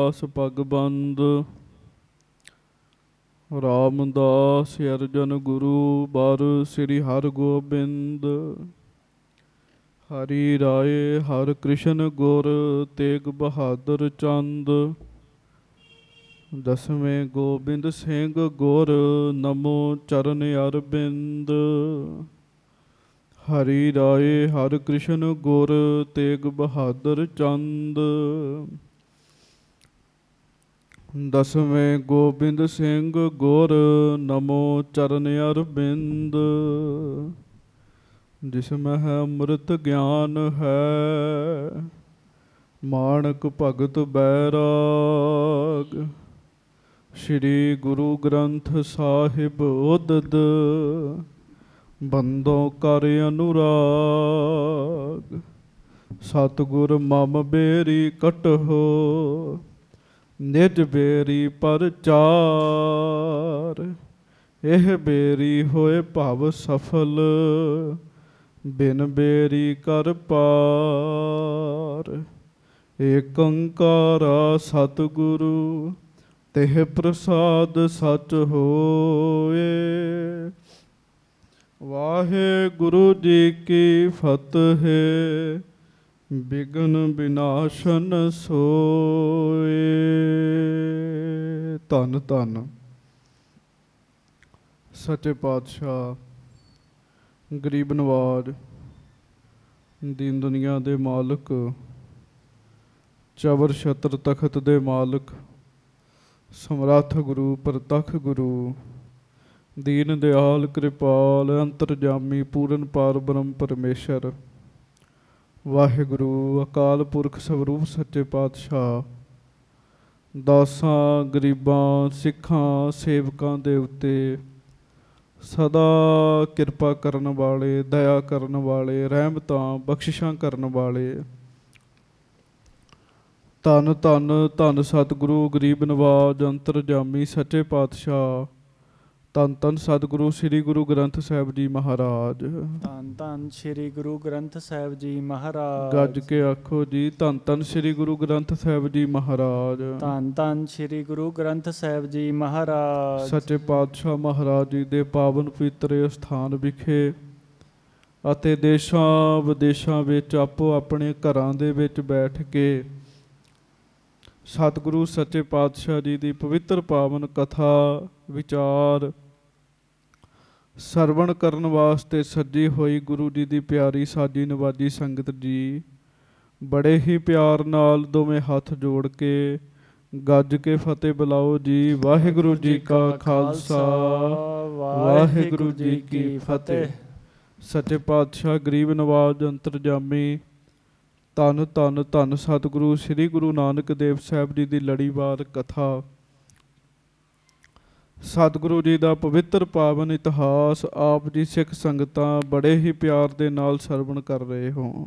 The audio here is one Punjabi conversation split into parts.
ਦਾਸ ਪਗ ਬੰਦ ਰਾਮਦਾਸ ਅਰਜਨ ਗੁਰੂ ਬਰ ਸ੍ਰੀ ਹਰ ਗੋਬਿੰਦ ਹਰੀ ਰਾਏ ਹਰ ਕ੍ਰਿਸ਼ਨ ਗੁਰ ਤੇਗ ਬਹਾਦਰ ਚੰਦ ਦਸਵੇਂ ਗੋਬਿੰਦ ਸਿੰਘ ਗੁਰ ਨਮੋ ਚਰਨ ਅਰਬਿੰਦ ਹਰੀ ਰਾਏ ਹਰ ਕ੍ਰਿਸ਼ਨ ਗੁਰ ਤੇਗ ਬਹਾਦਰ ਚੰਦ ਦਸਵੇਂ ਗੋਬਿੰਦ ਸਿੰਘ ਗੁਰ ਨਮੋ ਚਰਨ ਅਰਬਿੰਦ ਜਿਸ ਮਹ ਅੰਮ੍ਰਿਤ ਗਿਆਨ ਹੈ ਮਾਨਕ ਭਗਤ ਬੈਰਾਗ ਸ੍ਰੀ ਗੁਰੂ ਗ੍ਰੰਥ ਸਾਹਿਬ ਉਦਦ ਬੰਦੋ ਕਰ ਅਨੁਰਾਗ ਸਤਗੁਰ ਮਮ ਬੇਰੀ ਕਟਹੋ ਨਿਜ ਬੇਰੀ ਪਰਚਾਰ ਇਹ ਬੇਰੀ ਹੋਏ ਭਵ ਸਫਲ ਬਿਨ ਬੇਰੀ ਕਰ ਪਾਰ ਏਕ ਓੰਕਾਰ ਸਤਿਗੁਰੂ ਤੇਹ ਪ੍ਰਸਾਦ ਸਚ ਹੋਏ ਵਾਹਿਗੁਰੂ ਜੀ ਕੀ ਫਤਿਹ ਬਿਗਨ ਵਿਨਾਸ਼ਨ ਸੋਏ ਤਨ ਤਨ ਸੱਚੇ ਪਾਤਸ਼ਾਹ ਗਰੀਬ ਨਵਾਜ ਦੀਨ ਦੁਨੀਆ ਦੇ ਮਾਲਕ ਚਵਰ ਛਤਰ ਤਖਤ ਦੇ ਮਾਲਕ ਸਮਰਾਥ ਗੁਰੂ ਪ੍ਰਤਖ ਗੁਰੂ ਦੀਨ ਦਿਆਲ ਕਿਰਪਾਲ ਅੰਤਰਜਾਮੀ ਪੂਰਨ ਪਾਰ ਬ੍ਰਹਮ ਪਰਮੇਸ਼ਰ ਵਾਹਿਗੁਰੂ ਅਕਾਲ ਪੁਰਖ ਸਵਰੂਪ ਸੱਚੇ ਪਾਤਸ਼ਾਹ ਦਾਸਾਂ ਗਰੀਬਾਂ ਸਿੱਖਾਂ ਸੇਵਕਾਂ ਦੇ ਉੱਤੇ ਸਦਾ ਕਿਰਪਾ ਕਰਨ ਵਾਲੇ ਦਇਆ ਕਰਨ ਵਾਲੇ ਰਹਿਮਤਾਂ ਬਖਸ਼ਿਸ਼ਾਂ ਕਰਨ ਵਾਲੇ ਤਨ ਤਨ ਧੰਨ ਸਤਿਗੁਰੂ ਗਰੀਬ ਨਵਾਜ ਅੰਤਰਜਾਮੀ ਸੱਚੇ ਪਾਤਸ਼ਾਹ ਤਨ ਤਨ ਸਤਿਗੁਰੂ ਸ੍ਰੀ ਗੁਰੂ ਗ੍ਰੰਥ ਸਾਹਿਬ ਜੀ ਮਹਾਰਾਜ ਤਨ ਤਨ ਸ੍ਰੀ ਗੁਰੂ ਗ੍ਰੰਥ ਸਾਹਿਬ ਜੀ ਮਹਾਰਾਜ ਗੱਜ ਕੇ ਆਖੋ ਜੀ ਤਨ ਤਨ ਸ੍ਰੀ ਗੁਰੂ ਗ੍ਰੰਥ ਸਾਹਿਬ ਜੀ ਮਹਾਰਾਜ ਤਨ ਤਨ ਸ੍ਰੀ ਗੁਰੂ ਗ੍ਰੰਥ ਸਾਹਿਬ ਜੀ ਮਹਾਰਾਜ ਸੱਚੇ ਪਾਤਸ਼ਾਹ ਮਹਾਰਾਜ ਜੀ ਦੇ ਪਾਵਨ ਪਵਿੱਤਰ ਸਥਾਨ ਵਿਖੇ ਅਤੇ ਦੇਸ਼ਾਂ ਵਿਦੇਸ਼ਾਂ ਵਿੱਚ ਆਪੋ ਆਪਣੇ ਘਰਾਂ ਦੇ ਵਿੱਚ ਬੈਠ ਕੇ ਸਤਿਗੁਰੂ ਸੱਚੇ ਪਾਤਸ਼ਾਹ ਜੀ ਦੀ ਪਵਿੱਤਰ ਪਾਵਨ ਕਥਾ ਵਿਚਾਰ ਸਰਵਣ ਕਰਨ ਵਾਸਤੇ ਸੱਜੀ ਹੋਈ ਗੁਰੂ ਜੀ ਦੀ ਪਿਆਰੀ ਸਾਜੀ ਨਵਾਜੀ ਸੰਗਤ ਜੀ ਬੜੇ ਹੀ ਪਿਆਰ ਨਾਲ ਦੋਵੇਂ ਹੱਥ ਜੋੜ ਕੇ ਗੱਜ ਕੇ ਫਤਿਹ ਬੁਲਾਓ ਜੀ ਵਾਹਿਗੁਰੂ ਜੀ ਕਾ ਖਾਲਸਾ ਵਾਹਿਗੁਰੂ ਜੀ ਕੀ ਫਤਿਹ ਸੱਚੇ ਪਾਤਸ਼ਾਹ ਗਰੀਬ ਨਵਾਜ ਅੰਤਰਜਾਮੀ ਤਨ ਤਨ ਤਨ ਸਤਿਗੁਰੂ ਸ੍ਰੀ ਗੁਰੂ ਨਾਨਕ ਦੇਵ ਸਾਹਿਬ ਜੀ ਦੀ ਲੜੀਵਾਰ ਕਥਾ ਸਤਿਗੁਰੂ ਜੀ ਦਾ ਪਵਿੱਤਰ ਪਾਵਨ ਇਤਿਹਾਸ ਆਪ ਜੀ ਸਿੱਖ ਸੰਗਤਾਂ ਬੜੇ ਹੀ ਪਿਆਰ ਦੇ ਨਾਲ ਸਰਵਣ ਕਰ ਰਹੇ ਹੋ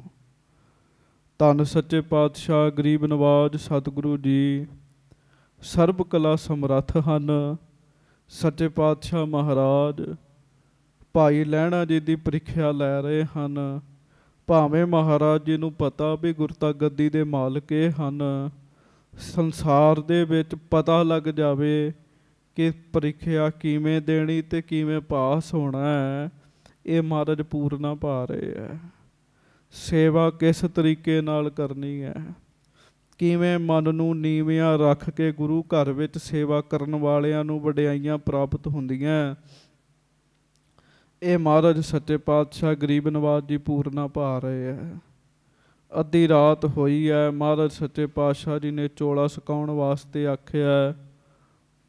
ਤਨ ਸੱਚੇ ਪਾਤਸ਼ਾਹ ਗਰੀਬ ਨਵਾਜ ਸਤਿਗੁਰੂ ਜੀ ਸਰਬ ਕਲਾ ਸਮਰੱਥ ਹਨ ਸੱਚੇ ਪਾਤਸ਼ਾਹ ਮਹਾਰਾਜ ਭਾਈ ਲੈਣਾ ਜੀ ਦੀ ਪ੍ਰੀਖਿਆ ਲੈ ਰਹੇ ਹਨ ਭਾਵੇਂ ਮਹਾਰਾਜ ਜੀ ਨੂੰ ਪਤਾ ਵੀ ਗੁਰਤਾ ਗੱਦੀ ਦੇ ਮਾਲਕ ਇਹ ਹਨ ਸੰਸਾਰ ਦੇ ਵਿੱਚ ਪਤਾ ਲੱਗ ਜਾਵੇ ਕਿ ਪ੍ਰੀਖਿਆ ਕਿਵੇਂ ਦੇਣੀ ਤੇ ਕਿਵੇਂ ਪਾਸ ਹੋਣਾ ਹੈ ਇਹ ਮਹਾਰਾਜ ਪੂਰਨਾ ਪਾ ਰਹੇ ਹੈ ਸੇਵਾ ਕਿਸ ਤਰੀਕੇ ਨਾਲ ਕਰਨੀ ਹੈ ਕਿਵੇਂ ਮਨ ਨੂੰ ਨੀਵਿਆਂ ਰੱਖ ਕੇ ਗੁਰੂ ਘਰ ਵਿੱਚ ਸੇਵਾ ਕਰਨ ਵਾਲਿਆਂ ਨੂੰ ਵਡਿਆਈਆਂ ਪ੍ਰਾਪਤ ਹੁੰਦੀਆਂ ਇਹ ਮਹਾਰਾਜ ਸੱਚੇ ਪਾਤਸ਼ਾਹ ਗਰੀਬ ਨਵਾਜ ਜੀ ਪੂਰਨਾ ਪਾ ਰਹੇ ਹੈ ਅੱਧੀ ਰਾਤ ਹੋਈ ਹੈ ਮਹਾਰਾਜ ਸੱਚੇ ਪਾਤਸ਼ਾਹ ਜੀ ਨੇ ਚੋਲਾ ਸੁਕਾਉਣ ਵਾਸਤੇ ਆਖਿਆ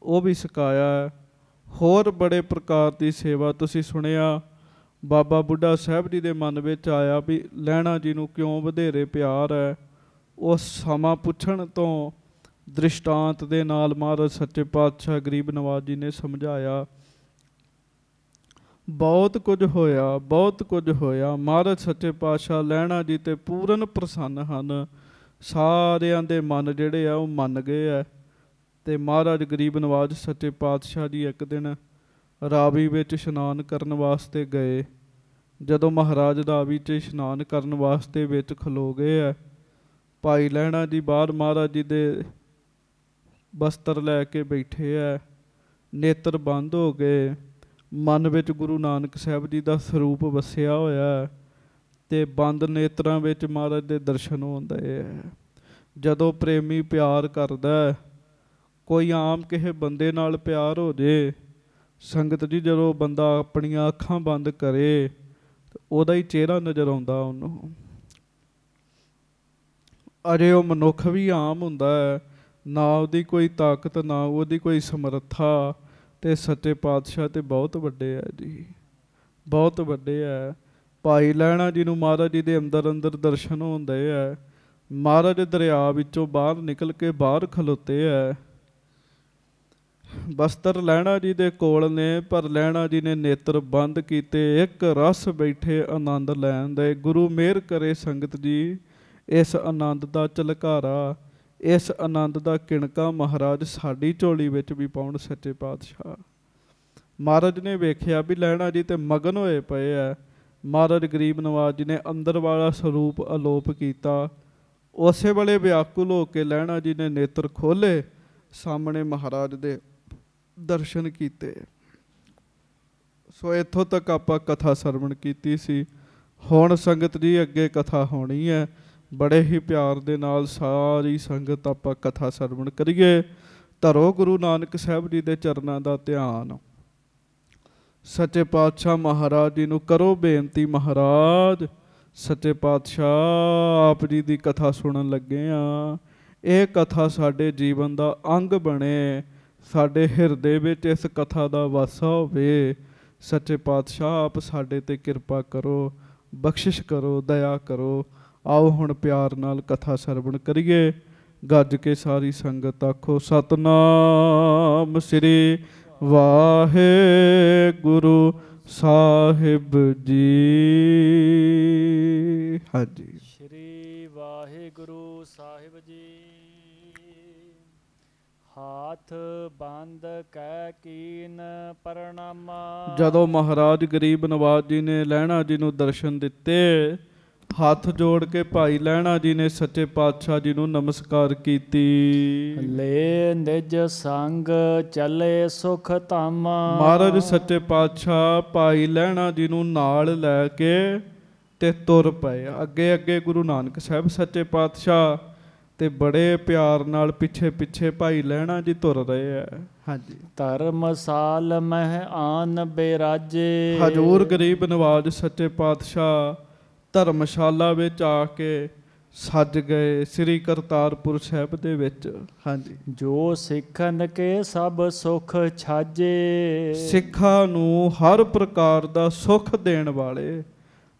ਉਹ ਵੀ ਸਿਕਾਇਆ ਹੋਰ ਬੜੇ ਪ੍ਰਕਾਰ ਦੀ ਸੇਵਾ ਤੁਸੀਂ ਸੁਣਿਆ ਬਾਬਾ ਬੁੱਢਾ ਸਾਹਿਬ ਜੀ ਦੇ ਮਨ ਵਿੱਚ ਆਇਆ ਵੀ ਲੈਣਾ ਜੀ ਨੂੰ ਕਿਉਂ ਵਧੇਰੇ ਪਿਆਰ ਹੈ ਉਹ ਸਮਾਂ ਪੁੱਛਣ ਤੋਂ ਦ੍ਰਿਸ਼ਟਾਂਤ ਦੇ ਨਾਲ ਮਹਾਰਾਜ ਸੱਚੇ ਪਾਤਸ਼ਾਹ ਗਰੀਬ ਨਵਾਜ਼ ਜੀ ਨੇ ਸਮਝਾਇਆ ਬਹੁਤ ਕੁਝ ਹੋਇਆ ਬਹੁਤ ਕੁਝ ਹੋਇਆ ਮਹਾਰਾਜ ਸੱਚੇ ਪਾਤਸ਼ਾਹ ਲੈਣਾ ਜੀ ਤੇ ਪੂਰਨ ਪ੍ਰਸੰਨ ਹਨ ਸਾਰਿਆਂ ਦੇ ਮਨ ਜਿਹੜੇ ਆ ਉਹ ਮੰਨ ਗਏ ਆ ਤੇ ਮਹਾਰਾਜ ਗਰੀਬ ਨਵਾਜ ਸੱਚੇ ਪਾਤਸ਼ਾਹ ਜੀ ਇੱਕ ਦਿਨ ਰਾਵੀ ਵਿੱਚ ਇਸ਼ਨਾਨ ਕਰਨ ਵਾਸਤੇ ਗਏ ਜਦੋਂ ਮਹਾਰਾਜ ਰਾਵੀ 'ਚ ਇਸ਼ਨਾਨ ਕਰਨ ਵਾਸਤੇ ਵਿੱਚ ਖਲੋ ਗਏ ਆ ਭਾਈ ਲੈਣਾ ਜੀ ਬਾਹਰ ਮਹਾਰਾਜ ਜੀ ਦੇ ਬਸਤਰ ਲੈ ਕੇ ਬੈਠੇ ਆ ਨੇਤਰ ਬੰਦ ਹੋ ਗਏ ਮਨ ਵਿੱਚ ਗੁਰੂ ਨਾਨਕ ਸਾਹਿਬ ਜੀ ਦਾ ਸਰੂਪ ਵਸਿਆ ਹੋਇਆ ਤੇ ਬੰਦ ਨੇਤਰਾਂ ਵਿੱਚ ਮਹਾਰਾਜ ਦੇ ਦਰਸ਼ਨ ਹੁੰਦੇ ਆ ਜਦੋਂ ਪ੍ਰੇਮੀ ਪਿਆਰ ਕਰਦਾ ਹੈ ਕੋਈ ਆਮ ਕਿਸੇ ਬੰਦੇ ਨਾਲ ਪਿਆਰ ਹੋ ਜੇ ਸੰਗਤ ਜੀ ਜਦੋਂ ਬੰਦਾ ਆਪਣੀਆਂ ਅੱਖਾਂ ਬੰਦ ਕਰੇ ਉਹਦਾ ਹੀ ਚਿਹਰਾ ਨਜ਼ਰ ਆਉਂਦਾ ਉਹਨੂੰ ਅਰੇ ਉਹ ਮਨੁੱਖ ਵੀ ਆਮ ਹੁੰਦਾ ਹੈ ਨਾ ਉਹਦੀ ਕੋਈ ਤਾਕਤ ਨਾ ਉਹਦੀ ਕੋਈ ਸਮਰੱਥਾ ਤੇ ਸੱਚੇ ਪਾਤਸ਼ਾਹ ਤੇ ਬਹੁਤ ਵੱਡੇ ਆ ਜੀ ਬਹੁਤ ਵੱਡੇ ਆ ਭਾਈ ਲੈਣਾ ਜੀ ਨੂੰ ਮਹਾਰਾਜ ਜੀ ਦੇ ਅੰਦਰ ਅੰਦਰ ਦਰਸ਼ਨ ਹੁੰਦੇ ਆ ਮਹਾਰਾਜ ਦਰਿਆ ਵਿੱਚੋਂ ਬਾਹਰ ਨਿਕਲ ਕੇ ਬਾਹਰ ਖਲੋਤੇ ਆ ਬਸਤਰ ਲੈਣਾ ਜੀ ਦੇ ਕੋਲ ਨੇ ਪਰ ਲੈਣਾ ਜੀ ਨੇ ਨੇਤਰ ਬੰਦ ਕੀਤੇ ਇੱਕ ਰਸ ਬੈਠੇ ਆਨੰਦ ਲੈਣ ਦੇ ਗੁਰੂ ਮੇਰ ਕਰੇ ਸੰਗਤ ਜੀ ਇਸ ਆਨੰਦ ਦਾ ਚਲਕਾਰਾ ਇਸ ਆਨੰਦ ਦਾ ਕਿਣਕਾ ਮਹਾਰਾਜ ਸਾਡੀ ਝੋਲੀ ਵਿੱਚ ਵੀ ਪਾਉਣ ਸੱਚੇ ਪਾਤਸ਼ਾਹ ਮਹਾਰਾਜ ਨੇ ਵੇਖਿਆ ਵੀ ਲੈਣਾ ਜੀ ਤੇ ਮਗਨ ਹੋਏ ਪਏ ਆ ਮਹਾਰਾਜ ਗਰੀਬ ਨਵਾਜ ਜੀ ਨੇ ਅੰਦਰ ਵਾਲਾ ਸਰੂਪ ਅਲੋਪ ਕੀਤਾ ਉਸੇ ਵੇਲੇ ਵਿਆਕੁਲ ਹੋ ਕੇ ਲੈਣਾ ਜੀ ਨੇ ਨੇਤਰ ਖੋਲੇ ਸਾਹਮਣੇ ਮਹਾਰਾਜ ਦੇ ਦਰਸ਼ਨ ਕੀਤੇ ਸੋ ਇੱਥੋਂ ਤੱਕ ਆਪਾਂ ਕਥਾ ਸਰਵਣ ਕੀਤੀ ਸੀ ਹੁਣ ਸੰਗਤ ਜੀ ਅੱਗੇ ਕਥਾ ਹੋਣੀ ਹੈ ਬੜੇ ਹੀ ਪਿਆਰ ਦੇ ਨਾਲ ਸਾਰੀ ਸੰਗਤ ਆਪਾਂ ਕਥਾ ਸਰਵਣ ਕਰੀਏ ਧਰੋ ਗੁਰੂ ਨਾਨਕ ਸਾਹਿਬ ਜੀ ਦੇ ਚਰਨਾਂ ਦਾ ਧਿਆਨ ਸੱਚੇ ਪਾਤਸ਼ਾਹ ਮਹਾਰਾਜ ਜੀ ਨੂੰ ਕਰੋ ਬੇਨਤੀ ਮਹਾਰਾਜ ਸੱਚੇ ਪਾਤਸ਼ਾਹ ਆਪ ਜੀ ਦੀ ਕਥਾ ਸੁਣਨ ਲੱਗੇ ਆ ਇਹ ਕਥਾ ਸਾਡੇ ਜੀਵਨ ਦਾ ਅੰਗ ਬਣੇ ਸਾਡੇ ਹਿਰਦੇ ਵਿੱਚ ਇਸ ਕਥਾ ਦਾ ਵਾਸਾ ਹੋਵੇ ਸੱਚੇ ਪਾਤਸ਼ਾਹ ਆਪ ਸਾਡੇ ਤੇ ਕਿਰਪਾ ਕਰੋ ਬਖਸ਼ਿਸ਼ ਕਰੋ ਦਇਆ ਕਰੋ ਆਓ ਹੁਣ ਪਿਆਰ ਨਾਲ ਕਥਾ ਸਰਵਣ ਕਰੀਏ ਗੱਜ ਕੇ ਸਾਰੀ ਸੰਗਤ ਆਖੋ ਸਤਨਾਮ ਸ੍ਰੀ ਵਾਹਿਗੁਰੂ ਸਾਹਿਬ ਜੀ ਹਾਂਜੀ ਸ੍ਰੀ ਵਾਹਿਗੁਰੂ ਸਾਹਿਬ ਜੀ ਹੱਥ ਬੰਦ ਕਹਿ ਕੀਨ ਪਰਣਾਮ ਜਦੋਂ ਮਹਾਰਾਜ ਗਰੀਬ ਨਵਾਜ ਜੀ ਨੇ ਲੈਣਾ ਜੀ ਨੂੰ ਦਰਸ਼ਨ ਦਿੱਤੇ ਹੱਥ ਜੋੜ ਕੇ ਭਾਈ ਲੈਣਾ ਜੀ ਨੇ ਸੱਚੇ ਪਾਤਸ਼ਾਹ ਜੀ ਨੂੰ ਨਮਸਕਾਰ ਕੀਤੀ ਲੈ ਨਿਜ ਸੰਗ ਚੱਲੇ ਸੁਖ ਧਾਮ ਮਹਾਰਾਜ ਸੱਚੇ ਪਾਤਸ਼ਾਹ ਭਾਈ ਲੈਣਾ ਜੀ ਨੂੰ ਨਾਲ ਲੈ ਕੇ ਤੇ ਤੁਰ ਪਏ ਅੱਗੇ ਅੱਗੇ ਗੁਰੂ ਨਾਨਕ ਸਾਹਿਬ ਸੱਚੇ ਪਾਤਸ਼ਾਹ ਤੇ ਬੜੇ ਪਿਆਰ ਨਾਲ ਪਿੱਛੇ ਪਿੱਛੇ ਭਾਈ ਲੈਣਾ ਜੀ ਤੁਰ ਰਹੇ ਆ ਹਾਂਜੀ ਧਰਮ ਸਾਲ ਆਨ ਬੇਰਾਜੇ ਹਜੂਰ ਗਰੀਬ ਨਵਾਜ ਸੱਚੇ ਪਾਤਸ਼ਾਹ ਧਰਮਸ਼ਾਲਾ ਵਿੱਚ ਆ ਕੇ ਸੱਜ ਗਏ ਸ੍ਰੀ ਕਰਤਾਰਪੁਰ ਸਾਹਿਬ ਦੇ ਵਿੱਚ ਹਾਂਜੀ ਜੋ ਸਿੱਖਨ ਕੇ ਸਭ ਸੁਖ ਛਾਜੇ ਸਿੱਖਾਂ ਨੂੰ ਹਰ ਪ੍ਰਕਾਰ ਦਾ ਸੁਖ ਦੇਣ ਵਾਲੇ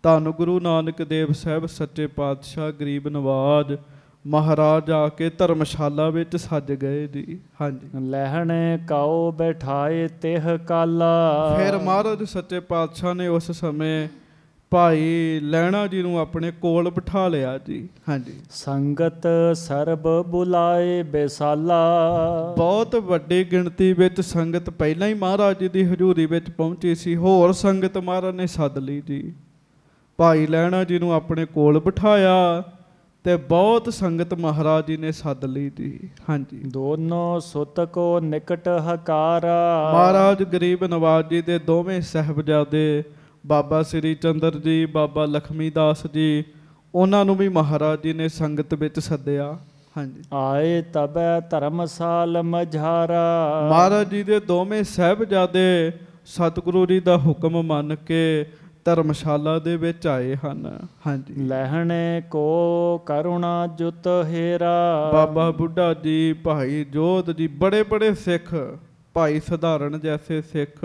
ਧੰਨ ਗੁਰੂ ਨਾਨਕ ਦੇਵ ਸਾਹਿਬ ਸੱਚੇ ਪਾਤਸ਼ਾਹ ਗਰੀਬ ਨਵਾਜ਼ ਮਹਾਰਾਜ ਆ ਕੇ ਧਰਮਸ਼ਾਲਾ ਵਿੱਚ ਸੱਜ ਗਏ ਜੀ ਹਾਂਜੀ ਲਹਿਣ ਕਾਉ ਬਿਠਾਏ ਤਿਹ ਕਾਲਾ ਫਿਰ ਮਹਾਰਾਜ ਸੱਚੇ ਪਾਤਸ਼ਾਹ ਨੇ ਉਸ ਸਮੇਂ ਭਾਈ ਲੈਣਾ ਜੀ ਨੂੰ ਆਪਣੇ ਕੋਲ ਬਿਠਾ ਲਿਆ ਜੀ ਹਾਂਜੀ ਸੰਗਤ ਸਰਬ ਬੁਲਾਏ ਬੇਸਾਲਾ ਬਹੁਤ ਵੱਡੀ ਗਿਣਤੀ ਵਿੱਚ ਸੰਗਤ ਪਹਿਲਾਂ ਹੀ ਮਹਾਰਾਜ ਜੀ ਦੀ ਹਜ਼ੂਰੀ ਵਿੱਚ ਪਹੁੰਚੀ ਸੀ ਹੋਰ ਸੰਗਤ ਮਹਾਰਾਜ ਨੇ ਸੱਦ ਲਈ ਜੀ ਭਾਈ ਲੈਣਾ ਜੀ ਨੂੰ ਆਪਣੇ ਕੋਲ ਬਿਠਾਇਆ ਤੇ ਬਹੁਤ ਸੰਗਤ ਮਹਾਰਾਜ ਜੀ ਨੇ ਸੱਦ ਲਈ ਦੀ ਹਾਂਜੀ ਦੋਨੋਂ ਸੁਤ ਕੋ ਨਿਕਟ ਹਕਾਰਾ ਮਹਾਰਾਜ ਗਰੀਬ ਨਵਾਜ ਜੀ ਦੇ ਦੋਵੇਂ ਸਹਿਬਜ਼ਾਦੇ ਬਾਬਾ ਸ੍ਰੀ ਚੰਦਰ ਜੀ ਬਾਬਾ ਲਖਮੀ ਦਾਸ ਜੀ ਉਹਨਾਂ ਨੂੰ ਵੀ ਮਹਾਰਾਜ ਜੀ ਨੇ ਸੰਗਤ ਵਿੱਚ ਸੱਦਿਆ ਹਾਂਜੀ ਆਏ ਤਬੈ ਧਰਮਸਾਲ ਮਝਾਰਾ ਮਹਾਰਾਜ ਜੀ ਦੇ ਦੋਵੇਂ ਸਹਿਬਜ਼ਾਦੇ ਸਤਿਗੁਰੂ ਜੀ ਦਾ ਹੁਕਮ ਮੰਨ ਕੇ ਧਰਮਸ਼ਾਲਾ ਦੇ ਵਿੱਚ ਆਏ ਹਨ ਹਾਂਜੀ ਲਹਿਣੇ ਕੋ ਕਰੁਣਾ ਜੁਤ ਹੇਰਾ ਬਾਬਾ ਬੁੱਢਾ ਜੀ ਭਾਈ ਜੋਤ ਜੀ ਬੜੇ ਬੜੇ ਸਿੱਖ ਭਾਈ ਸਧਾਰਨ ਜੈਸੇ ਸਿੱਖ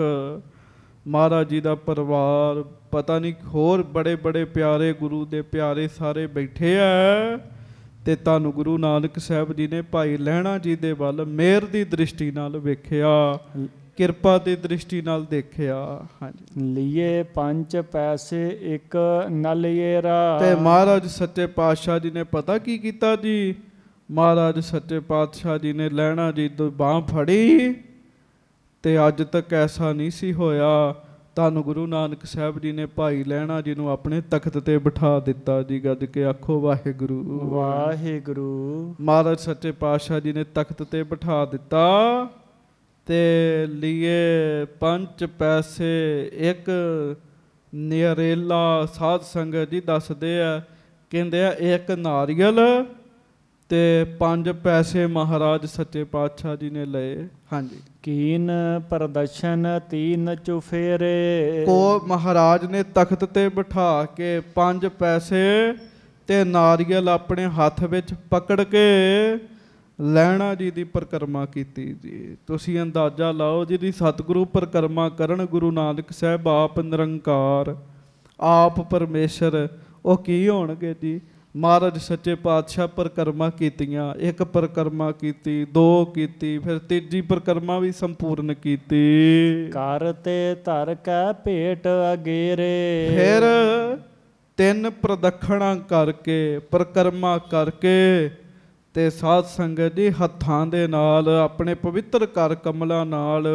ਮਹਾਰਾਜ ਜੀ ਦਾ ਪਰਿਵਾਰ ਪਤਾ ਨਹੀਂ ਹੋਰ ਬੜੇ ਬੜੇ ਪਿਆਰੇ ਗੁਰੂ ਦੇ ਪਿਆਰੇ ਸਾਰੇ ਬੈਠੇ ਆ ਤੇ ਤੁਹਾਨੂੰ ਗੁਰੂ ਨਾਨਕ ਸਾਹਿਬ ਜੀ ਨੇ ਭਾਈ ਲਹਿਣਾ ਜੀ ਦੇ ਵੱਲ ਮਿਹਰ ਦੀ ਦ੍ਰਿਸ਼ਟੀ ਨਾਲ ਵੇਖਿਆ ਕਿਰਪਾ ਦੀ ਦ੍ਰਿਸ਼ਟੀ ਨਾਲ ਦੇਖਿਆ ਹਾਂਜੀ ਲਈਏ ਪੰਜ ਪੈਸੇ ਇੱਕ ਨਾਲ ਲਈਏ ਰਾ ਤੇ ਮਹਾਰਾਜ ਸੱਚੇ ਪਾਤਸ਼ਾਹ ਜੀ ਨੇ ਪਤਾ ਕੀ ਕੀਤਾ ਜੀ ਮਹਾਰਾਜ ਸੱਚੇ ਪਾਤਸ਼ਾਹ ਜੀ ਨੇ ਲੈਣਾ ਜੀ ਦੋ ਬਾਹ ਫੜੀ ਤੇ ਅੱਜ ਤੱਕ ਐਸਾ ਨਹੀਂ ਸੀ ਹੋਇਆ ਤਾਂ ਗੁਰੂ ਨਾਨਕ ਸਾਹਿਬ ਜੀ ਨੇ ਭਾਈ ਲੈਣਾ ਜੀ ਨੂੰ ਆਪਣੇ ਤਖਤ ਤੇ ਬਿਠਾ ਦਿੱਤਾ ਜੀ ਗੱਜ ਕੇ ਆਖੋ ਵਾਹਿਗੁਰੂ ਵਾਹਿਗੁਰੂ ਮਹਾਰਾਜ ਸੱਚੇ ਪਾਤਸ਼ਾਹ ਜੀ ਨੇ ਤਖਤ ਤੇ ਬਿਠਾ ਦਿੱਤਾ ਤੇ ਲਈਏ ਪੰਜ ਪੈਸੇ ਇੱਕ ਨਿਰੇਲਾ ਸਾਧ ਸੰਗਤ ਜੀ ਦੱਸਦੇ ਆ ਕਹਿੰਦੇ ਆ ਇੱਕ ਨਾਰੀਅਲ ਤੇ ਪੰਜ ਪੈਸੇ ਮਹਾਰਾਜ ਸੱਚੇ ਪਾਤਸ਼ਾਹ ਜੀ ਨੇ ਲਏ ਹਾਂਜੀ ਕੀਨ ਪ੍ਰਦਰਸ਼ਨ ਤੀਨ ਚੁਫੇਰੇ ਕੋ ਮਹਾਰਾਜ ਨੇ ਤਖਤ ਤੇ ਬਿਠਾ ਕੇ ਪੰਜ ਪੈਸੇ ਤੇ ਨਾਰੀਅਲ ਆਪਣੇ ਹੱਥ ਵਿੱਚ ਪਕੜ ਕੇ ਲੈਣਾ ਜੀ ਦੀ ਪਰਕਰਮਾ ਕੀਤੀ ਜੀ ਤੁਸੀਂ ਅੰਦਾਜ਼ਾ ਲਾਓ ਜੀ ਦੀ ਸਤਿਗੁਰੂ ਪਰਕਰਮਾ ਕਰਨ ਗੁਰੂ ਨਾਨਕ ਸਾਹਿਬ ਆਪ ਨਿਰੰਕਾਰ ਆਪ ਪਰਮੇਸ਼ਰ ਉਹ ਕੀ ਹੋਣਗੇ ਜੀ ਮਹਾਰਾਜ ਸੱਚੇ ਪਾਤਸ਼ਾਹ ਪਰਕਰਮਾ ਕੀਤੀਆਂ ਇੱਕ ਪਰਕਰਮਾ ਕੀਤੀ ਦੋ ਕੀਤੀ ਫਿਰ ਤੀਜੀ ਪਰਕਰਮਾ ਵੀ ਸੰਪੂਰਨ ਕੀਤੀ ਕਰ ਤੇ ਧਰ ਕੈ ਭੇਟ ਅਗੇਰੇ ਫਿਰ ਤਿੰਨ ਪ੍ਰਦਖਣਾ ਕਰਕੇ ਪਰਕਰਮਾ ਕਰਕੇ ਤੇ ਸਾਧ ਸੰਗਤ ਜੀ ਹੱਥਾਂ ਦੇ ਨਾਲ ਆਪਣੇ ਪਵਿੱਤਰ ਕਰ ਕਮਲਾਂ ਨਾਲ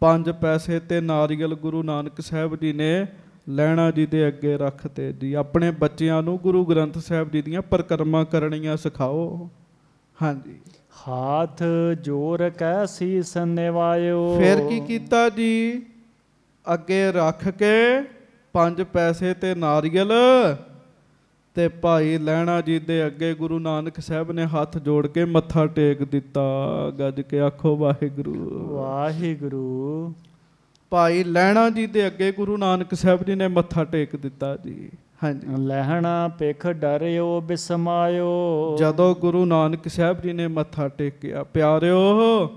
ਪੰਜ ਪੈਸੇ ਤੇ ਨਾਰੀਅਲ ਗੁਰੂ ਨਾਨਕ ਸਾਹਿਬ ਜੀ ਨੇ ਲੈਣਾ ਜੀ ਦੇ ਅੱਗੇ ਰੱਖਤੇ ਜੀ ਆਪਣੇ ਬੱਚਿਆਂ ਨੂੰ ਗੁਰੂ ਗ੍ਰੰਥ ਸਾਹਿਬ ਜੀ ਦੀਆਂ ਪ੍ਰਕਰਮਾ ਕਰਨੀਆਂ ਸਿਖਾਓ ਹਾਂਜੀ ਹਾਥ ਜੋਰ ਕੈ ਸੀਸ ਨਿਵਾਇਓ ਫਿਰ ਕੀ ਕੀਤਾ ਜੀ ਅੱਗੇ ਰੱਖ ਕੇ ਪੰਜ ਪੈਸੇ ਤੇ ਨਾਰੀਅਲ ਤੇ ਭਾਈ ਲੈਣਾ ਜੀ ਦੇ ਅੱਗੇ ਗੁਰੂ ਨਾਨਕ ਸਾਹਿਬ ਨੇ ਹੱਥ ਜੋੜ ਕੇ ਮੱਥਾ ਟੇਕ ਦਿੱਤਾ ਗੱਜ ਕੇ ਆਖੋ ਵਾਹਿਗੁਰੂ ਵਾਹਿਗੁਰੂ ਭਾਈ ਲੈਣਾ ਜੀ ਦੇ ਅੱਗੇ ਗੁਰੂ ਨਾਨਕ ਸਾਹਿਬ ਜੀ ਨੇ ਮੱਥਾ ਟੇਕ ਦਿੱਤਾ ਜੀ ਹਾਂਜੀ ਲਹਿਣਾ ਪਿਖ ਡਰਿਓ ਬਿਸਮਾਇਓ ਜਦੋਂ ਗੁਰੂ ਨਾਨਕ ਸਾਹਿਬ ਜੀ ਨੇ ਮੱਥਾ ਟੇਕਿਆ ਪਿਆਰਿਓ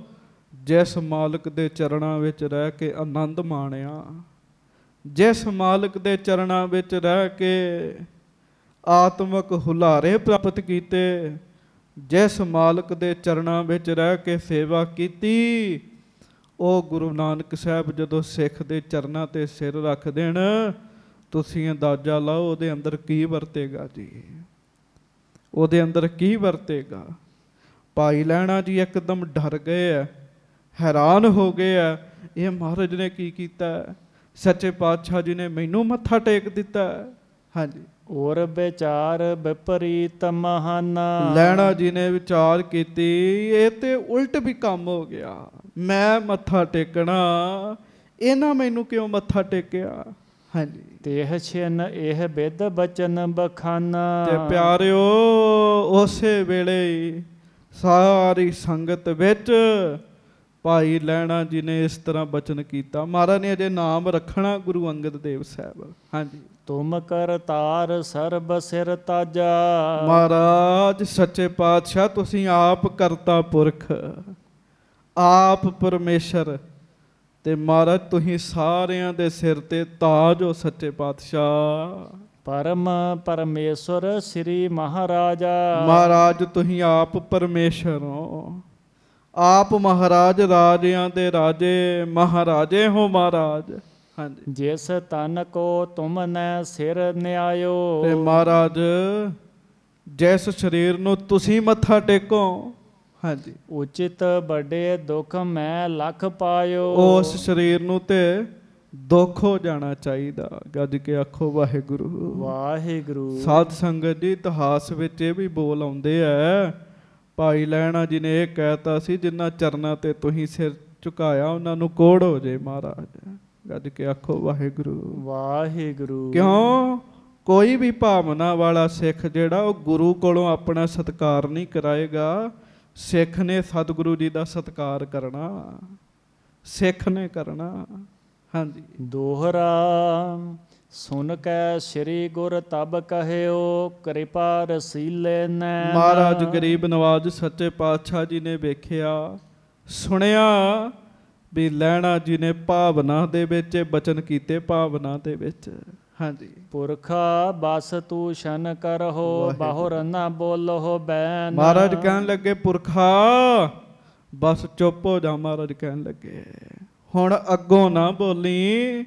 ਜਿਸ ਮਾਲਕ ਦੇ ਚਰਣਾ ਵਿੱਚ ਰਹਿ ਕੇ ਆਨੰਦ ਮਾਣਿਆ ਜਿਸ ਮਾਲਕ ਦੇ ਚਰਣਾ ਵਿੱਚ ਰਹਿ ਕੇ ਆਤਮਕ ਹੁਲਾਰੇ ਪ੍ਰਾਪਤ ਕੀਤੇ ਜਿਸ ਮਾਲਕ ਦੇ ਚਰਨਾਂ ਵਿੱਚ ਰਹਿ ਕੇ ਸੇਵਾ ਕੀਤੀ ਉਹ ਗੁਰੂ ਨਾਨਕ ਸਾਹਿਬ ਜਦੋਂ ਸਿੱਖ ਦੇ ਚਰਨਾਂ ਤੇ ਸਿਰ ਰੱਖ ਦੇਣ ਤੁਸੀਂ ਅੰਦਾਜ਼ਾ ਲਾਓ ਉਹਦੇ ਅੰਦਰ ਕੀ ਵਰਤੇਗਾ ਜੀ ਉਹਦੇ ਅੰਦਰ ਕੀ ਵਰਤੇਗਾ ਭਾਈ ਲੈਣਾ ਜੀ ਇੱਕਦਮ ਡਰ ਗਏ ਐ ਹੈਰਾਨ ਹੋ ਗਏ ਐ ਇਹ ਮਹਾਰਾਜ ਨੇ ਕੀ ਕੀਤਾ ਸੱਚੇ ਪਾਤਸ਼ਾਹ ਜੀ ਨੇ ਮੈਨੂੰ ਮੱਥਾ ਟੇਕ ਦਿੱਤਾ ਹਾਂਜੀ ਔਰ ਵਿਚਾਰ ਵਿਪਰੀਤ ਮਹਾਨਾ ਲੈਣਾ ਜੀ ਨੇ ਵਿਚਾਰ ਕੀਤੀ ਇਹ ਤੇ ਉਲਟ ਵੀ ਕੰਮ ਹੋ ਗਿਆ ਮੈਂ ਮੱਥਾ ਟੇਕਣਾ ਇਹਨਾਂ ਮੈਨੂੰ ਕਿਉਂ ਮੱਥਾ ਟੇਕਿਆ ਹਾਂਜੀ ਤੇਹ ਛਿਨ ਇਹ ਬਿਦ ਬਚਨ ਬਖਾਨਾ ਤੇ ਪਿਆਰਿਓ ਉਸੇ ਵੇਲੇ ਸਾਰੀ ਸੰਗਤ ਵਿੱਚ ਭਾਈ ਲੈਣਾ ਜੀ ਨੇ ਇਸ ਤਰ੍ਹਾਂ ਬਚਨ ਕੀਤਾ ਮਹਾਰਾਜ ਨੇ ਅਜੇ ਨਾਮ ਰੱਖਣਾ ਗੁਰੂ ਅੰਗਦ ਦੇਵ ਸਾਹਿਬ ਹਾਂਜੀ ਤੁਮ ਕਰਤਾਰ ਸਰਬ ਸਿਰ ਤਾਜਾ ਮਹਾਰਾਜ ਸੱਚੇ ਪਾਤਸ਼ਾਹ ਤੁਸੀਂ ਆਪ ਕਰਤਾ ਪੁਰਖ ਆਪ ਪਰਮੇਸ਼ਰ ਤੇ ਮਹਾਰਾਜ ਤੁਸੀਂ ਸਾਰਿਆਂ ਦੇ ਸਿਰ ਤੇ ਤਾਜ ਹੋ ਸੱਚੇ ਪਾਤਸ਼ਾਹ ਪਰਮ ਪਰਮੇਸ਼ਰ ਸ੍ਰੀ ਮਹਾਰਾਜਾ ਮਹਾਰਾਜ ਤੁਸੀਂ ਆਪ ਪਰਮੇਸ਼ਰ ਹੋ ਆਪ ਮਹਾਰਾਜ ਰਾਜਿਆਂ ਦੇ ਰਾਜੇ ਮਹਾਰਾਜੇ ਹੋ ਮਹਾਰਾਜ ਜਿਸ ਤਨ ਕੋ ਤੁਮਨੇ ਸਿਰ ਨਿਆਇਓ ਤੇ ਮਹਾਰਾਜ ਜਿਸ ਸਰੀਰ ਨੂੰ ਤੁਸੀਂ ਮੱਥਾ ਟੇਕੋ ਹਾਂਜੀ ਉਚਿਤ ਬੜੇ ਦੁੱਖ ਮੈਂ ਲੱਖ ਪਾਇਓ ਉਸ ਸਰੀਰ ਨੂੰ ਤੇ ਦੁੱਖ ਹੋ ਜਾਣਾ ਚਾਹੀਦਾ ਗੱਜ ਕੇ ਆਖੋ ਵਾਹਿਗੁਰੂ ਵਾਹਿਗੁਰੂ ਸਾਧ ਸੰਗਤ ਜੀ ਇਤਿਹਾਸ ਵਿੱਚ ਇਹ ਵੀ ਬੋਲ ਆਉਂਦੇ ਆ ਭਾਈ ਲੈਣਾ ਜੀ ਨੇ ਇਹ ਕਹਿਤਾ ਸੀ ਜਿੰਨਾ ਚਰਨਾ ਤੇ ਤੁਸੀਂ ਸਿਰ ਝੁਕਾਇਆ ਉਹਨਾਂ ਨੂੰ ਕੋੜ ਹੋ ਜੇ ਮਹਾਰਾਜ ਗੱਦ ਕੇ ਆਖੋ ਵਾਹਿਗੁਰੂ ਵਾਹਿਗੁਰੂ ਕਿਉਂ ਕੋਈ ਵੀ ਭਾਵਨਾ ਵਾਲਾ ਸਿੱਖ ਜਿਹੜਾ ਉਹ ਗੁਰੂ ਕੋਲੋਂ ਆਪਣਾ ਸਤਕਾਰ ਨਹੀਂ ਕਰਾਏਗਾ ਸਿੱਖ ਨੇ ਸਤਿਗੁਰੂ ਜੀ ਦਾ ਸਤਕਾਰ ਕਰਨਾ ਸਿੱਖ ਨੇ ਕਰਨਾ ਹਾਂਜੀ ਦੋਹਰਾ ਸੁਨ ਕੈ ਸ੍ਰੀ ਗੁਰ ਤਬ ਕਹਿਓ ਕਿਰਪਾ ਰਸੀਲੇ ਨੈ ਮਹਾਰਾਜ ਗਰੀਬ ਨਵਾਜ ਸੱਚੇ ਪਾਤਸ਼ਾਹ ਜੀ ਨੇ ਵੇਖਿਆ ਸੁਣਿਆ ਵੀ ਲੈਣਾ ਜੀ ਨੇ ਭਾਵਨਾ ਦੇ ਵਿੱਚ ਬਚਨ ਕੀਤੇ ਭਾਵਨਾ ਦੇ ਵਿੱਚ ਹਾਂਜੀ ਪੁਰਖਾ ਬਸ ਤੂੰ ਸ਼ਨ ਕਰਹੋ ਬਾਹਰ ਨਾ ਬੋਲੋ ਬੈਨ ਮਹਾਰਾਜ ਕਹਿਣ ਲੱਗੇ ਪੁਰਖਾ ਬਸ ਚੁੱਪ ਹੋ ਜਾ ਮਹਾਰਾਜ ਕਹਿਣ ਲੱਗੇ ਹੁਣ ਅੱਗੋਂ ਨਾ ਬੋਲੀ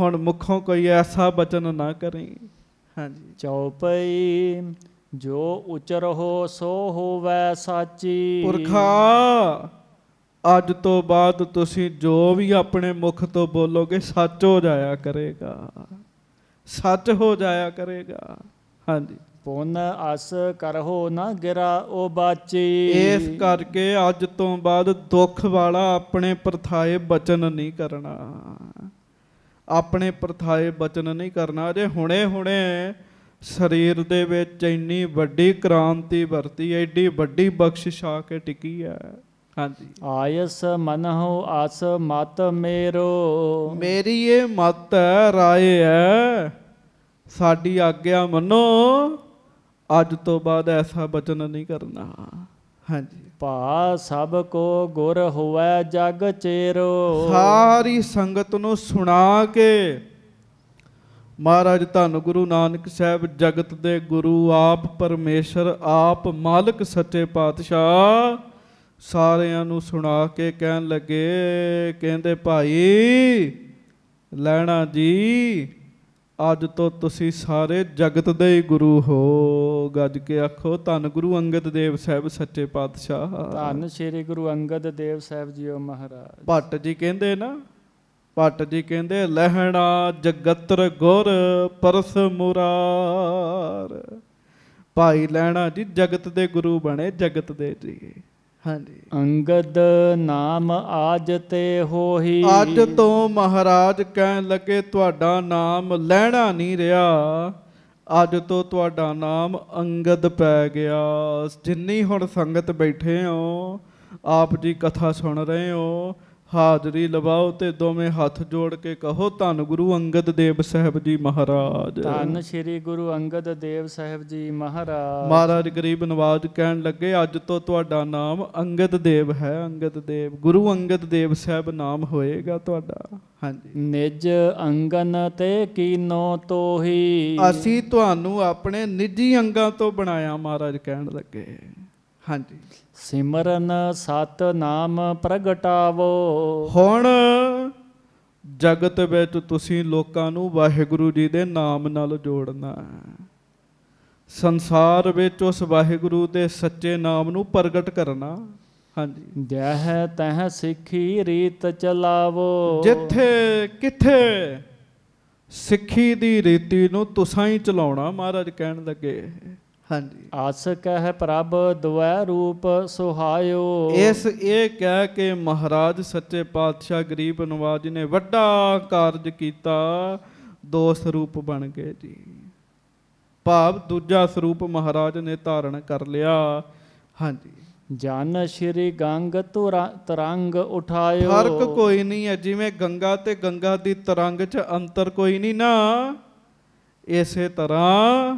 ਹੁਣ ਮੁਖੋਂ ਕੋਈ ਐਸਾ ਬਚਨ ਨਾ ਕਰੀ ਹਾਂਜੀ ਚੌਪਈ ਜੋ ਉਚਰ ਹੋ ਸੋ ਹੋਵੈ ਸਾਚੀ ਪੁਰਖਾ ਅੱਜ ਤੋਂ ਬਾਅਦ ਤੁਸੀਂ ਜੋ ਵੀ ਆਪਣੇ ਮੁਖ ਤੋਂ ਬੋਲੋਗੇ ਸੱਚ ਹੋ ਜਾਇਆ ਕਰੇਗਾ ਸੱਚ ਹੋ ਜਾਇਆ ਕਰੇਗਾ ਹਾਂਜੀ ਪੁੰਨ ਅਸ ਕਰਹੋ ਨਾ ਗਿਰਾ ਉਹ ਬਾਚੀ ਇਸ ਕਰਕੇ ਅੱਜ ਤੋਂ ਬਾਅਦ ਦੁੱਖ ਵਾਲਾ ਆਪਣੇ ਪਰਥਾਏ ਬਚਨ ਨਹੀਂ ਕਰਨਾ ਆਪਣੇ ਪਰਥਾਏ ਬਚਨ ਨਹੀਂ ਕਰਨਾ ਜੇ ਹੁਣੇ ਹੁਣੇ ਸਰੀਰ ਦੇ ਵਿੱਚ ਇੰਨੀ ਵੱਡੀ ਕ੍ਰਾਂਤੀ ਵਰਤੀ ਐਡੀ ਵੱਡੀ ਬਖਸ਼ਿਸ਼ ਆ ਕੇ ਟਿਕੀ ਐ ਹਾਂਜੀ ਆਇਸ ਮਨਹੁ ਆਸ ਮਤ ਮੇਰੋ ਮੇਰੀ ਇਹ ਮਤ ਹੈ ਰਾਏ ਹੈ ਸਾਡੀ ਆਗਿਆ ਮੰਨੋ ਅੱਜ ਤੋਂ ਬਾਅਦ ਐਸਾ ਬਚਨ ਨਹੀਂ ਕਰਨਾ ਹਾਂਜੀ ਭਾ ਸਭ ਕੋ ਗੁਰ ਹੋਵੇ ਜਗ ਚੇਰੋ ਸਾਰੀ ਸੰਗਤ ਨੂੰ ਸੁਣਾ ਕੇ ਮਹਾਰਾਜ ਧੰਨ ਗੁਰੂ ਨਾਨਕ ਸਾਹਿਬ ਜਗਤ ਦੇ ਗੁਰੂ ਆਪ ਪਰਮੇਸ਼ਰ ਆਪ ਮਾਲਕ ਸੱਚੇ ਪਾਤਸ਼ਾਹ ਸਾਰਿਆਂ ਨੂੰ ਸੁਣਾ ਕੇ ਕਹਿਣ ਲੱਗੇ ਕਹਿੰਦੇ ਭਾਈ ਲੈਣਾ ਜੀ ਅੱਜ ਤੋਂ ਤੁਸੀਂ ਸਾਰੇ ਜਗਤ ਦੇ ਹੀ ਗੁਰੂ ਹੋ ਗੱਜ ਕੇ ਆਖੋ ਧੰਨ ਗੁਰੂ ਅੰਗਦ ਦੇਵ ਸਾਹਿਬ ਸੱਚੇ ਪਾਤਸ਼ਾਹ ਧੰਨ ਸ਼੍ਰੀ ਗੁਰੂ ਅੰਗਦ ਦੇਵ ਸਾਹਿਬ ਜੀਓ ਮਹਾਰਾਜ ਭੱਟ ਜੀ ਕਹਿੰਦੇ ਨਾ ਭੱਟ ਜੀ ਕਹਿੰਦੇ ਲਹਿਣਾ ਜਗਤਰ ਗੁਰ ਪਰਸ ਮੁਰਾਰ ਭਾਈ ਲੈਣਾ ਜੀ ਜਗਤ ਦੇ ਗੁਰੂ ਬਣੇ ਜਗਤ ਦੇ ਜੀ ਹਾਂਜੀ ਅੰਗਦ ਨਾਮ ਆਜ ਤੇ ਹੋਹੀ ਅੱਜ ਤੋਂ ਮਹਾਰਾਜ ਕਹਿਣ ਲੱਗੇ ਤੁਹਾਡਾ ਨਾਮ ਲੈਣਾ ਨਹੀਂ ਰਿਹਾ ਅੱਜ ਤੋਂ ਤੁਹਾਡਾ ਨਾਮ ਅੰਗਦ ਪੈ ਗਿਆ ਜਿੰਨੀ ਹੁਣ ਸੰਗਤ ਬੈਠੇ ਹੋ ਆਪ ਜੀ ਕਥਾ ਸੁਣ ਰਹੇ ਹੋ ਹਾਜ਼ਰੀ ਲਵਾਓ ਤੇ ਦੋਵੇਂ ਹੱਥ ਜੋੜ ਕੇ ਕਹੋ ਧੰਨ ਗੁਰੂ ਅੰਗਦ ਦੇਵ ਸਾਹਿਬ ਜੀ ਮਹਾਰਾਜ ਧੰਨ ਸ੍ਰੀ ਗੁਰੂ ਅੰਗਦ ਦੇਵ ਸਾਹਿਬ ਜੀ ਮਹਾਰਾਜ ਮਹਾਰਾਜ ਗਰੀਬ ਨਵਾਜ਼ ਕਹਿਣ ਲੱਗੇ ਅੱਜ ਤੋਂ ਤੁਹਾਡਾ ਨਾਮ ਅੰਗਦ ਦੇਵ ਹੈ ਅੰਗਦ ਦੇਵ ਗੁਰੂ ਅੰਗਦ ਦੇਵ ਸਾਹਿਬ ਨਾਮ ਹੋਏਗਾ ਤੁਹਾਡਾ ਹਾਂਜੀ ਨਿਜ ਅੰਗਨ ਤੇ ਕੀਨੋ ਤੋਹੀ ਅਸੀਂ ਤੁਹਾਨੂੰ ਆਪਣੇ ਨਿੱਜੀ ਅੰਗਾਂ ਤੋਂ ਬਣਾਇਆ ਮਹਾਰਾਜ ਕਹਿਣ ਲੱਗੇ ਹਾਂਜੀ ਸਿਮਰਨ ਸਤ ਨਾਮ ਪ੍ਰਗਟਾਵੋ ਹੁਣ ਜਗਤ ਵਿੱਚ ਤੁਸੀਂ ਲੋਕਾਂ ਨੂੰ ਵਾਹਿਗੁਰੂ ਜੀ ਦੇ ਨਾਮ ਨਾਲ ਜੋੜਨਾ ਸੰਸਾਰ ਵਿੱਚ ਉਸ ਵਾਹਿਗੁਰੂ ਦੇ ਸੱਚੇ ਨਾਮ ਨੂੰ ਪ੍ਰਗਟ ਕਰਨਾ ਹਾਂਜੀ ਜਹ ਤਹ ਸਿੱਖੀ ਰੀਤ ਚਲਾਵੋ ਜਿੱਥੇ ਕਿੱਥੇ ਸਿੱਖੀ ਦੀ ਰੀਤੀ ਨੂੰ ਤੁਸਾਂ ਹੀ ਚਲਾਉਣਾ ਮਹਾਰਾਜ ਕਹਿਣ ਲੱਗੇ ਹਾਂਜੀ ਆਸਕ ਹੈ ਪ੍ਰਭ ਦੁਐ ਰੂਪ ਸੁਹਾਇਓ ਇਸ ਇਹ ਕਹਿ ਕੇ ਮਹਾਰਾਜ ਸੱਚੇ ਪਾਤਸ਼ਾਹ ਗਰੀਬ ਨਵਾਜ ਨੇ ਵੱਡਾ ਕਾਰਜ ਕੀਤਾ ਦੋਸ ਰੂਪ ਬਣ ਗਏ ਜੀ ਭਾਵ ਦੂਜਾ ਸਰੂਪ ਮਹਾਰਾਜ ਨੇ ਧਾਰਨ ਕਰ ਲਿਆ ਹਾਂਜੀ ਜਨ ਸ਼੍ਰੀ ਗੰਗ ਤਰੰਗ ਉਠਾਇਓ ਫਰਕ ਕੋਈ ਨਹੀਂ ਹੈ ਜਿਵੇਂ ਗੰਗਾ ਤੇ ਗੰਗਾ ਦੀ ਤਰੰਗ 'ਚ ਅੰਤਰ ਕੋਈ ਨਹੀਂ ਨਾ ਇਸੇ ਤਰ੍ਹਾਂ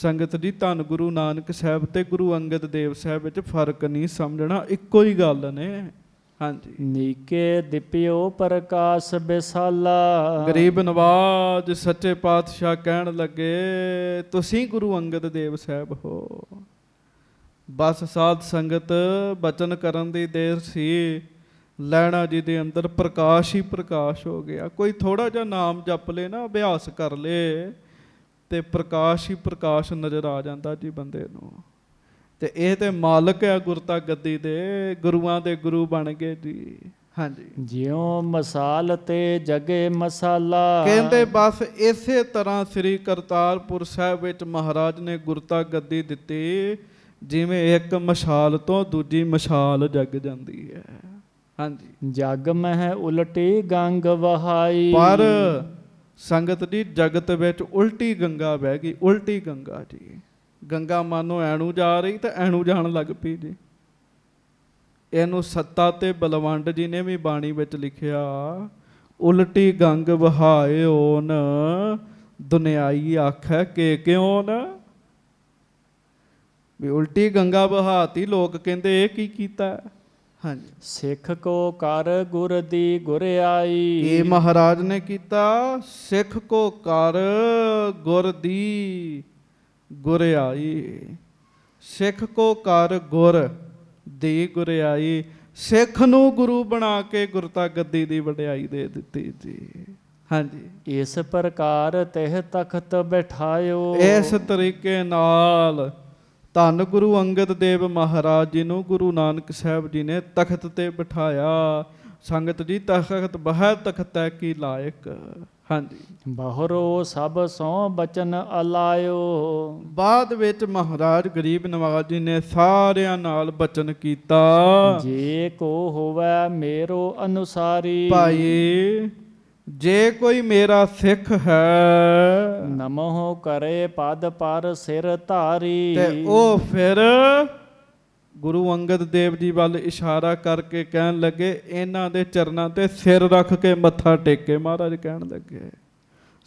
ਸੰਗਤ ਜੀ ਧੰਨ ਗੁਰੂ ਨਾਨਕ ਸਾਹਿਬ ਤੇ ਗੁਰੂ ਅੰਗਦ ਦੇਵ ਸਾਹਿਬ ਵਿੱਚ ਫਰਕ ਨਹੀਂ ਸਮਝਣਾ ਇੱਕੋ ਹੀ ਗੱਲ ਨੇ ਹਾਂਜੀ ਨੀਕੇ ਦਿਪਿਓ ਪ੍ਰਕਾਸ਼ ਬਿਸਾਲਾ ਗਰੀਬ ਨਵਾਜ ਸੱਚੇ ਪਾਤਸ਼ਾਹ ਕਹਿਣ ਲੱਗੇ ਤੁਸੀਂ ਗੁਰੂ ਅੰਗਦ ਦੇਵ ਸਾਹਿਬ ਹੋ ਬਸ ਸਾਧ ਸੰਗਤ ਬਚਨ ਕਰਨ ਦੀ ਦੇਰ ਸੀ ਲੈਣਾ ਜੀ ਦੇ ਅੰਦਰ ਪ੍ਰਕਾਸ਼ ਹੀ ਪ੍ਰਕਾਸ਼ ਹੋ ਗਿਆ ਕੋਈ ਥੋੜਾ ਜਿਹਾ ਨਾਮ ਜਪ ਲੇ ਨਾ ਅਭਿਆਸ ਕਰ ਲੇ ਤੇ ਪ੍ਰਕਾਸ਼ ਹੀ ਪ੍ਰਕਾਸ਼ ਨਜ਼ਰ ਆ ਜਾਂਦਾ ਜੀ ਬੰਦੇ ਨੂੰ ਤੇ ਇਹ ਤੇ ਮਾਲਕ ਹੈ ਗੁਰਤਾ ਗੱਦੀ ਦੇ ਗੁਰੂਆਂ ਦੇ ਗੁਰੂ ਬਣ ਗਏ ਜੀ ਹਾਂਜੀ ਜਿਉ ਮਸਾਲ ਤੇ ਜਗੇ ਮਸਾਲਾ ਕਹਿੰਦੇ ਬਸ ਇਸੇ ਤਰ੍ਹਾਂ ਸ੍ਰੀ ਕਰਤਾਰਪੁਰ ਸਾਹਿਬ ਵਿੱਚ ਮਹਾਰਾਜ ਨੇ ਗੁਰਤਾ ਗੱਦੀ ਦਿੱਤੀ ਜਿਵੇਂ ਇੱਕ ਮਸ਼ਾਲ ਤੋਂ ਦੂਜੀ ਮਸ਼ਾਲ ਜਗ ਜਾਂਦੀ ਹੈ ਹਾਂਜੀ ਜਗ ਮਹਿ ਉਲਟੇ ਗੰਗ ਵਹਾਈ ਪਰ ਸੰਗਤ ਜੀ ਜਗਤ ਵਿੱਚ ਉਲਟੀ ਗੰਗਾ ਵਹਿ ਗਈ ਉਲਟੀ ਗੰਗਾ ਜੀ ਗੰਗਾ ਮਾਨੋ ਐਣੂ ਜਾ ਰਹੀ ਤਾਂ ਐਣੂ ਜਾਣ ਲੱਗ ਪਈ ਜੀ ਇਹਨੂੰ ਸੱਤਾ ਤੇ ਬਲਵੰਡ ਜੀ ਨੇ ਵੀ ਬਾਣੀ ਵਿੱਚ ਲਿਖਿਆ ਉਲਟੀ ਗੰਗ ਵਹਾਇਓਨ ਦੁਨਿਆਈ ਆਖੈ ਕੇ ਕਿਉਂ ਨ ਵੀ ਉਲਟੀ ਗੰਗਾ ਬਹਾਤੀ ਲੋਕ ਕਹਿੰਦੇ ਇਹ ਕੀ ਕੀਤਾ ਹਾਂਜੀ ਸਿੱਖ ਕੋ ਕਰ ਗੁਰ ਦੀ ਗੁਰ ਆਈ ਇਹ ਮਹਾਰਾਜ ਨੇ ਕੀਤਾ ਸਿੱਖ ਕੋ ਕਰ ਗੁਰ ਦੀ ਗੁਰ ਆਈ ਸਿੱਖ ਕੋ ਕਰ ਗੁਰ ਦੀ ਗੁਰ ਆਈ ਸਿੱਖ ਨੂੰ ਗੁਰੂ ਬਣਾ ਕੇ ਗੁਰਤਾ ਗੱਦੀ ਦੀ ਵਡਿਆਈ ਦੇ ਦਿੱਤੀ ਜੀ ਹਾਂਜੀ ਇਸ ਪ੍ਰਕਾਰ ਤਹਿ ਤਖਤ ਬਿਠਾਇਓ ਇਸ ਤਰੀਕੇ ਨਾਲ ਧੰਨ ਗੁਰੂ ਅੰਗਦ ਦੇਵ ਮਹਾਰਾਜ ਜੀ ਨੂੰ ਗੁਰੂ ਨਾਨਕ ਸਾਹਿਬ ਜੀ ਨੇ ਤਖਤ ਤੇ ਬਿਠਾਇਆ ਸੰਗਤ ਜੀ ਤਖਤ ਬਹਿ ਤਖਤ ਹੈ ਕੀ ਲਾਇਕ ਹਾਂਜੀ ਬਹਰੋ ਸਭ ਸੋ ਬਚਨ ਅਲਾਇਓ ਬਾਦ ਵਿੱਚ ਮਹਾਰਾਜ ਗਰੀਬ ਨਵਾਜ਼ ਜੀ ਨੇ ਸਾਰਿਆਂ ਨਾਲ ਬਚਨ ਕੀਤਾ ਜੇ ਕੋ ਹੋਵੇ ਮੇਰੋ ਅਨੁਸਾਰੀ ਭਾਈ ਜੇ ਕੋਈ ਮੇਰਾ ਸਿੱਖ ਹੈ ਨਮੋ ਕਰੇ ਪਦ ਪਰ ਸਿਰ ਧਾਰੀ ਤੇ ਉਹ ਫਿਰ ਗੁਰੂ ਅੰਗਦ ਦੇਵ ਜੀ ਵੱਲ ਇਸ਼ਾਰਾ ਕਰਕੇ ਕਹਿਣ ਲੱਗੇ ਇਹਨਾਂ ਦੇ ਚਰਨਾਂ ਤੇ ਸਿਰ ਰੱਖ ਕੇ ਮੱਥਾ ਟੇਕੇ ਮਹਾਰਾਜ ਕਹਿਣ ਲੱਗੇ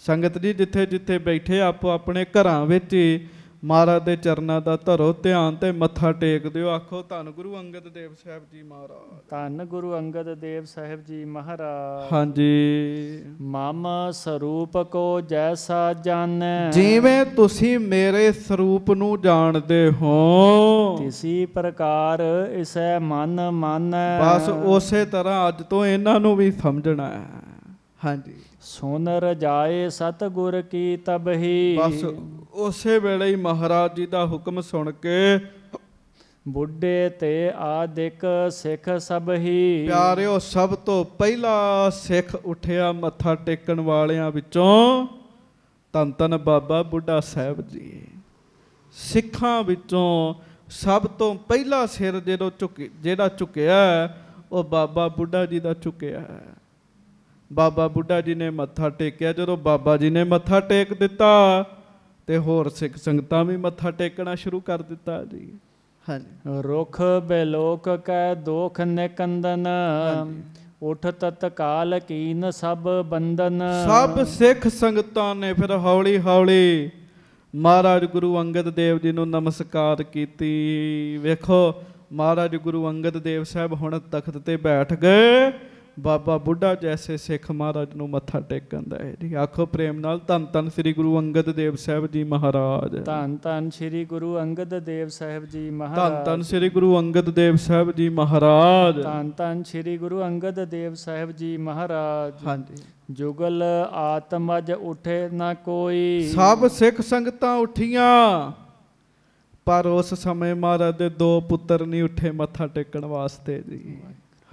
ਸੰਗਤ ਜੀ ਜਿੱਥੇ ਜਿੱਥੇ ਬੈਠੇ ਆਪੋ ਆਪਣੇ ਘਰਾਂ ਵਿੱਚ ਹੀ ਮਹਾਰਾਜ ਦੇ ਚਰਨਾਂ ਦਾ ਧਰੋ ਧਿਆਨ ਤੇ ਮੱਥਾ ਟੇਕ ਦਿਓ ਆਖੋ ਧੰਨ ਗੁਰੂ ਅੰਗਦ ਦੇਵ ਸਾਹਿਬ ਜੀ ਮਹਾਰਾਜ ਧੰਨ ਗੁਰੂ ਅੰਗਦ ਦੇਵ ਸਾਹਿਬ ਜੀ ਮਹਾਰਾਜ ਹਾਂਜੀ ਮਮ ਸਰੂਪ ਕੋ ਜੈਸਾ ਜਨ ਜਿਵੇਂ ਤੁਸੀਂ ਮੇਰੇ ਸਰੂਪ ਨੂੰ ਜਾਣਦੇ ਹੋ ਤਿਸੀ ਪ੍ਰਕਾਰ ਇਸੈ ਮਨ ਮਨ ਬਸ ਉਸੇ ਤਰ੍ਹਾਂ ਅੱਜ ਤੋਂ ਇਹਨਾਂ ਨੂੰ ਵੀ ਸਮਝਣਾ ਹੈ ਹਾਂਜੀ ਸੁਨ ਰਜਾਏ ਸਤਗੁਰ ਕੀ ਤਬਹੀ ਬਸ ਉਸੇ ਵੇਲੇ ਹੀ ਮਹਾਰਾਜ ਜੀ ਦਾ ਹੁਕਮ ਸੁਣ ਕੇ ਬੁੱਢੇ ਤੇ ਆਦਿਕ ਸਿੱਖ ਸਭ ਹੀ ਪਿਆਰਿਓ ਸਭ ਤੋਂ ਪਹਿਲਾ ਸਿੱਖ ਉਠਿਆ ਮੱਥਾ ਟੇਕਣ ਵਾਲਿਆਂ ਵਿੱਚੋਂ ਤਨ ਤਨ ਬਾਬਾ ਬੁੱਢਾ ਸਾਹਿਬ ਜੀ ਸਿੱਖਾਂ ਵਿੱਚੋਂ ਸਭ ਤੋਂ ਪਹਿਲਾ ਸਿਰ ਜਿਹੜਾ ਝੁਕਿਆ ਉਹ ਬਾਬਾ ਬੁੱਢਾ ਜੀ ਦਾ ਝੁਕਿਆ ਹੈ ਬਾਬਾ ਬੁੱਢਾ ਜੀ ਨੇ ਮੱਥਾ ਟੇਕਿਆ ਜਦੋਂ ਬਾਬਾ ਜੀ ਨੇ ਮੱਥਾ ਟੇਕ ਦਿੱਤਾ ਤੇ ਹੋਰ ਸਿੱਖ ਸੰਗਤਾਂ ਵੀ ਮੱਥਾ ਟੇਕਣਾ ਸ਼ੁਰੂ ਕਰ ਦਿੱਤਾ ਜੀ ਹਾਂਜੀ ਰੁਖ ਬੇਲੋਕ ਕੈ ਦੋਖ ਨਿਕੰਦਨ ਉਠ ਤਤਕਾਲ ਕੀਨ ਸਭ ਬੰਦਨ ਸਭ ਸਿੱਖ ਸੰਗਤਾਂ ਨੇ ਫਿਰ ਹੌਲੀ ਹੌਲੀ ਮਹਾਰਾਜ ਗੁਰੂ ਅੰਗਦ ਦੇਵ ਜੀ ਨੂੰ ਨਮਸਕਾਰ ਕੀਤੀ ਵੇਖੋ ਮਹਾਰਾਜ ਗੁਰੂ ਅੰਗਦ ਦੇਵ ਸਾਹਿਬ ਹੁਣ ਤਖਤ ਤੇ ਬੈਠ ਗਏ ਬਾਬਾ ਬੁੱਢਾ ਜੈਸੇ ਸਿੱਖ ਮਹਾਰਾਜ ਨੂੰ ਮੱਥਾ ਟੇਕਣ ਦਾ ਹੈ ਜੀ ਆਖੋ ਪ੍ਰੇਮ ਨਾਲ ਧੰਨ ਧੰਨ ਸ੍ਰੀ ਗੁਰੂ ਅੰਗਦ ਦੇਵ ਸਾਹਿਬ ਜੀ ਮਹਾਰਾਜ ਧੰਨ ਧੰਨ ਸ੍ਰੀ ਗੁਰੂ ਅੰਗਦ ਦੇਵ ਸਾਹਿਬ ਜੀ ਮਹਾਰਾਜ ਧੰਨ ਧੰਨ ਸ੍ਰੀ ਗੁਰੂ ਅੰਗਦ ਦੇਵ ਸਾਹਿਬ ਜੀ ਮਹਾਰਾਜ ਧੰਨ ਧੰਨ ਸ੍ਰੀ ਗੁਰੂ ਅੰਗਦ ਦੇਵ ਸਾਹਿਬ ਜੀ ਮਹਾਰਾਜ ਹਾਂਜੀ ਜੁਗਲ ਆਤਮ ਅਜ ਉਠੇ ਨਾ ਕੋਈ ਸਭ ਸਿੱਖ ਸੰਗਤਾਂ ਉਠੀਆਂ ਪਰ ਉਸ ਸਮੇਂ ਮਹਾਰਾਜ ਦੇ ਦੋ ਪੁੱਤਰ ਨਹੀਂ ਉੱਠੇ ਮੱਥਾ ਟੇਕਣ ਵਾਸਤੇ ਜੀ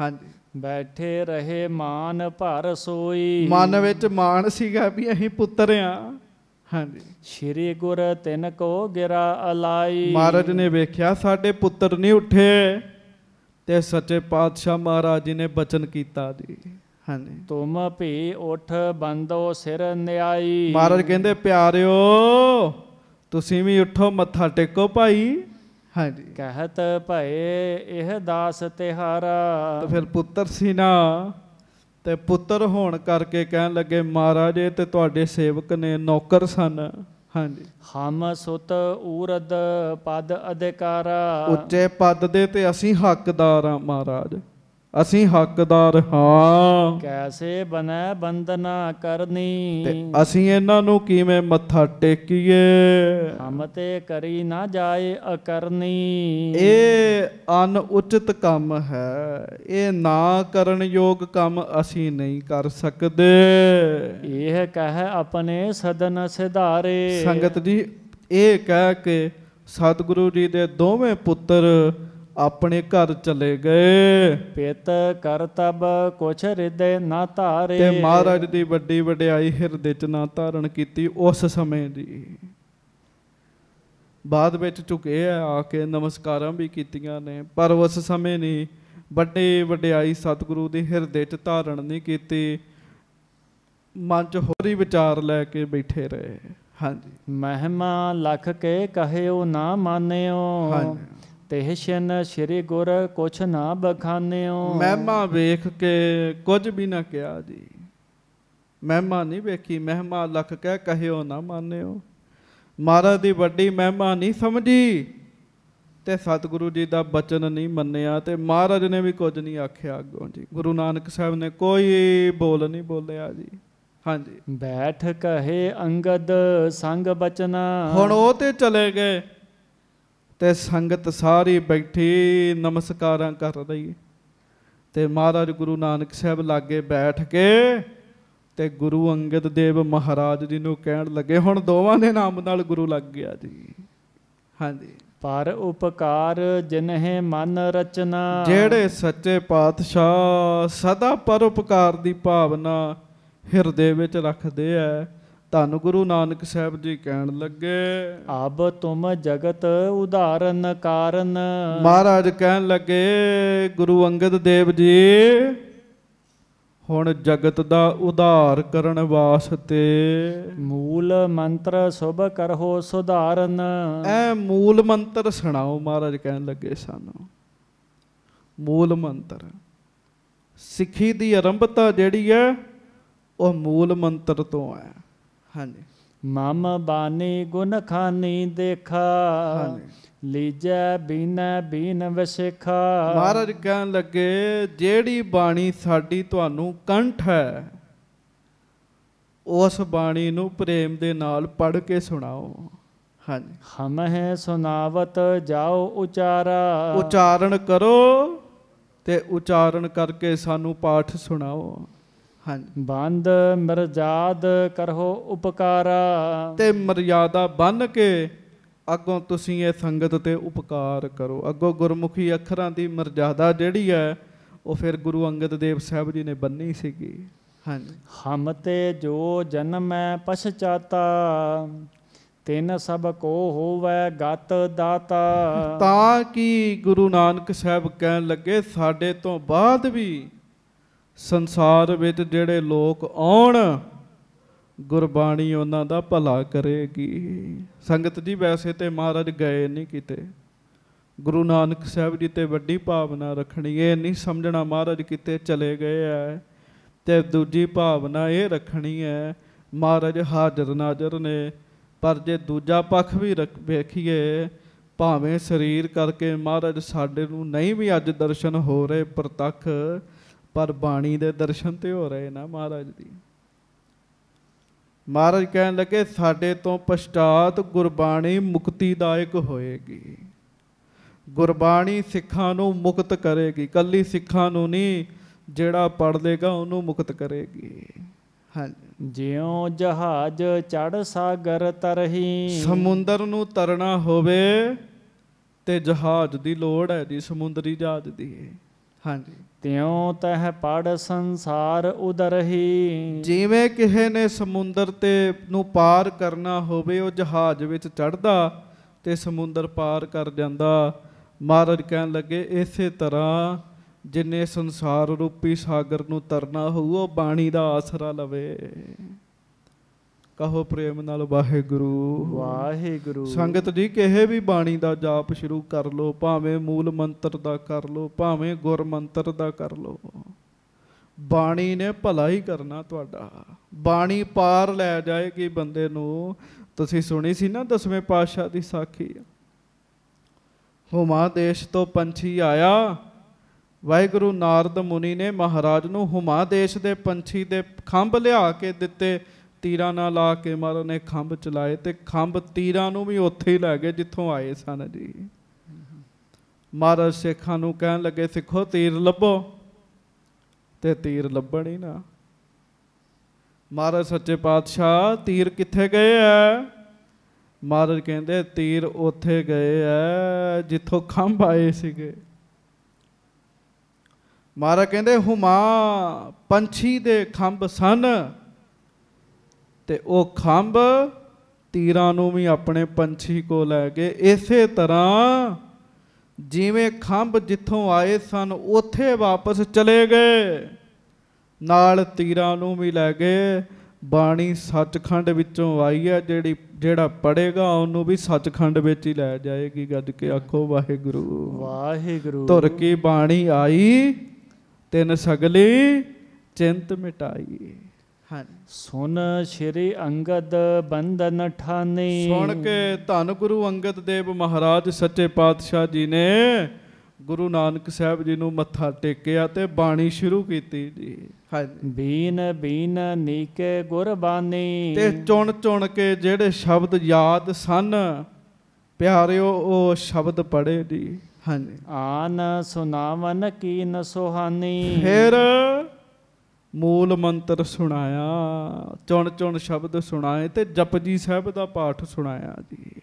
ਹਾਂਜੀ ਬੈਠੇ ਰਹੇ ਮਾਨ ਭਰ ਸੋਈ ਮਨ ਵਿੱਚ ਮਾਨ ਸੀਗਾ ਵੀ ਅਸੀਂ ਪੁੱਤਰ ਆ ਹਾਂਜੀ ਸ਼੍ਰੀ ਗੁਰ ਤਿੰਨ ਕੋ ਗਿਰਾ ਅਲਾਈ ਮਹਾਰਾਜ ਨੇ ਵੇਖਿਆ ਸਾਡੇ ਪੁੱਤਰ ਨਹੀਂ ਉੱਠੇ ਤੇ ਸੱਚੇ ਪਾਤਸ਼ਾਹ ਮਹਾਰਾਜ ਜੀ ਨੇ ਬਚਨ ਕੀਤਾ ਜੀ ਹਾਂਜੀ ਤੁਮ ਭੀ ਉਠ ਬੰਦੋ ਸਿਰ ਨਿਆਈ ਮਹਾਰਾਜ ਕਹਿੰਦੇ ਪਿਆਰਿਓ ਤੁਸੀਂ ਵੀ ਉਠੋ ਮੱਥਾ ਟੇਕੋ ਭਾਈ ਹਾਂਜੀ ਕਹਤ ਭਏ ਇਹ ਦਾਸ ਤਿਹਾਰਾ ਫਿਰ ਪੁੱਤਰ ਸੀ ਨਾ ਤੇ ਪੁੱਤਰ ਹੋਣ ਕਰਕੇ ਕਹਿਣ ਲੱਗੇ ਮਹਾਰਾਜ ਇਹ ਤੇ ਤੁਹਾਡੇ ਸੇਵਕ ਨੇ ਨੌਕਰ ਸਨ ਹਾਂਜੀ ਹਮ ਸੁਤ ਊਰਦ ਪਦ ਅਧਿਕਾਰਾ ਉੱਚੇ ਪਦ ਦੇ ਤੇ ਅਸੀਂ ਹੱਕਦਾਰ ਆ ਮਹਾਰਾਜ ਅਸੀਂ ਹੱਕਦਾਰ ਹਾਂ ਕੈਸੇ ਬਨੈ ਬੰਦਨਾ ਕਰਨੀ ਤੇ ਅਸੀਂ ਇਹਨਾਂ ਨੂੰ ਕਿਵੇਂ ਮੱਥਾ ਟੇਕੀਏ ਹਮ ਤੇ ਕਰੀ ਨਾ ਜਾਏ ਅਕਰਨੀ ਇਹ ਉਚਿਤ ਕੰਮ ਹੈ ਇਹ ਨਾ ਕਰਨ ਯੋਗ ਕੰਮ ਅਸੀਂ ਨਹੀਂ ਕਰ ਸਕਦੇ ਇਹ ਕਹਿ ਆਪਣੇ ਸਦਨ ਸਿਧਾਰੇ ਸੰਗਤ ਜੀ ਇਹ ਕਹਿ ਕੇ ਸਤਿਗੁਰੂ ਜੀ ਦੇ ਦੋਵੇਂ ਪੁੱਤਰ ਆਪਣੇ ਘਰ ਚਲੇ ਗਏ ਪਿਤ ਕਰਤਬ ਕੁਛ ਹਿਰਦੇ ਨਾ ਧਾਰੇ ਤੇ ਮਹਾਰਾਜ ਦੀ ਵੱਡੀ ਵਡਿਆਈ ਹਿਰਦੇ ਚ ਨਾ ਧਾਰਨ ਕੀਤੀ ਉਸ ਸਮੇਂ ਦੀ ਬਾਅਦ ਵਿੱਚ ਝੁਕੇ ਆ ਕੇ ਨਮਸਕਾਰਾਂ ਵੀ ਕੀਤੀਆਂ ਨੇ ਪਰ ਉਸ ਸਮੇਂ ਨਹੀਂ ਵੱਡੇ ਵਡਿਆਈ ਸਤਿਗੁਰੂ ਦੇ ਹਿਰਦੇ 'ਚ ਧਾਰਨ ਨਹੀਂ ਕੀਤੀ ਮਨ 'ਚ ਹੋਰੀ ਵਿਚਾਰ ਲੈ ਕੇ ਬੈਠੇ ਰਹੇ ਹਾਂਜੀ ਮਹਿਮਾ ਲਖ ਕੇ ਕਹਿਓ ਨਾ ਮਾਨਿਓ ਹਾਂਜੀ ਤੇਹ ਸ਼ਨ ਸ਼੍ਰੀ ਗੁਰ ਕੁਛ ਨਾ ਬਖਾਨਿਓ ਮਹਿਮਾ ਵੇਖ ਕੇ ਕੁਝ ਵੀ ਨਾ ਕਿਹਾ ਜੀ ਮਹਿਮਾ ਨਹੀਂ ਵੇਖੀ ਮਹਿਮਾ ਲਖ ਕਹਿ ਕਹਿਓ ਨਾ ਮੰਨਿਓ ਮਹਾਰਾਜ ਦੀ ਵੱਡੀ ਮਹਿਮਾ ਨਹੀਂ ਸਮਝੀ ਤੇ ਸਤਿਗੁਰੂ ਜੀ ਦਾ ਬਚਨ ਨਹੀਂ ਮੰਨਿਆ ਤੇ ਮਹਾਰਾਜ ਨੇ ਵੀ ਕੁਝ ਨਹੀਂ ਆਖਿਆ ਅੱਗੋਂ ਜੀ ਗੁਰੂ ਨਾਨਕ ਸਾਹਿਬ ਨੇ ਕੋਈ ਬੋਲ ਨਹੀਂ ਬੋਲਿਆ ਜੀ ਹਾਂਜੀ ਬੈਠ ਕਹੇ ਅੰਗਦ ਸੰਗ ਬਚਨਾ ਹੁਣ ਉਹ ਤੇ ਚਲੇ ਗਏ ਤੇ ਸੰਗਤ ਸਾਰੀ ਬੈਠੀ ਨਮਸਕਾਰਾਂ ਕਰ ਰਹੀ ਤੇ ਮਹਾਰਾਜ ਗੁਰੂ ਨਾਨਕ ਸਾਹਿਬ ਲਾਗੇ ਬੈਠ ਕੇ ਤੇ ਗੁਰੂ ਅੰਗਦ ਦੇਵ ਮਹਾਰਾਜ ਜੀ ਨੂੰ ਕਹਿਣ ਲੱਗੇ ਹੁਣ ਦੋਵਾਂ ਦੇ ਨਾਮ ਨਾਲ ਗੁਰੂ ਲੱਗ ਗਿਆ ਜੀ ਹਾਂਜੀ ਪਰ ਉਪਕਾਰ ਜਿਨਹੇ ਮਨ ਰਚਨਾ ਜਿਹੜੇ ਸੱਚੇ ਪਾਤਸ਼ਾਹ ਸਦਾ ਪਰ ਉਪਕਾਰ ਦੀ ਭਾਵਨਾ ਹਿਰਦੇ ਵਿੱਚ ਰੱਖਦੇ ਐ ਧੰਨ ਗੁਰੂ ਨਾਨਕ ਸਾਹਿਬ ਜੀ ਕਹਿਣ ਲੱਗੇ ਅਬ ਤੁਮ ਜਗਤ ਉਧਾਰਨ ਕਾਰਨ ਮਹਾਰਾਜ ਕਹਿਣ ਲੱਗੇ ਗੁਰੂ ਅੰਗਦ ਦੇਵ ਜੀ ਹੁਣ ਜਗਤ ਦਾ ਉਧਾਰ ਕਰਨ ਵਾਸਤੇ ਮੂਲ ਮੰਤਰ ਸੁਭ ਕਰਹੋ ਸੁਧਾਰਨ ਐ ਮੂਲ ਮੰਤਰ ਸੁਣਾਓ ਮਹਾਰਾਜ ਕਹਿਣ ਲੱਗੇ ਸਾਨੂੰ ਮੂਲ ਮੰਤਰ ਸਿੱਖੀ ਦੀ ਆਰੰਭਤਾ ਜਿਹੜੀ ਹੈ ਉਹ ਮੂਲ ਮੰਤਰ ਤੋਂ ਹੈ ਹਾਂਜੀ ਮਮ ਬਾਨੀ ਗੁਣ ਖਾਨੀ ਦੇਖਾ ਲੀਜੈ ਬਿਨ ਬਿਨ ਵਸੇਖਾ ਮਹਾਰਾਜ ਕਹਿਣ ਲੱਗੇ ਜਿਹੜੀ ਬਾਣੀ ਸਾਡੀ ਤੁਹਾਨੂੰ ਕੰਠ ਹੈ ਉਸ ਬਾਣੀ ਨੂੰ ਪ੍ਰੇਮ ਦੇ ਨਾਲ ਪੜ ਕੇ ਸੁਣਾਓ ਹਾਂਜੀ ਹਮ ਹੈ ਸੁਨਾਵਤ ਜਾਓ ਉਚਾਰਾ ਉਚਾਰਨ ਕਰੋ ਤੇ ਉਚਾਰਨ ਕਰਕੇ ਸਾਨੂੰ ਪਾਠ ਸੁਣਾਓ ਬੰਦ ਮਰਜਾਦ ਕਰੋ ਉਪਕਾਰਾ ਤੇ ਮਰਜਾਦਾ ਬੰਨ ਕੇ ਅੱਗੋਂ ਤੁਸੀਂ ਇਹ ਸੰਗਤ ਤੇ ਉਪਕਾਰ ਕਰੋ ਅੱਗੋਂ ਗੁਰਮੁਖੀ ਅੱਖਰਾਂ ਦੀ ਮਰਜ਼ਾਦਾ ਜਿਹੜੀ ਹੈ ਉਹ ਫਿਰ ਗੁਰੂ ਅੰਗਦ ਦੇਵ ਸਾਹਿਬ ਜੀ ਨੇ ਬੰਨੀ ਸੀਗੀ ਹਾਂਜੀ ਹਮ ਤੇ ਜੋ ਜਨਮ ਹੈ ਪਛਚਾਤਾ ਤਿੰਨ ਸਭ ਕੋ ਹੋਵੇ ਗਤ ਦਾਤਾ ਤਾਂ ਕੀ ਗੁਰੂ ਨਾਨਕ ਸਾਹਿਬ ਕਹਿਣ ਲੱਗੇ ਸਾਡੇ ਤੋਂ ਬਾਅਦ ਵੀ ਸੰਸਾਰ ਵਿੱਚ ਜਿਹੜੇ ਲੋਕ ਆਉਣ ਗੁਰਬਾਣੀ ਉਹਨਾਂ ਦਾ ਭਲਾ ਕਰੇਗੀ ਸੰਗਤ ਜੀ ਵੈਸੇ ਤੇ ਮਹਾਰਾਜ ਗਏ ਨਹੀਂ ਕਿਤੇ ਗੁਰੂ ਨਾਨਕ ਸਾਹਿਬ ਜੀ ਤੇ ਵੱਡੀ ਭਾਵਨਾ ਰੱਖਣੀ ਇਹ ਨਹੀਂ ਸਮਝਣਾ ਮਹਾਰਾਜ ਕਿਤੇ ਚਲੇ ਗਏ ਐ ਤੇ ਦੂਜੀ ਭਾਵਨਾ ਇਹ ਰੱਖਣੀ ਐ ਮਹਾਰਾਜ ਹਾਜ਼ਰ ਨਾਜ਼ਰ ਨੇ ਪਰ ਜੇ ਦੂਜਾ ਪੱਖ ਵੀ ਵੇਖੀਏ ਭਾਵੇਂ ਸਰੀਰ ਕਰਕੇ ਮਹਾਰਾਜ ਸਾਡੇ ਨੂੰ ਨਹੀਂ ਵੀ ਅੱਜ ਦਰਸ਼ਨ ਹੋ ਰਹੇ ਪ੍ਰਤੱਖ ਪਰ ਬਾਣੀ ਦੇ ਦਰਸ਼ਨ ਤੇ ਹੋ ਰਹੇ ਨਾ ਮਹਾਰਾਜ ਦੀ ਮਹਾਰਾਜ ਕਹਿਣ ਲੱਗੇ ਸਾਡੇ ਤੋਂ ਪਛਤਾਤ ਗੁਰਬਾਣੀ ਮੁਕਤੀਦਾਇਕ ਹੋਏਗੀ ਗੁਰਬਾਣੀ ਸਿੱਖਾਂ ਨੂੰ ਮੁਕਤ ਕਰੇਗੀ ਕੱਲੀ ਸਿੱਖਾਂ ਨੂੰ ਨਹੀਂ ਜਿਹੜਾ ਪੜ ਲੇਗਾ ਉਹਨੂੰ ਮੁਕਤ ਕਰੇਗੀ ਹਾਂਜੀ ਜਿਉ ਜਹਾਜ ਚੜ ਸਾਗਰ ਤਰਹੀ ਸਮੁੰਦਰ ਨੂੰ ਤਰਨਾ ਹੋਵੇ ਤੇ ਜਹਾਜ਼ ਦੀ ਲੋੜ ਹੈ ਜੀ ਸਮੁੰਦਰੀ ਜਹਾਜ਼ ਦੀ ਹਾਂਜੀ ਤਿਉ ਤਹ ਪੜ ਸੰਸਾਰ ਉਦਰਹੀ ਜਿਵੇਂ ਕਿਸੇ ਨੇ ਸਮੁੰਦਰ ਤੇ ਨੂੰ ਪਾਰ ਕਰਨਾ ਹੋਵੇ ਉਹ ਜਹਾਜ਼ ਵਿੱਚ ਚੜਦਾ ਤੇ ਸਮੁੰਦਰ ਪਾਰ ਕਰ ਜਾਂਦਾ ਮਹਾਰਾਜ ਕਹਿਣ ਲੱਗੇ ਇਸੇ ਤਰ੍ਹਾਂ ਜਿਨੇ ਸੰਸਾਰ ਰੂਪੀ ਸਾਗਰ ਨੂੰ ਤਰਨਾ ਹੋਊ ਉਹ ਬਾਣੀ ਦਾ ਆਸਰਾ ਲਵੇ ਕਹੋ ਪ੍ਰੇਮ ਨਾਲ ਵਾਹਿਗੁਰੂ ਵਾਹਿਗੁਰੂ ਸੰਗਤ ਜੀ ਕਿਹੇ ਵੀ ਬਾਣੀ ਦਾ ਜਾਪ ਸ਼ੁਰੂ ਕਰ ਲੋ ਭਾਵੇਂ ਮੂਲ ਮੰਤਰ ਦਾ ਕਰ ਲੋ ਭਾਵੇਂ ਗੁਰ ਮੰਤਰ ਦਾ ਕਰ ਲੋ ਬਾਣੀ ਨੇ ਭਲਾ ਹੀ ਕਰਨਾ ਤੁਹਾਡਾ ਬਾਣੀ ਪਾਰ ਲੈ ਜਾਏਗੀ ਬੰਦੇ ਨੂੰ ਤੁਸੀਂ ਸੁਣੀ ਸੀ ਨਾ ਦਸਵੇਂ ਪਾਤਸ਼ਾਹ ਦੀ ਸਾਖੀ ਹੁਮਾ ਦੇਸ਼ ਤੋਂ ਪੰਛੀ ਆਇਆ ਵਾਹਿਗੁਰੂ ਨਾਰਦ ਮੁਨੀ ਨੇ ਮਹਾਰਾਜ ਨੂੰ ਹੁਮਾ ਦੇਸ਼ ਦੇ ਪੰਛੀ ਦੇ ਖੰਭ ਲਿਆ ਕੇ ਦਿੱਤੇ ਤੀਰਾਂ ਨਾਲ ਲਾ ਕੇ ਮਹਾਰਾਜ ਨੇ ਖੰਭ ਚਲਾਏ ਤੇ ਖੰਭ ਤੀਰਾਂ ਨੂੰ ਵੀ ਉੱਥੇ ਹੀ ਲੱਗੇ ਜਿੱਥੋਂ ਆਏ ਸਨ ਜੀ ਮਹਾਰਾਜ ਸਿੱਖਾਂ ਨੂੰ ਕਹਿਣ ਲੱਗੇ ਸਿੱਖੋ ਤੀਰ ਲੱਭੋ ਤੇ ਤੀਰ ਲੱਭਣ ਹੀ ਨਾ ਮਹਾਰਾਜ ਸੱਚੇ ਪਾਤਸ਼ਾਹ ਤੀਰ ਕਿੱਥੇ ਗਏ ਐ ਮਹਾਰਾਜ ਕਹਿੰਦੇ ਤੀਰ ਉੱਥੇ ਗਏ ਐ ਜਿੱਥੋਂ ਖੰਭ ਆਏ ਸੀਗੇ ਮਹਾਰਾਜ ਕਹਿੰਦੇ ਹੁਮਾ ਪੰਛੀ ਦੇ ਖੰਭ ਸਨ ਤੇ ਉਹ ਖੰਭ ਤੀਰਾਂ ਨੂੰ ਵੀ ਆਪਣੇ ਪੰਛੀ ਕੋ ਲੈ ਗਏ ਇਸੇ ਤਰ੍ਹਾਂ ਜਿਵੇਂ ਖੰਭ ਜਿੱਥੋਂ ਆਏ ਸਨ ਉਥੇ ਵਾਪਸ ਚਲੇ ਗਏ ਨਾਲ ਤੀਰਾਂ ਨੂੰ ਵੀ ਲੈ ਗਏ ਬਾਣੀ ਸੱਚਖੰਡ ਵਿੱਚੋਂ ਆਈ ਹੈ ਜਿਹੜੀ ਜਿਹੜਾ ਪੜੇਗਾ ਉਹਨੂੰ ਵੀ ਸੱਚਖੰਡ ਵਿੱਚ ਹੀ ਲੈ ਜਾਏਗੀ ਗੱਜ ਕੇ ਆਖੋ ਵਾਹਿਗੁਰੂ ਵਾਹਿਗੁਰੂ ਧੁਰ ਕੀ ਬਾਣੀ ਆਈ ਤਿੰਨ ਸਗਲੀ ਚਿੰਤ ਮਿਟਾਈ ਸੁਨ ਸ਼੍ਰੀ ਅੰਗਦ ਬੰਦਨ ਠਾਨੇ ਸੁਣ ਕੇ ਧੰਨ ਗੁਰੂ ਅੰਗਦ ਦੇਵ ਮਹਾਰਾਜ ਸੱਚੇ ਪਾਤਸ਼ਾਹ ਜੀ ਨੇ ਗੁਰੂ ਨਾਨਕ ਸਾਹਿਬ ਜੀ ਨੂੰ ਮੱਥਾ ਟੇਕਿਆ ਤੇ ਬਾਣੀ ਸ਼ੁਰੂ ਕੀਤੀ ਜੀ ਹਾਂਜੀ ਬੀਨ ਬੀਨ ਨੀਕੇ ਗੁਰਬਾਨੀ ਤੇ ਚੁਣ ਚੁਣ ਕੇ ਜਿਹੜੇ ਸ਼ਬਦ ਯਾਦ ਸਨ ਪਿਆਰਿਓ ਉਹ ਸ਼ਬਦ ਪੜੇ ਜੀ ਹਾਂਜੀ ਆਨ ਸੁਨਾਵਨ ਕੀਨ ਸੁਹਾਨੀ ਫਿਰ ਮੂਲ ਮੰਤਰ ਸੁਣਾਇਆ ਚੁਣ ਚੁਣ ਸ਼ਬਦ ਸੁਣਾਏ ਤੇ ਜਪਜੀ ਸਾਹਿਬ ਦਾ ਪਾਠ ਸੁਣਾਇਆ ਜੀ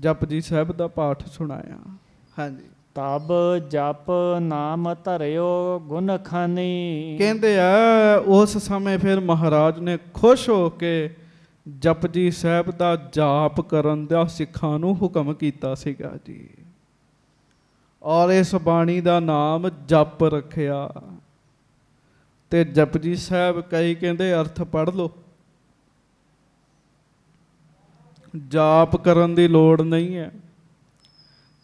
ਜਪਜੀ ਸਾਹਿਬ ਦਾ ਪਾਠ ਸੁਣਾਇਆ ਹਾਂਜੀ ਤਬ ਜਪ ਨਾਮ ਧਰਿਓ ਗੁਣ ਖਾਨੀ ਕਹਿੰਦੇ ਆ ਉਸ ਸਮੇਂ ਫਿਰ ਮਹਾਰਾਜ ਨੇ ਖੁਸ਼ ਹੋ ਕੇ ਜਪਜੀ ਸਾਹਿਬ ਦਾ ਜਾਪ ਕਰਨ ਦਾ ਸਿੱਖਾਂ ਨੂੰ ਹੁਕਮ ਕੀਤਾ ਸੀਗਾ ਜੀ ਔਰ ਇਸ ਬਾਣੀ ਦਾ ਨਾਮ ਜਪ ਰੱਖਿਆ ਤੇ ਜਪਜੀ ਸਾਹਿਬ ਕਈ ਕਹਿੰਦੇ ਅਰਥ ਪੜ ਲਓ ਜਾਪ ਕਰਨ ਦੀ ਲੋੜ ਨਹੀਂ ਹੈ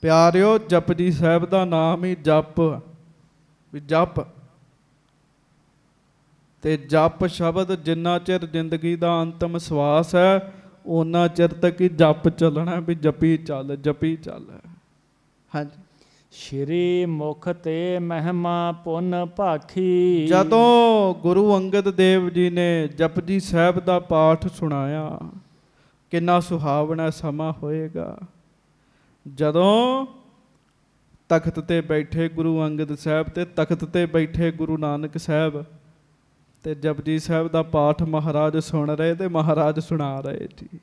ਪਿਆਰਿਓ ਜਪਜੀ ਸਾਹਿਬ ਦਾ ਨਾਮ ਹੀ ਜਪ ਵੀ ਜਪ ਤੇ ਜਪ ਸ਼ਬਦ ਜਿੰਨਾ ਚਿਰ ਜ਼ਿੰਦਗੀ ਦਾ ਅੰਤਮ ਸਵਾਸ ਹੈ ਉਹਨਾਂ ਚਿਰ ਤੱਕ ਹੀ ਜਪ ਚੱਲਣਾ ਵੀ ਜਪੀ ਚੱਲ ਜਪੀ ਚੱਲ ਹਾਂਜੀ ਸ਼੍ਰੀ ਮੁਖ ਤੇ ਮਹਿਮਾ ਪੁਨ ਭਾਖੀ ਜਦੋਂ ਗੁਰੂ ਅੰਗਦ ਦੇਵ ਜੀ ਨੇ ਜਪਜੀ ਸਾਹਿਬ ਦਾ ਪਾਠ ਸੁਣਾਇਆ ਕਿੰਨਾ ਸੁਹਾਵਣਾ ਸਮਾਂ ਹੋਏਗਾ ਜਦੋਂ ਤਖਤ ਤੇ ਬੈਠੇ ਗੁਰੂ ਅੰਗਦ ਸਾਹਿਬ ਤੇ ਤਖਤ ਤੇ ਬੈਠੇ ਗੁਰੂ ਨਾਨਕ ਸਾਹਿਬ ਤੇ ਜਪਜੀ ਸਾਹਿਬ ਦਾ ਪਾਠ ਮਹਾਰਾਜ ਸੁਣ ਰਹੇ ਤੇ ਮਹਾਰਾਜ ਸੁਣਾ ਰਹੇ ਜੀ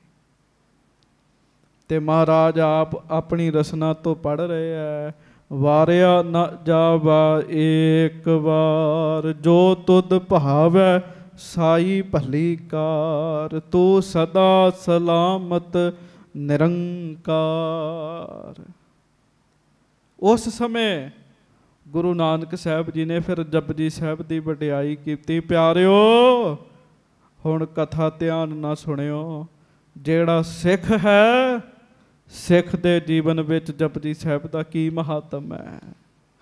ਤੇ ਮਹਾਰਾਜ ਆਪ ਆਪਣੀ ਰਸਨਾ ਤੋਂ ਪੜ ਰਹੇ ਹੈ ਵਾਰਿਆ ਨ ਜਾਵਾ ਏਕ ਵਾਰ ਜੋ ਤੁਧ ਭਾਵੈ ਸਾਈ ਭਲੀ ਕਾਰ ਤੂੰ ਸਦਾ ਸਲਾਮਤ ਨਿਰੰਕਾਰ ਉਸ ਸਮੇਂ ਗੁਰੂ ਨਾਨਕ ਸਾਹਿਬ ਜੀ ਨੇ ਫਿਰ ਜਪਜੀ ਸਾਹਿਬ ਦੀ ਵਡਿਆਈ ਕੀਤੀ ਪਿਆਰਿਓ ਹੁਣ ਕਥਾ ਧਿਆਨ ਨਾਲ ਸੁਣਿਓ ਜਿਹੜਾ ਸਿੱਖ ਹੈ ਸਿੱਖ ਦੇ ਜੀਵਨ ਵਿੱਚ ਜਪਜੀ ਸਾਹਿਬ ਦਾ ਕੀ ਮਹੱਤਵ ਹੈ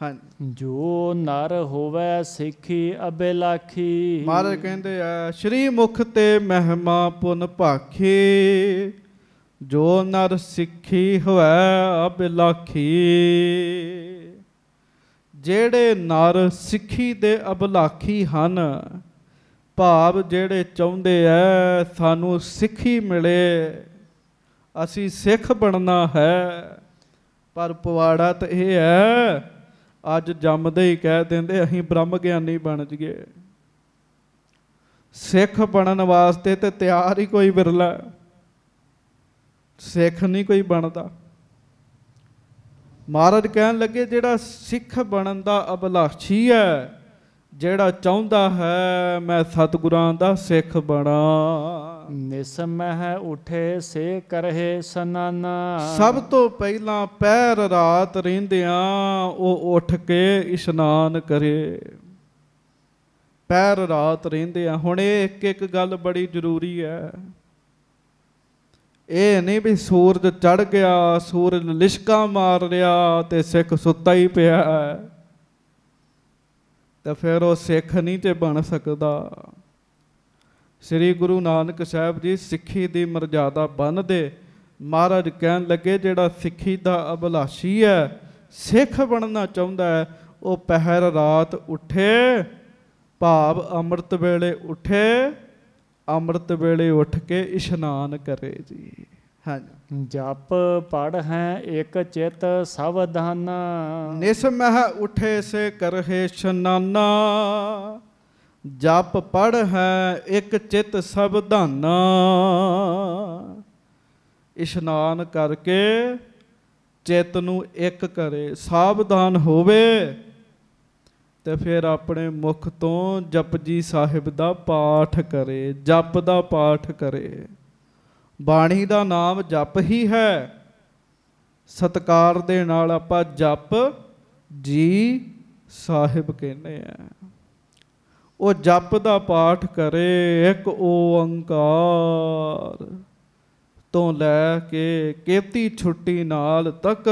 ਹਾਂ ਜੋ ਨਰ ਹੋਵੇ ਸਿੱਖੀ ਅਬਿਲਾਖੀ ਮਹਾਰਾਜ ਕਹਿੰਦੇ ਆ ਸ਼੍ਰੀ ਮੁਖ ਤੇ ਮਹਿਮਾ ਪੁਨ ਭਾਖੀ ਜੋ ਨਰ ਸਿੱਖੀ ਹੋਵੇ ਅਬਿਲਾਖੀ ਜਿਹੜੇ ਨਰ ਸਿੱਖੀ ਦੇ ਅਬਲਾਖੀ ਹਨ ਭਾਵ ਜਿਹੜੇ ਚਾਹੁੰਦੇ ਐ ਸਾਨੂੰ ਸਿੱਖੀ ਮਿਲੇ ਅਸੀਂ ਸਿੱਖ ਬਣਨਾ ਹੈ ਪਰ ਪਵਾੜਾ ਤਾਂ ਇਹ ਹੈ ਅੱਜ ਜੰਮਦੇ ਹੀ ਕਹਿ ਦਿੰਦੇ ਅਸੀਂ ਬ੍ਰਹਮ ਗਿਆਨੀ ਬਣ ਜਗੇ ਸਿੱਖ ਬਣਨ ਵਾਸਤੇ ਤੇ ਤਿਆਰ ਹੀ ਕੋਈ ਵਿਰਲਾ ਸਿੱਖ ਨਹੀਂ ਕੋਈ ਬਣਦਾ ਮਹਾਰਾਜ ਕਹਿਣ ਲੱਗੇ ਜਿਹੜਾ ਸਿੱਖ ਬਣਨ ਦਾ ਅਭਲਾਸ਼ੀ ਹੈ ਜਿਹੜਾ ਚਾਹੁੰਦਾ ਹੈ ਮੈਂ ਸਤਿਗੁਰਾਂ ਦਾ ਸਿੱਖ ਬਣਾ ਨਿਸਮਹ ਉਠੇ ਸੇ ਕਰਹੇ ਸਨਨ ਸਭ ਤੋਂ ਪਹਿਲਾਂ ਪੈਰ ਰਾਤ ਰਹਿੰਦਿਆਂ ਉਹ ਉੱਠ ਕੇ ਇਸ਼ਨਾਨ ਕਰੇ ਪੈਰ ਰਾਤ ਰਹਿੰਦਿਆਂ ਹੁਣ ਇਹ ਇੱਕ ਇੱਕ ਗੱਲ ਬੜੀ ਜ਼ਰੂਰੀ ਹੈ ਇਹ ਨਹੀਂ ਵੀ ਸੂਰਜ ਚੜ ਗਿਆ ਸੂਰਜ ਲਿਸ਼ਕਾ ਮਾਰ ਰਿਹਾ ਤੇ ਸਿੱਖ ਸੁੱਤਾ ਹੀ ਪਿਆ ਤਾਂ ਫਿਰ ਉਹ ਸਿੱਖ ਨਹੀਂ ਤੇ ਬਣ ਸਕਦਾ ਸ੍ਰੀ ਗੁਰੂ ਨਾਨਕ ਸਾਹਿਬ ਜੀ ਸਿੱਖੀ ਦੀ ਮਰਜ਼ਾਦਾ ਬੰਨਦੇ ਮਹਾਰਾਜ ਕਹਿਣ ਲੱਗੇ ਜਿਹੜਾ ਸਿੱਖੀ ਦਾ ਅਭਲਾਸ਼ੀ ਹੈ ਸਿੱਖ ਬਣਨਾ ਚਾਹੁੰਦਾ ਹੈ ਉਹ ਪਹਿਰ ਰਾਤ ਉੱਠੇ ਭਾਵ ਅੰਮ੍ਰਿਤ ਵੇਲੇ ਉੱਠੇ ਅੰਮ੍ਰਿਤ ਵੇਲੇ ਉੱਠ ਕੇ ਇਸ਼ਨਾਨ ਕਰੇ ਜੀ ਹਾਂਜੀ ਜਪ ਪੜ ਹੈ ਇੱਕ ਚਿਤ ਸਵਧਾਨਾ ਨਿਸਮਹਿ ਉਠੇ ਸੇ ਕਰਹਿ ਸ਼ਨਾਨਾ ਜਪ ਪੜ ਹੈ ਇੱਕ ਚਿਤ ਸਭ ਧਾਨਾ ਇਸ਼ਨਾਨ ਕਰਕੇ ਚਿਤ ਨੂੰ ਇੱਕ ਕਰੇ ਸਾਵਧਾਨ ਹੋਵੇ ਤੇ ਫਿਰ ਆਪਣੇ ਮੁਖ ਤੋਂ ਜਪਜੀ ਸਾਹਿਬ ਦਾ ਪਾਠ ਕਰੇ ਜਪ ਦਾ ਪਾਠ ਕਰੇ ਬਾਣੀ ਦਾ ਨਾਮ ਜਪ ਹੀ ਹੈ ਸਤਕਾਰ ਦੇ ਨਾਲ ਆਪਾਂ ਜਪ ਜੀ ਸਾਹਿਬ ਕਹਿੰਦੇ ਆ ਉਹ ਜਪ ਦਾ ਪਾਠ ਕਰੇ ਇੱਕ ਓੰਕਾਰ ਤੋਂ ਲੈ ਕੇ ਕੀਤੀ ਛੁੱਟੀ ਨਾਲ ਤੱਕ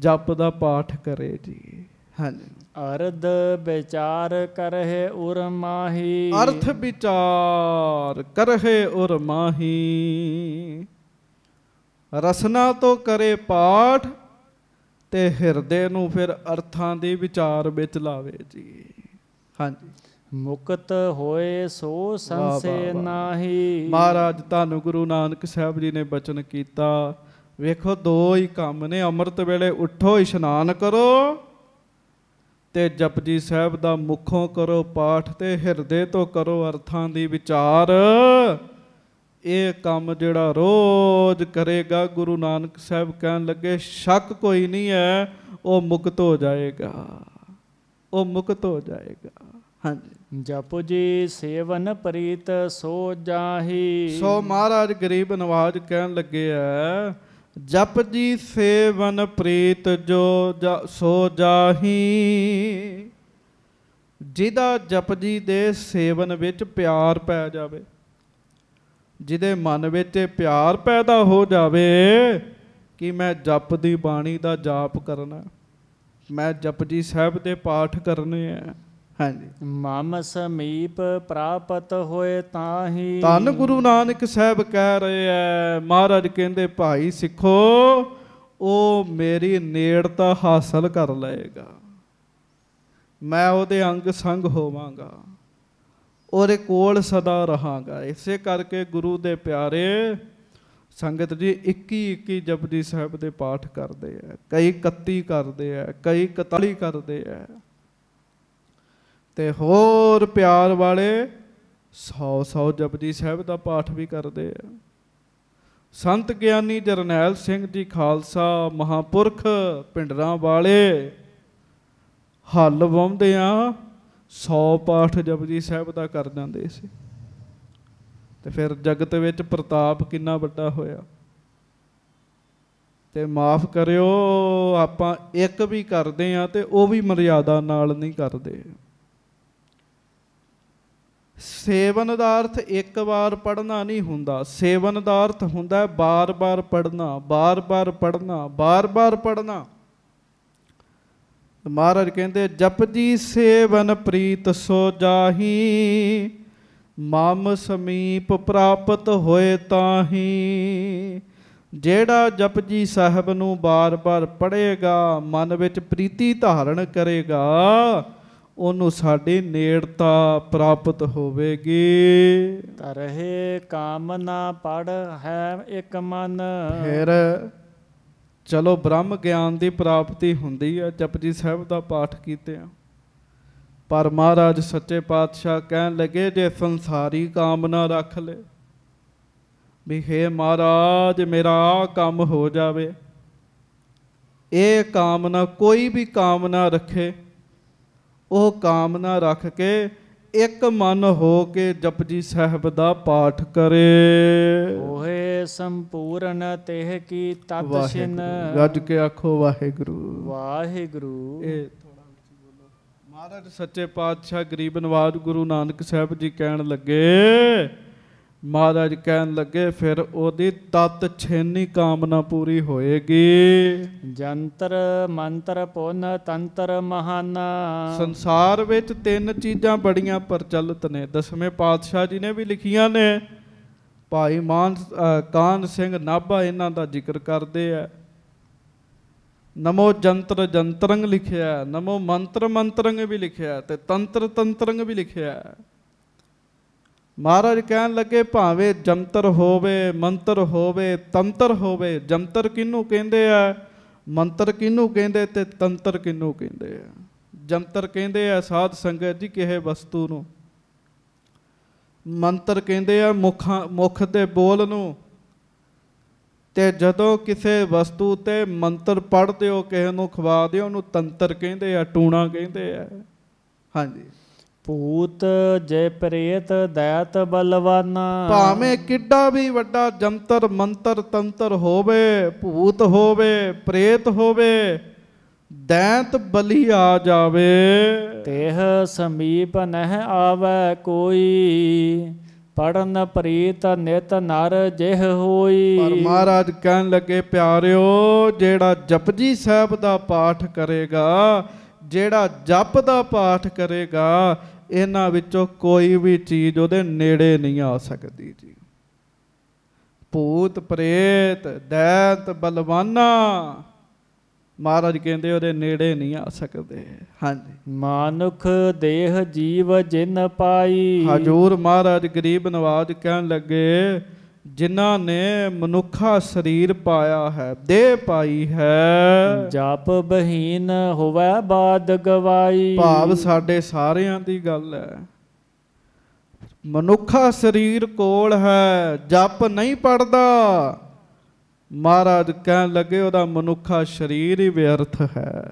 ਜਪ ਦਾ ਪਾਠ ਕਰੇ ਜੀ ਹਾਂਜੀ ਅਰਧ ਵਿਚਾਰ ਕਰਹਿ ਉਰ ਮਾਹੀ ਅਰਥ ਵਿਚਾਰ ਕਰਹਿ ਉਰ ਮਾਹੀ ਰਸਨਾ ਤੋਂ ਕਰੇ ਪਾਠ ਤੇ ਹਿਰਦੇ ਨੂੰ ਫਿਰ ਅਰਥਾਂ ਦੇ ਵਿਚਾਰ ਵਿੱਚ ਲਾਵੇ ਜੀ ਹਾਂਜੀ ਮੁਕਤ ਹੋਏ ਸੋ ਸੰਸੇ ਨਾਹੀ ਮਹਾਰਾਜ ਤੁਹਾਨੂੰ ਗੁਰੂ ਨਾਨਕ ਸਾਹਿਬ ਜੀ ਨੇ ਬਚਨ ਕੀਤਾ ਵੇਖੋ ਦੋ ਹੀ ਕੰਮ ਨੇ ਅੰਮ੍ਰਿਤ ਵੇਲੇ ਉੱਠੋ ਇਸ਼ਨਾਨ ਕਰੋ ਤੇ ਜਪਜੀ ਸਾਹਿਬ ਦਾ ਮੁਖੋਂ ਕਰੋ ਪਾਠ ਤੇ ਹਿਰਦੇ ਤੋਂ ਕਰੋ ਅਰਥਾਂ ਦੀ ਵਿਚਾਰ ਇਹ ਕੰਮ ਜਿਹੜਾ ਰੋਜ਼ ਕਰੇਗਾ ਗੁਰੂ ਨਾਨਕ ਸਾਹਿਬ ਕਹਿਣ ਲੱਗੇ ਸ਼ੱਕ ਕੋਈ ਨਹੀਂ ਹੈ ਉਹ ਮੁਕਤ ਹੋ ਜਾਏਗਾ ਉਹ ਮੁਕਤ ਹੋ ਜਾਏਗਾ ਹਾਂਜੀ ਜਪ ਜੀ ਸੇਵਨ ਪ੍ਰੀਤ ਸੋ ਜਾਹੀ ਸੋ ਮਹਾਰਾਜ ਗਰੀਬ ਨਵਾਜ ਕਹਿਣ ਲੱਗੇ ਐ ਜਪ ਜੀ ਸੇਵਨ ਪ੍ਰੀਤ ਜੋ ਸੋ ਜਾਹੀ ਜਿਹਦਾ ਜਪ ਜੀ ਦੇ ਸੇਵਨ ਵਿੱਚ ਪਿਆਰ ਪੈ ਜਾਵੇ ਜਿਹਦੇ ਮਨ ਵਿੱਚ ਪਿਆਰ ਪੈਦਾ ਹੋ ਜਾਵੇ ਕਿ ਮੈਂ ਜਪ ਦੀ ਬਾਣੀ ਦਾ ਜਾਪ ਕਰਨਾ ਮੈਂ ਜਪਜੀ ਸਾਹਿਬ ਦੇ ਪਾਠ ਕਰਨੇ ਆ ਹਾਂਜੀ ਮਮ ਸਮੀਪ ਪ੍ਰਾਪਤ ਹੋਏ ਤਾਂ ਹੀ ਤਨ ਗੁਰੂ ਨਾਨਕ ਸਾਹਿਬ ਕਹਿ ਰਹੇ ਐ ਮਹਾਰਾਜ ਕਹਿੰਦੇ ਭਾਈ ਸਿੱਖੋ ਉਹ ਮੇਰੀ ਨੇੜਤਾ ਹਾਸਲ ਕਰ ਲਏਗਾ ਮੈਂ ਉਹਦੇ ਅੰਗ ਸੰਗ ਹੋਵਾਂਗਾ ਉਹਦੇ ਕੋਲ ਸਦਾ ਰਹਾਂਗਾ ਇਸੇ ਕਰਕੇ ਗੁਰੂ ਦੇ ਪਿਆਰੇ ਸੰਗਤ ਜੀ 21 21 ਜਪਜੀ ਸਾਹਿਬ ਦੇ ਪਾਠ ਕਰਦੇ ਆ ਕਈ 31 ਕਰਦੇ ਆ ਕਈ 41 ਕਰਦੇ ਆ ਤੇ ਹੋਰ ਪਿਆਰ ਵਾਲੇ 100-100 ਜਪਜੀ ਸਾਹਿਬ ਦਾ ਪਾਠ ਵੀ ਕਰਦੇ ਆ ਸੰਤ ਗਿਆਨੀ ਜਰਨੈਲ ਸਿੰਘ ਜੀ ਖਾਲਸਾ ਮਹਾਪੁਰਖ ਪਿੰਡਰਾਂ ਵਾਲੇ ਹੱਲ ਵੰਦੇ ਆ 100 ਪਾਠ ਜਪਜੀ ਸਾਹਿਬ ਦਾ ਕਰ ਜਾਂਦੇ ਸੀ ਤੇ ਫਿਰ ਜਗਤ ਵਿੱਚ ਪ੍ਰਤਾਪ ਕਿੰਨਾ ਵੱਡਾ ਹੋਇਆ ਤੇ ਮਾਫ ਕਰਿਓ ਆਪਾਂ ਇੱਕ ਵੀ ਕਰਦੇ ਆ ਤੇ ਉਹ ਵੀ ਮਰਿਆਦਾ ਨਾਲ ਨਹੀਂ ਕਰਦੇ ਸੇਵਨ ਦਾ ਅਰਥ ਇੱਕ ਵਾਰ ਪੜਨਾ ਨਹੀਂ ਹੁੰਦਾ ਸੇਵਨ ਦਾ ਅਰਥ ਹੁੰਦਾ ਬਾਰ-ਬਾਰ ਪੜਨਾ ਬਾਰ-ਬਾਰ ਪੜਨਾ ਬਾਰ-ਬਾਰ ਪੜਨਾ ਮਹਾਰਾਜ ਕਹਿੰਦੇ ਜਪਜੀ ਸੇਵਨ ਪ੍ਰੀਤ ਸੋ ਜਾਹੀ ਮਮ ਸਮੀਪ ਪ੍ਰਾਪਤ ਹੋਏ ਤਾਹੀ ਜਿਹੜਾ ਜਪਜੀ ਸਾਹਿਬ ਨੂੰ ਬਾਰ-ਬਾਰ ਪੜ੍ਹੇਗਾ ਮਨ ਵਿੱਚ ਪ੍ਰੀਤੀ ਧਾਰਨ ਕਰੇਗਾ ਉਹਨੂੰ ਸਾਡੀ ਨੇੜਤਾ ਪ੍ਰਾਪਤ ਹੋਵੇਗੀ ਤਰਹੇ ਕਾਮਨਾ ਪੜ ਹੈ ਇੱਕ ਮਨ ਫਿਰ ਚਲੋ ਬ੍ਰਹਮ ਗਿਆਨ ਦੀ ਪ੍ਰਾਪਤੀ ਹੁੰਦੀ ਹੈ ਜਪਜੀ ਸਾਹਿਬ ਦਾ ਪਾਠ ਕੀਤੇ ਆ ਪਰ ਮਹਾਰਾਜ ਸੱਚੇ ਪਾਤਸ਼ਾਹ ਕਹਿਣ ਲੱਗੇ ਜੇ ਸੰਸਾਰੀ ਕਾਮਨਾ ਰੱਖ ਲੈ ਵੀ ਹੇ ਮਹਾਰਾਜ ਮੇਰਾ ਕੰਮ ਹੋ ਜਾਵੇ ਇਹ ਕਾਮਨਾ ਕੋਈ ਵੀ ਕਾਮਨਾ ਰੱਖੇ ਉਹ ਕਾਮਨਾ ਰੱਖ ਕੇ ਇੱਕ ਮਨ ਹੋ ਕੇ ਜਪਜੀ ਸਾਹਿਬ ਦਾ ਪਾਠ ਕਰੇ ਓਹੇ ਸੰਪੂਰਨ ਤਿਹ ਕੀ ਤਤ ਸਿਨ ਗੱਜ ਕੇ ਆਖੋ ਵਾਹਿਗੁਰੂ ਵਾਹਿਗੁਰੂ ਇਹ ਥੋੜਾ ਵਿੱਚ ਬੋਲੋ ਮਹਾਰਾਜ ਸੱਚੇ ਪਾਤਸ਼ਾਹ ਗਰੀਬ ਨਵਾਜ਼ ਗੁਰੂ ਨਾਨਕ ਸਾਹਿਬ ਜੀ ਕਹਿਣ ਲੱਗੇ ਮਹਾਰਾਜ ਕਹਿਣ ਲੱਗੇ ਫਿਰ ਉਹਦੀ ਤਤ ਛੇਨੀ ਕਾਮਨਾ ਪੂਰੀ ਹੋਏਗੀ ਜੰਤਰ ਮੰਤਰ ਪੁੰਨ ਤੰਤਰ ਮਹਾਨ ਸੰਸਾਰ ਵਿੱਚ ਤਿੰਨ ਚੀਜ਼ਾਂ ਬੜੀਆਂ ਪ੍ਰਚਲਿਤ ਨੇ ਦਸਵੇਂ ਪਾਤਸ਼ਾਹ ਜੀ ਨੇ ਵੀ ਲਿਖੀਆਂ ਨੇ ਭਾਈ ਮਾਨ ਕਾਨ ਸਿੰਘ ਨਾਭਾ ਇਹਨਾਂ ਦਾ ਜ਼ਿਕਰ ਕਰਦੇ ਆ ਨਮੋ ਜੰਤਰ ਜੰਤਰੰਗ ਲਿਖਿਆ ਨਮੋ ਮੰਤਰ ਮੰਤਰੰਗ ਵੀ ਲਿਖਿਆ ਤੇ ਤੰਤਰ ਤੰਤਰੰਗ ਵੀ ਲਿਖਿਆ ਮਹਾਰਾਜ ਕਹਿਣ ਲੱਗੇ ਭਾਵੇਂ ਜੰਤਰ ਹੋਵੇ ਮੰਤਰ ਹੋਵੇ ਤੰਤਰ ਹੋਵੇ ਜੰਤਰ ਕਿਹਨੂੰ ਕਹਿੰਦੇ ਆ ਮੰਤਰ ਕਿਹਨੂੰ ਕਹਿੰਦੇ ਤੇ ਤੰਤਰ ਕਿਹਨੂੰ ਕਹਿੰਦੇ ਆ ਜੰਤਰ ਕਹਿੰਦੇ ਆ ਸਾਧ ਸੰਗਤ ਜੀ ਕਿਹੇ ਵਸਤੂ ਨੂੰ ਮੰਤਰ ਕਹਿੰਦੇ ਆ ਮੁਖਾਂ ਮੁਖ ਤੇ ਬੋਲ ਨੂੰ ਤੇ ਜਦੋਂ ਕਿਸੇ ਵਸਤੂ ਤੇ ਮੰਤਰ ਪੜ੍ਹਦੇ ਹੋ ਕਿਸੇ ਨੂੰ ਖਵਾ ਦਿਓ ਉਹਨੂੰ ਤੰਤਰ ਕਹਿੰਦੇ ਆ ਟੂਣਾ ਕਹਿੰਦੇ ਆ ਹਾਂਜੀ ਭੂਤ ਜੈ ਪ੍ਰੇਤ ਦਇਤ ਬਲਵਾਨ ਭਾਵੇਂ ਕਿੱਡਾ ਵੀ ਵੱਡਾ ਜੰਤਰ ਮੰਤਰ ਤੰਤਰ ਹੋਵੇ ਭੂਤ ਹੋਵੇ ਪ੍ਰੇਤ ਹੋਵੇ ਦੈਂਤ ਬਲੀ ਆ ਜਾਵੇ ਤੇਹ ਸਮੀਪ ਨਹਿ ਆਵੇ ਕੋਈ ਪੜਨ ਪ੍ਰੀਤ ਨਿਤ ਨਰ ਜਿਹ ਹੋਈ ਪਰ ਮਹਾਰਾਜ ਕਹਿਣ ਲੱਗੇ ਪਿਆਰਿਓ ਜਿਹੜਾ ਜਪਜੀ ਸਾਹਿਬ ਦਾ ਪਾਠ ਕਰੇਗਾ ਜਿਹੜਾ ਜਪ ਦਾ ਪਾਠ ਕਰੇਗਾ ਇਹਨਾਂ ਵਿੱਚੋਂ ਕੋਈ ਵੀ ਚੀਜ਼ ਉਹਦੇ ਨੇੜੇ ਨਹੀਂ ਆ ਸਕਦੀ ਜੀ ਭੂਤ ਪ੍ਰੇਤ ਦੈਤ ਬਲਵਾਨਾ ਮਹਾਰਾਜ ਕਹਿੰਦੇ ਉਹਦੇ ਨੇੜੇ ਨਹੀਂ ਆ ਸਕਦੇ ਹਾਂਜੀ ਮਾਨੁਖ ਦੇਹ ਜੀਵ ਜਿਨ ਪਾਈ ਹਜੂਰ ਮਹਾਰਾਜ ਗਰੀਬ ਨਵਾਜ ਕਹਿਣ ਲੱਗੇ ਜਿਨ੍ਹਾਂ ਨੇ ਮਨੁੱਖਾ ਸਰੀਰ ਪਾਇਆ ਹੈ ਦੇਹ ਪਾਈ ਹੈ ਜਪ ਬਹੀਨ ਹੋਵੇ ਬਾਦ ਗਵਾਈ ਭਾਵ ਸਾਡੇ ਸਾਰਿਆਂ ਦੀ ਗੱਲ ਹੈ ਮਨੁੱਖਾ ਸਰੀਰ ਕੋਲ ਹੈ ਜਪ ਨਹੀਂ ਪੜਦਾ ਮਹਾਰਾਜ ਕਹਿਣ ਲੱਗੇ ਉਹਦਾ ਮਨੁੱਖਾ ਸਰੀਰ ਹੀ ਵਿਅਰਥ ਹੈ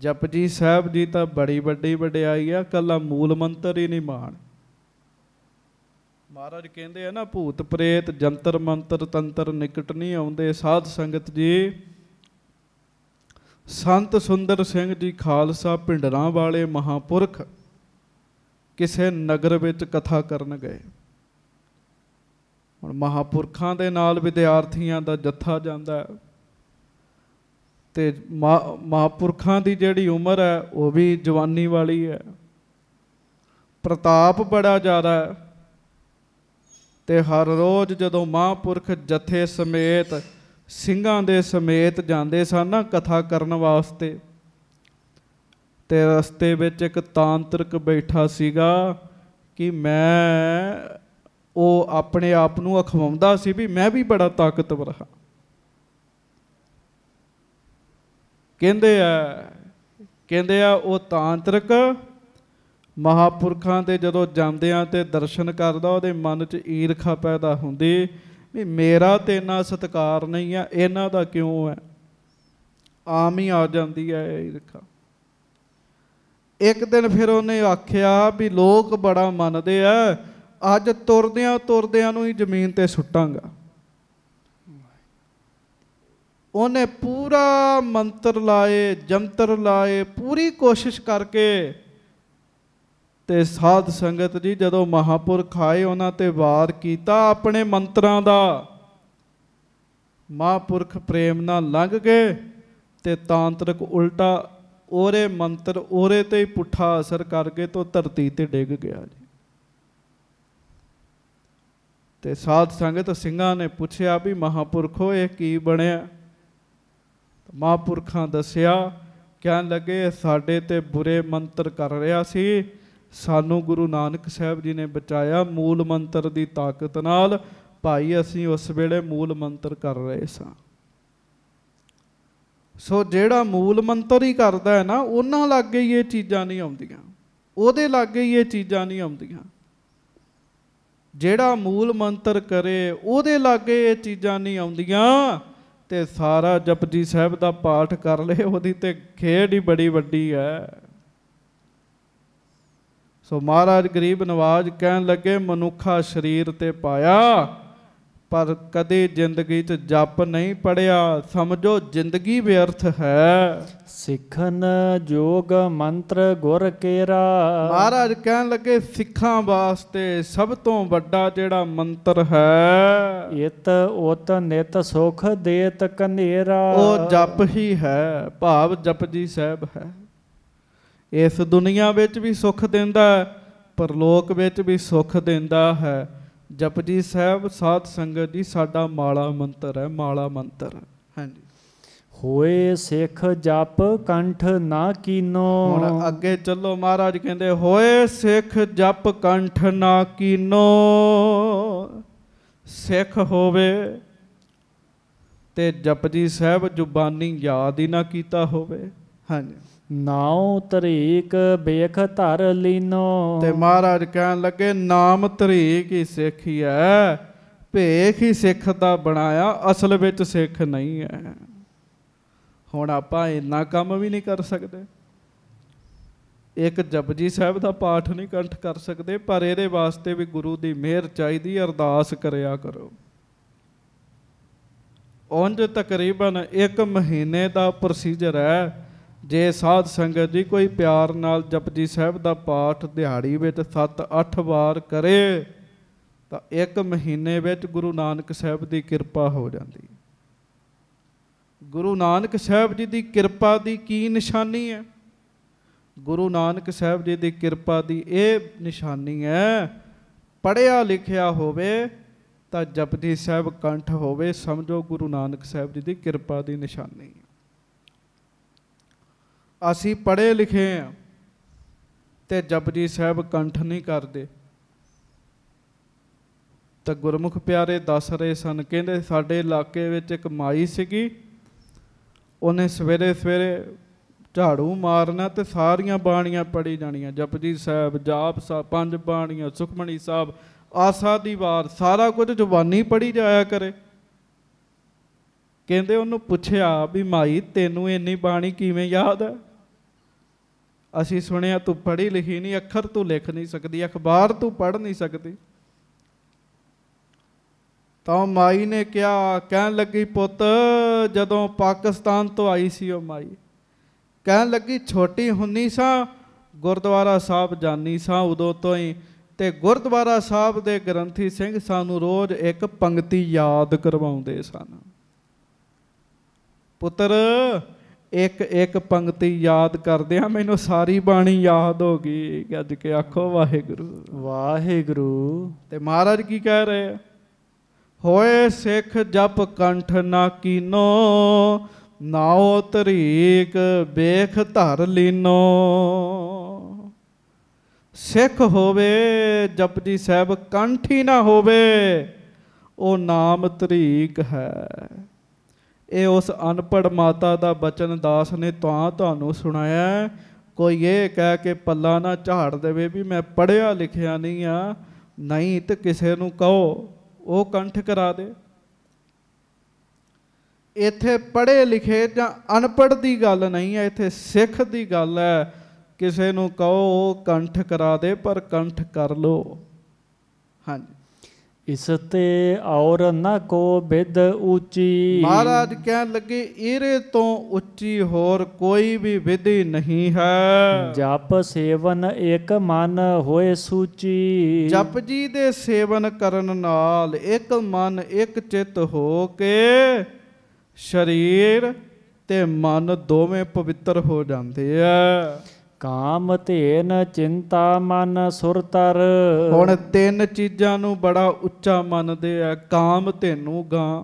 ਜਪਜੀ ਸਾਹਿਬ ਜੀ ਤਾਂ ਬੜੀ ਵੱਡੀ ਵਡਿਆਈ ਆ ਕੱਲਾ ਮੂਲ ਮੰਤਰ ਹੀ ਨਹੀਂ ਮਾਣ ਮਹਾਰਾਜ ਕਹਿੰਦੇ ਆ ਨਾ ਭੂਤ ਪ੍ਰੇਤ ਜੰਤਰ ਮੰਤਰ ਤੰਤਰ ਨਿਕਟ ਨਹੀਂ ਆਉਂਦੇ ਸਾਧ ਸੰਗਤ ਜੀ ਸੰਤ ਸੁੰਦਰ ਸਿੰਘ ਜੀ ਖਾਲਸਾ ਪਿੰਡਰਾਂ ਵਾਲੇ ਮਹਾਪੁਰਖ ਕਿਸੇ ਨਗਰ ਵਿੱਚ ਕਥਾ ਕਰਨ ਗਏ ਹੁਣ ਮਹਾਪੁਰਖਾਂ ਦੇ ਨਾਲ ਵਿਦਿਆਰਥੀਆਂ ਦਾ ਜੱਥਾ ਜਾਂਦਾ ਹੈ ਤੇ ਮਹਾਪੁਰਖਾਂ ਦੀ ਜਿਹੜੀ ਉਮਰ ਹੈ ਉਹ ਵੀ ਜਵਾਨੀ ਵਾਲੀ ਹੈ ਪ੍ਰਤਾਪ ਬੜਾ ਜ਼ਿਆਦਾ ਹੈ ਤੇ ਹਰ ਰੋਜ਼ ਜਦੋਂ ਮਹਾਂਪੁਰਖ ਜਥੇ ਸਮੇਤ ਸਿੰਘਾਂ ਦੇ ਸਮੇਤ ਜਾਂਦੇ ਸਨ ਨਾ ਕਥਾ ਕਰਨ ਵਾਸਤੇ ਤੇ ਰਸਤੇ ਵਿੱਚ ਇੱਕ ਤਾਂਤਰਿਕ ਬੈਠਾ ਸੀਗਾ ਕਿ ਮੈਂ ਉਹ ਆਪਣੇ ਆਪ ਨੂੰ ਅਖਵਾਉਂਦਾ ਸੀ ਵੀ ਮੈਂ ਵੀ ਬੜਾ ਤਾਕਤਵਰ ਹਾਂ ਕਹਿੰਦੇ ਆ ਕਹਿੰਦੇ ਆ ਉਹ ਤਾਂਤਰਿਕ ਮਹਾਪੁਰਖਾਂ ਦੇ ਜਦੋਂ ਜਾਂਦਿਆਂ ਤੇ ਦਰਸ਼ਨ ਕਰਦਾ ਉਹਦੇ ਮਨ 'ਚ ਈਰਖਾ ਪੈਦਾ ਹੁੰਦੀ ਵੀ ਮੇਰਾ ਤੇ ਇਨਾ ਸਤਕਾਰ ਨਹੀਂ ਆ ਇਹਨਾਂ ਦਾ ਕਿਉਂ ਹੈ ਆਮ ਹੀ ਆ ਜਾਂਦੀ ਹੈ ਈਰਖਾ ਇੱਕ ਦਿਨ ਫਿਰ ਉਹਨੇ ਆਖਿਆ ਵੀ ਲੋਕ ਬੜਾ ਮੰਨਦੇ ਆ ਅੱਜ ਤੁਰਦਿਆਂ ਤੁਰਦਿਆਂ ਨੂੰ ਹੀ ਜ਼ਮੀਨ ਤੇ ਸੁੱਟਾਂਗਾ ਉਹਨੇ ਪੂਰਾ ਮੰਤਰ ਲਾਏ ਜੰਤਰ ਲਾਏ ਪੂਰੀ ਕੋਸ਼ਿਸ਼ ਕਰਕੇ ਤੇ ਸਾਧ ਸੰਗਤ ਜੀ ਜਦੋਂ ਮਹਾਪੁਰਖ ਆਏ ਉਹਨਾਂ ਤੇ ਵਾਰ ਕੀਤਾ ਆਪਣੇ ਮੰਤਰਾਂ ਦਾ ਮਹਾਪੁਰਖ ਪ੍ਰੇਮ ਨਾਲ ਲੰਘ ਗਏ ਤੇ ਤਾਂਤਰਿਕ ਉਲਟਾ ਉਹਰੇ ਮੰਤਰ ਉਹਰੇ ਤੇ ਹੀ ਪੁੱਠਾ ਅਸਰ ਕਰ ਗਏ ਤੋਂ ਧਰਤੀ ਤੇ ਡਿੱਗ ਗਿਆ ਜੀ ਤੇ ਸਾਧ ਸੰਗਤ ਸਿੰਘਾਂ ਨੇ ਪੁੱਛਿਆ ਵੀ ਮਹਾਪੁਰਖੋ ਇਹ ਕੀ ਬਣਿਆ ਮਹਾਪੁਰਖਾਂ ਦੱਸਿਆ ਕਹਿਣ ਲੱਗੇ ਸਾਡੇ ਤੇ ਬੁਰੇ ਮੰਤਰ ਕਰ ਰਿਹਾ ਸੀ ਸਾਨੂੰ ਗੁਰੂ ਨਾਨਕ ਸਾਹਿਬ ਜੀ ਨੇ ਬਚਾਇਆ ਮੂਲ ਮੰਤਰ ਦੀ ਤਾਕਤ ਨਾਲ ਭਾਈ ਅਸੀਂ ਉਸ ਵੇਲੇ ਮੂਲ ਮੰਤਰ ਕਰ ਰਹੇ ਸਾਂ ਸੋ ਜਿਹੜਾ ਮੂਲ ਮੰਤਰ ਹੀ ਕਰਦਾ ਹੈ ਨਾ ਉਹਨਾਂ ਲੱਗੇ ਹੀ ਇਹ ਚੀਜ਼ਾਂ ਨਹੀਂ ਆਉਂਦੀਆਂ ਉਹਦੇ ਲੱਗੇ ਹੀ ਇਹ ਚੀਜ਼ਾਂ ਨਹੀਂ ਆਉਂਦੀਆਂ ਜਿਹੜਾ ਮੂਲ ਮੰਤਰ ਕਰੇ ਉਹਦੇ ਲੱਗੇ ਇਹ ਚੀਜ਼ਾਂ ਨਹੀਂ ਆਉਂਦੀਆਂ ਤੇ ਸਾਰਾ ਜਪਜੀ ਸਾਹਿਬ ਦਾ ਪਾਠ ਕਰ ਲਏ ਉਹਦੀ ਤੇ ਖੇਡ ਹੀ ਬੜੀ ਵੱਡੀ ਹੈ ਸੋ ਮਹਾਰਾਜ ਗਰੀਬ ਨਵਾਜ ਕਹਿਣ ਲੱਗੇ ਮਨੁੱਖਾ ਸਰੀਰ ਤੇ ਪਾਇਆ ਪਰ ਕਦੇ ਜ਼ਿੰਦਗੀ 'ਚ ਜਪ ਨਹੀਂ ਪੜਿਆ ਸਮਝੋ ਜ਼ਿੰਦਗੀ ਬੇਅਰਥ ਹੈ ਸਿੱਖਨ ਜੋਗ ਮੰਤਰ ਗੁਰ ਕੇਰਾ ਮਹਾਰਾਜ ਕਹਿਣ ਲੱਗੇ ਸਿੱਖਾਂ ਵਾਸਤੇ ਸਭ ਤੋਂ ਵੱਡਾ ਜਿਹੜਾ ਮੰਤਰ ਹੈ ਇਤ ਉਤ ਨਿਤ ਸੁਖ ਦੇਤ ਕਨੇਰਾ ਉਹ ਜਪ ਹੀ ਹੈ ਭਾਵ ਜਪਜੀ ਸਾਹਿਬ ਹੈ ਇਸ ਦੁਨੀਆ ਵਿੱਚ ਵੀ ਸੁੱਖ ਦਿੰਦਾ ਪਰਲੋਕ ਵਿੱਚ ਵੀ ਸੁੱਖ ਦਿੰਦਾ ਹੈ ਜਪਜੀ ਸਾਹਿਬ ਸਾਧ ਸੰਗਤ ਦੀ ਸਾਡਾ ਮਾਲਾ ਮੰਤਰ ਹੈ ਮਾਲਾ ਮੰਤਰ ਹਾਂਜੀ ਹੋਏ ਸਿੱਖ ਜਪ ਕੰਠ ਨਾ ਕੀਨੋ ਹੁਣ ਅੱਗੇ ਚੱਲੋ ਮਹਾਰਾਜ ਕਹਿੰਦੇ ਹੋਏ ਸਿੱਖ ਜਪ ਕੰਠ ਨਾ ਕੀਨੋ ਸਿੱਖ ਹੋਵੇ ਤੇ ਜਪਜੀ ਸਾਹਿਬ ਜ਼ੁਬਾਨੀ ਯਾਦ ਹੀ ਨਾ ਕੀਤਾ ਹੋਵੇ ਹਾਂਜੀ ਨਾਉ ਤਰੀਕ ਬੇਖ ਧਰ ਲੀਨੋ ਤੇ ਮਹਾਰਾਜ ਕਹਿਣ ਲੱਗੇ ਨਾਮ ਤਰੀਕ ਹੀ ਸਿੱਖੀ ਐ ਭੇਖ ਹੀ ਸਿੱਖ ਦਾ ਬਣਾਇਆ ਅਸਲ ਵਿੱਚ ਸਿੱਖ ਨਹੀਂ ਐ ਹੁਣ ਆਪਾਂ ਇੰਨਾ ਕੰਮ ਵੀ ਨਹੀਂ ਕਰ ਸਕਦੇ ਇੱਕ ਜਪਜੀ ਸਾਹਿਬ ਦਾ ਪਾਠ ਨਹੀਂ ਕੰਠ ਕਰ ਸਕਦੇ ਪਰ ਇਹਦੇ ਵਾਸਤੇ ਵੀ ਗੁਰੂ ਦੀ ਮਿਹਰ ਚਾਹੀਦੀ ਅਰਦਾਸ ਕਰਿਆ ਕਰੋ ਉਂਝ ਤਕਰੀਬਨ 1 ਮਹੀਨੇ ਦਾ ਪ੍ਰੋਸੀਜਰ ਹੈ ਜੇ ਸਾਧ ਸੰਗਤ ਜੀ ਕੋਈ ਪਿਆਰ ਨਾਲ ਜਪਜੀ ਸਾਹਿਬ ਦਾ ਪਾਠ ਦਿਹਾੜੀ ਵਿੱਚ 7-8 ਵਾਰ ਕਰੇ ਤਾਂ ਇੱਕ ਮਹੀਨੇ ਵਿੱਚ ਗੁਰੂ ਨਾਨਕ ਸਾਹਿਬ ਦੀ ਕਿਰਪਾ ਹੋ ਜਾਂਦੀ ਗੁਰੂ ਨਾਨਕ ਸਾਹਿਬ ਜੀ ਦੀ ਕਿਰਪਾ ਦੀ ਕੀ ਨਿਸ਼ਾਨੀ ਹੈ ਗੁਰੂ ਨਾਨਕ ਸਾਹਿਬ ਜੀ ਦੀ ਕਿਰਪਾ ਦੀ ਇਹ ਨਿਸ਼ਾਨੀ ਹੈ ਪੜਿਆ ਲਿਖਿਆ ਹੋਵੇ ਤਾਂ ਜਪਜੀ ਸਾਹਿਬ ਕੰਠ ਹੋਵੇ ਸਮਝੋ ਗੁਰੂ ਨਾਨਕ ਸਾਹਿਬ ਜੀ ਦੀ ਕਿਰਪਾ ਦੀ ਨਿਸ਼ਾਨੀ ਹੈ ਅਸੀਂ ਪੜ੍ਹੇ ਲਿਖੇ ਆ ਤੇ ਜਪਜੀ ਸਾਹਿਬ ਕੰਠ ਨਹੀਂ ਕਰਦੇ ਤਾਂ ਗੁਰਮੁਖ ਪਿਆਰੇ ਦੱਸ ਰਹੇ ਸਨ ਕਹਿੰਦੇ ਸਾਡੇ ਇਲਾਕੇ ਵਿੱਚ ਇੱਕ ਮਾਈ ਸੀਗੀ ਉਹਨੇ ਸਵੇਰੇ ਸਵੇਰੇ ਝਾੜੂ ਮਾਰਨਾ ਤੇ ਸਾਰੀਆਂ ਬਾਣੀਆਂ ਪੜੀ ਜਾਣੀਆਂ ਜਪਜੀ ਸਾਹਿਬ ਜਾਪ ਸਾਹਿਬ ਪੰਜ ਬਾਣੀਆਂ ਸੁਖਮਣੀ ਸਾਹਿਬ ਆਸਾ ਦੀ ਵਾਰ ਸਾਰਾ ਕੁਝ ਜ਼ੁਬਾਨੀ ਪੜੀ ਜਾਇਆ ਕਰੇ ਕਹਿੰਦੇ ਉਹਨੂੰ ਪੁੱਛਿਆ ਵੀ ਮਾਈ ਤੈਨੂੰ ਇੰਨੀ ਬਾਣੀ ਕਿਵੇਂ ਯਾਦ ਹੈ ਅਸੀਂ ਸੁਣਿਆ ਤੂੰ ਪੜ੍ਹੀ ਲਿਖੀ ਨਹੀਂ ਅੱਖਰ ਤੂੰ ਲਿਖ ਨਹੀਂ ਸਕਦੀ ਅਖਬਾਰ ਤੂੰ ਪੜ੍ਹ ਨਹੀਂ ਸਕਦੀ ਤਾਂ ਮਾਈ ਨੇ ਕਿਹਾ ਕਹਿਣ ਲੱਗੀ ਪੁੱਤ ਜਦੋਂ ਪਾਕਿਸਤਾਨ ਤੋਂ ਆਈ ਸੀ ਉਹ ਮਾਈ ਕਹਿਣ ਲੱਗੀ ਛੋਟੀ ਹੁੰਨੀ ਸਾਂ ਗੁਰਦੁਆਰਾ ਸਾਹਿਬ ਜਾਨੀ ਸਾਂ ਉਦੋਂ ਤੋਂ ਹੀ ਤੇ ਗੁਰਦੁਆਰਾ ਸਾਹਿਬ ਦੇ ਗ੍ਰੰਥੀ ਸਿੰਘ ਸਾਨੂੰ ਰੋਜ਼ ਇੱਕ ਪੰਕਤੀ ਯਾਦ ਕਰਵਾਉਂਦੇ ਸਨ ਪੁੱਤਰ ਇੱਕ ਇੱਕ ਪੰਕਤੀ ਯਾਦ ਕਰਦੇ ਆ ਮੈਨੂੰ ਸਾਰੀ ਬਾਣੀ ਯਾਦ ਹੋ ਗਈ ਅੱਜ ਕੇ ਆਖੋ ਵਾਹਿਗੁਰੂ ਵਾਹਿਗੁਰੂ ਤੇ ਮਹਾਰਾਜ ਕੀ ਕਹਿ ਰਹੇ ਆ ਹੋਏ ਸਿੱਖ ਜਪ ਕੰਠ ਨਾ ਕੀਨੋ ਨਾਉ ਤਰੀਕ ਵੇਖ ਧਰ ਲੀਨੋ ਸਿੱਖ ਹੋਵੇ ਜਪਜੀ ਸਾਹਿਬ ਕੰਠੀ ਨਾ ਹੋਵੇ ਉਹ ਨਾਮ ਤਰੀਕ ਹੈ ਇਹ ਉਸ ਅਨਪੜ ਮਾਤਾ ਦਾ ਬਚਨ ਦਾਸ ਨੇ ਤਾਂ ਤੁਹਾਨੂੰ ਸੁਣਾਇਆ ਕੋਈ ਇਹ ਕਹਿ ਕੇ ਪੱਲਾ ਨਾ ਝਾੜ ਦੇਵੇ ਵੀ ਮੈਂ ਪੜਿਆ ਲਿਖਿਆ ਨਹੀਂ ਆ ਨਹੀਂ ਤੇ ਕਿਸੇ ਨੂੰ ਕਹੋ ਉਹ ਕੰਠ ਕਰਾ ਦੇ ਇੱਥੇ ਪੜ੍ਹੇ ਲਿਖੇ ਜਾਂ ਅਨਪੜ ਦੀ ਗੱਲ ਨਹੀਂ ਹੈ ਇੱਥੇ ਸਿੱਖ ਦੀ ਗੱਲ ਹੈ ਕਿਸੇ ਨੂੰ ਕਹੋ ਉਹ ਕੰਠ ਕਰਾ ਦੇ ਪਰ ਕੰਠ ਕਰ ਲੋ ਹਾਂਜੀ ਇਸ ਤੇ ਔਰ ਨ ਕੋ ਬਿਦ ਉੱਚੀ ਮਹਾਰਾਜ ਕਹਿਣ ਲੱਗੇ ਇਹਰੇ ਤੋਂ ਉੱਚੀ ਹੋਰ ਕੋਈ ਵੀ ਵਿਧੀ ਨਹੀਂ ਹੈ ਜਪ ਸੇਵਨ ਇੱਕ ਮਨ ਹੋਏ ਸੂਚੀ ਜਪ ਜੀ ਦੇ ਸੇਵਨ ਕਰਨ ਨਾਲ ਇੱਕ ਮਨ ਇੱਕ ਚਿੱਤ ਹੋ ਕੇ ਸਰੀਰ ਤੇ ਮਨ ਦੋਵੇਂ ਪਵਿੱਤਰ ਹੋ ਜਾਂਦੇ ਆ ਕਾਮ ਧੇਨ ਚਿੰਤਾ ਮਨ ਸੁਰਤਰ ਹੁਣ ਤਿੰਨ ਚੀਜ਼ਾਂ ਨੂੰ ਬੜਾ ਉੱਚਾ ਮੰਨਦੇ ਆ ਕਾਮ ਤੈਨੂੰ ਗਾਂ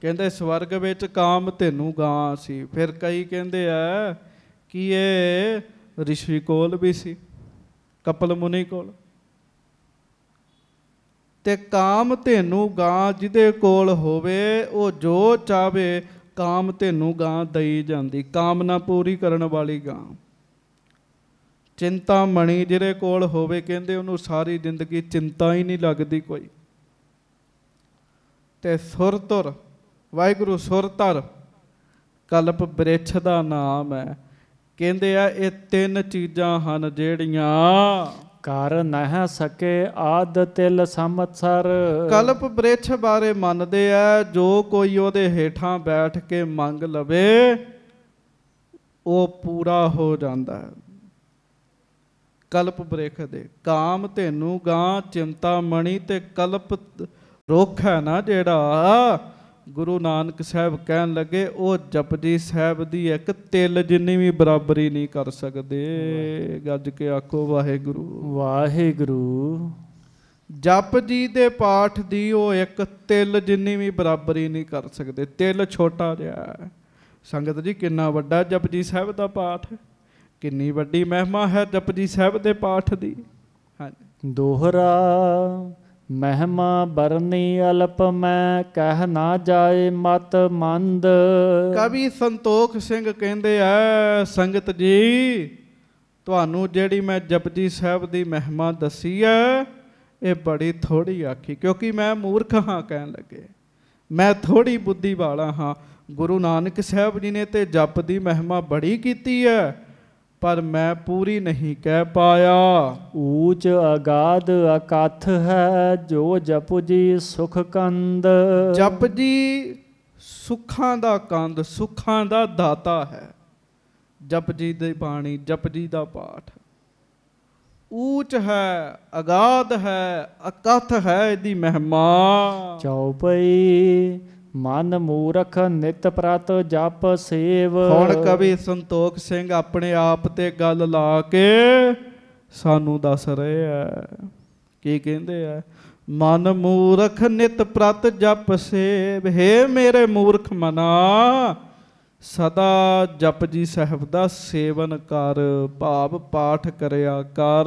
ਕਹਿੰਦੇ ਸਵਰਗ ਵਿੱਚ ਕਾਮ ਤੈਨੂੰ ਗਾਂ ਸੀ ਫਿਰ ਕਈ ਕਹਿੰਦੇ ਆ ਕਿ ਇਹ ਰਿਸ਼ੀ ਕੋਲ ਵੀ ਸੀ ਕਪਲ ਮੁਨੀ ਕੋਲ ਤੇ ਕਾਮ ਤੈਨੂੰ ਗਾਂ ਜਿਹਦੇ ਕੋਲ ਹੋਵੇ ਉਹ ਜੋ ਚਾਵੇ ਕਾਮ ਤੈਨੂੰ ਗਾਂ ਦਈ ਜਾਂਦੀ ਕਾਮਨਾ ਪੂਰੀ ਕਰਨ ਵਾਲੀ ਗਾਂ ਚਿੰਤਾ ਮਣੀ ਜਿਹਦੇ ਕੋਲ ਹੋਵੇ ਕਹਿੰਦੇ ਉਹਨੂੰ ਸਾਰੀ ਜ਼ਿੰਦਗੀ ਚਿੰਤਾ ਹੀ ਨਹੀਂ ਲੱਗਦੀ ਕੋਈ ਤੇ ਤੁਰ ਵਾਹਿਗੁਰੂ ਸੁਰਤਰ ਕਲਪ ਬ੍ਰਿਛ ਦਾ ਨਾਮ ਹੈ ਕਹਿੰਦੇ ਆ ਇਹ ਤਿੰਨ ਚੀਜ਼ਾਂ ਹਨ ਜਿਹੜੀਆਂ ਕਰ ਨਹ ਸਕੇ ਆਦ ਤਿਲ ਸਮਤਸਰ ਕਲਪ ਬ੍ਰਿਛ ਬਾਰੇ ਮੰਨਦੇ ਆ ਜੋ ਕੋਈ ਉਹਦੇ ਹੇਠਾਂ ਬੈਠ ਕੇ ਮੰਗ ਲਵੇ ਉਹ ਪੂਰਾ ਹੋ ਜਾਂਦਾ ਹੈ ਕਲਪ ਬ੍ਰਿਖ ਦੇ ਕਾਮ ਤੈਨੂੰ ਗਾਂ ਚਿੰਤਾ ਮਣੀ ਤੇ ਕਲਪ ਰੋਖ ਹੈ ਨਾ ਜਿਹੜਾ ਗੁਰੂ ਨਾਨਕ ਸਾਹਿਬ ਕਹਿਣ ਲੱਗੇ ਉਹ ਜਪਜੀ ਸਾਹਿਬ ਦੀ ਇੱਕ ਤਿਲ ਜਿੰਨੀ ਵੀ ਬਰਾਬਰੀ ਨਹੀਂ ਕਰ ਸਕਦੇ ਗੱਜ ਕੇ ਆਖੋ ਵਾਹਿਗੁਰੂ ਵਾਹਿਗੁਰੂ ਜਪਜੀ ਦੇ ਪਾਠ ਦੀ ਉਹ ਇੱਕ ਤਿਲ ਜਿੰਨੀ ਵੀ ਬਰਾਬਰੀ ਨਹੀਂ ਕਰ ਸਕਦੇ ਤਿਲ ਛੋਟਾ ਜਿਹਾ ਸੰਗਤ ਜੀ ਕਿੰਨਾ ਵੱਡਾ ਜਪਜੀ ਸਾਹਿਬ ਦਾ ਪਾਠ ਕਿੰਨੀ ਵੱਡੀ ਮਹਿਮਾ ਹੈ ਜਪਜੀ ਸਾਹਿਬ ਦੇ ਪਾਠ ਦੀ ਹਾਂਜੀ ਦੋਹਰਾ ਮਹਿਮਾ ਬਰਨੀ ਅਲਪ ਮੈਂ ਕਹਿ ਨਾ ਜਾਏ ਮਤ ਮੰਦ ਕਵੀ ਸੰਤੋਖ ਸਿੰਘ ਕਹਿੰਦੇ ਐ ਸੰਗਤ ਜੀ ਤੁਹਾਨੂੰ ਜਿਹੜੀ ਮੈਂ ਜਪਜੀ ਸਾਹਿਬ ਦੀ ਮਹਿਮਾ ਦੱਸੀ ਐ ਇਹ ਬੜੀ ਥੋੜੀ ਆਖੀ ਕਿਉਂਕਿ ਮੈਂ ਮੂਰਖ ਹਾਂ ਕਹਿਣ ਲੱਗੇ ਮੈਂ ਥੋੜੀ ਬੁੱਧੀ ਵਾਲਾ ਹਾਂ ਗੁਰੂ ਨਾਨਕ ਸਾਹਿਬ ਜੀ ਨੇ ਤੇ ਜਪ ਦੀ ਮਹਿਮਾ ਬੜੀ ਕੀਤੀ ਹੈ ਪਰ ਮੈਂ ਪੂਰੀ ਨਹੀਂ ਕਹਿ ਪਾਇਆ ਊਚ ਅਗਾਧ ਅਕਥ ਹੈ ਜੋ ਜਪ ਜੀ ਸੁਖ ਕੰਦ ਜਪ ਜੀ ਸੁਖਾਂ ਦਾ ਕੰਦ ਸੁਖਾਂ ਦਾ ਦਾਤਾ ਹੈ ਜਪ ਜੀ ਦੀ ਬਾਣੀ ਜਪ ਜੀ ਦਾ ਪਾਠ ਊਚ ਹੈ ਅਗਾਧ ਹੈ ਅਕਥ ਹੈ ਇਹਦੀ ਮਹਿਮਾ ਚਉਪਈ ਮਨ ਮੂਰਖ ਨਿਤ ਪ੍ਰਤ ਜਪ ਸੇਵ ਹੁਣ ਕਵੀ ਸੰਤੋਖ ਸਿੰਘ ਆਪਣੇ ਆਪ ਤੇ ਗੱਲ ਲਾ ਕੇ ਸਾਨੂੰ ਦੱਸ ਰਹੇ ਆ ਕੀ ਕਹਿੰਦੇ ਆ ਮਨ ਮੂਰਖ ਨਿਤ ਪ੍ਰਤ ਜਪ ਸੇਵ ਹੈ ਮੇਰੇ ਮੂਰਖ ਮਨਾ ਸਦਾ ਜਪ ਜੀ ਸਾਹਿਬ ਦਾ ਸੇਵਨ ਕਰ ਭਾਵ ਪਾਠ ਕਰਿਆ ਕਰ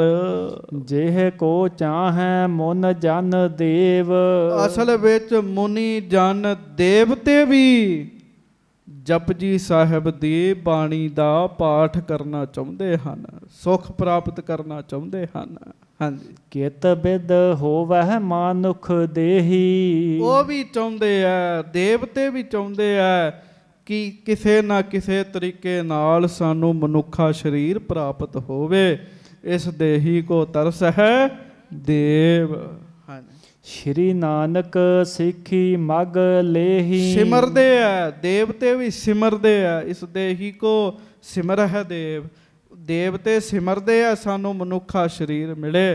ਜਿਹ ਕੋ ਚਾਹੈ ਮਨ ਜਨ ਦੇਵ ਅਸਲ ਵਿੱਚ ਮੁਨੀ ਜਨ ਦੇਵਤੇ ਵੀ ਜਪਜੀ ਸਾਹਿਬ ਦੀ ਬਾਣੀ ਦਾ ਪਾਠ ਕਰਨਾ ਚਾਹੁੰਦੇ ਹਨ ਸੁਖ ਪ੍ਰਾਪਤ ਕਰਨਾ ਚਾਹੁੰਦੇ ਹਨ ਹਾਂਜੀ ਕਿਤ ਬਿਦ ਹੋਵਹਿ ਮਾਨੁਖ ਦੇਹੀ ਉਹ ਵੀ ਚਾਹੁੰਦੇ ਆ ਦੇਵਤੇ ਵੀ ਚਾਹੁੰਦੇ ਆ ਕਿ ਕਿਸੇ ਨਾ ਕਿਸੇ ਤਰੀਕੇ ਨਾਲ ਸਾਨੂੰ ਮਨੁੱਖਾ ਸਰੀਰ ਪ੍ਰਾਪਤ ਹੋਵੇ ਇਸ ਦੇਹੀ ਕੋ ਤਰਸ ਹੈ ਦੇਵ ਹਾਂਜੀ ਸ਼੍ਰੀ ਨਾਨਕ ਸਿੱਖੀ ਮਗ ਲੇਹੀ ਸਿਮਰਦੇ ਆ ਦੇਵਤੇ ਵੀ ਸਿਮਰਦੇ ਆ ਇਸ ਦੇਹੀ ਕੋ ਸਿਮਰ ਹੈ ਦੇਵ ਦੇਵਤੇ ਸਿਮਰਦੇ ਆ ਸਾਨੂੰ ਮਨੁੱਖਾ ਸਰੀਰ ਮਿਲੇ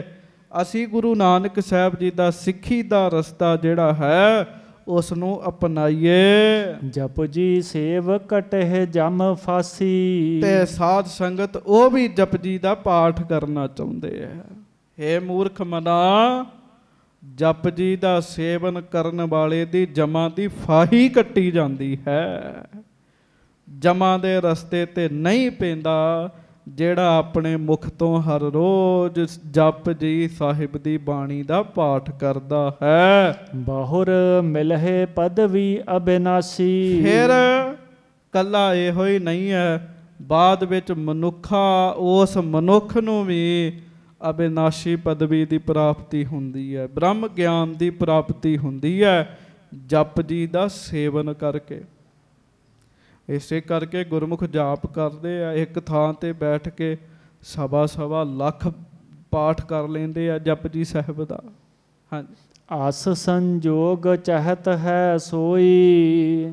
ਅਸੀਂ ਗੁਰੂ ਨਾਨਕ ਸਾਹਿਬ ਜੀ ਦਾ ਸਿੱਖੀ ਦਾ ਰਸਤਾ ਜਿਹੜਾ ਹੈ ਉਸ ਨੂੰ ਅਪਣਾਈਏ ਜਪ ਜੀ ਸੇਵ ਕਟਹਿ ਜਮ ਫਾਸੀ ਤੇ ਸਾਧ ਸੰਗਤ ਉਹ ਵੀ ਜਪ ਜੀ ਦਾ ਪਾਠ ਕਰਨਾ ਚਾਹੁੰਦੇ ਆ ਏ ਮੂਰਖ ਮਨਾ ਜਪ ਜੀ ਦਾ ਸੇਵਨ ਕਰਨ ਵਾਲੇ ਦੀ ਜਮਾ ਦੀ ਫਾਹੀ ਕੱਟੀ ਜਾਂਦੀ ਹੈ ਜਮਾ ਦੇ ਰਸਤੇ ਤੇ ਨਹੀਂ ਪੈਂਦਾ ਜਿਹੜਾ ਆਪਣੇ ਮੁਖ ਤੋਂ ਹਰ ਰੋਜ਼ ਜਪ ਜੀ ਸਾਹਿਬ ਦੀ ਬਾਣੀ ਦਾ ਪਾਠ ਕਰਦਾ ਹੈ ਬਹੁਰ ਮਿਲਹਿ ਪਦਵੀ ਅਬਿਨਾਸੀ ਫਿਰ ਕੱਲਾ ਇਹੋ ਹੀ ਨਹੀਂ ਹੈ ਬਾਅਦ ਵਿੱਚ ਮਨੁੱਖਾ ਉਸ ਮਨੁੱਖ ਨੂੰ ਵੀ ਅਬਿਨਾਸ਼ੀ ਪਦਵੀ ਦੀ ਪ੍ਰਾਪਤੀ ਹੁੰਦੀ ਹੈ ਬ੍ਰਹਮ ਗਿਆਨ ਦੀ ਪ੍ਰਾਪਤੀ ਹੁੰਦੀ ਹੈ ਜਪ ਜੀ ਦਾ ਸੇਵਨ ਕਰਕੇ ਇਸੇ ਕਰਕੇ ਗੁਰਮੁਖ ਜਾਪ ਕਰਦੇ ਆ ਇੱਕ ਥਾਂ ਤੇ ਬੈਠ ਕੇ ਸਵਾ ਸਵਾ ਲੱਖ ਪਾਠ ਕਰ ਲੈਂਦੇ ਆ ਜਪਜੀ ਸਾਹਿਬ ਦਾ ਹਾਂਜੀ ਆਸ ਸੰਜੋਗ ਚਹਤ ਹੈ ਸੋਈ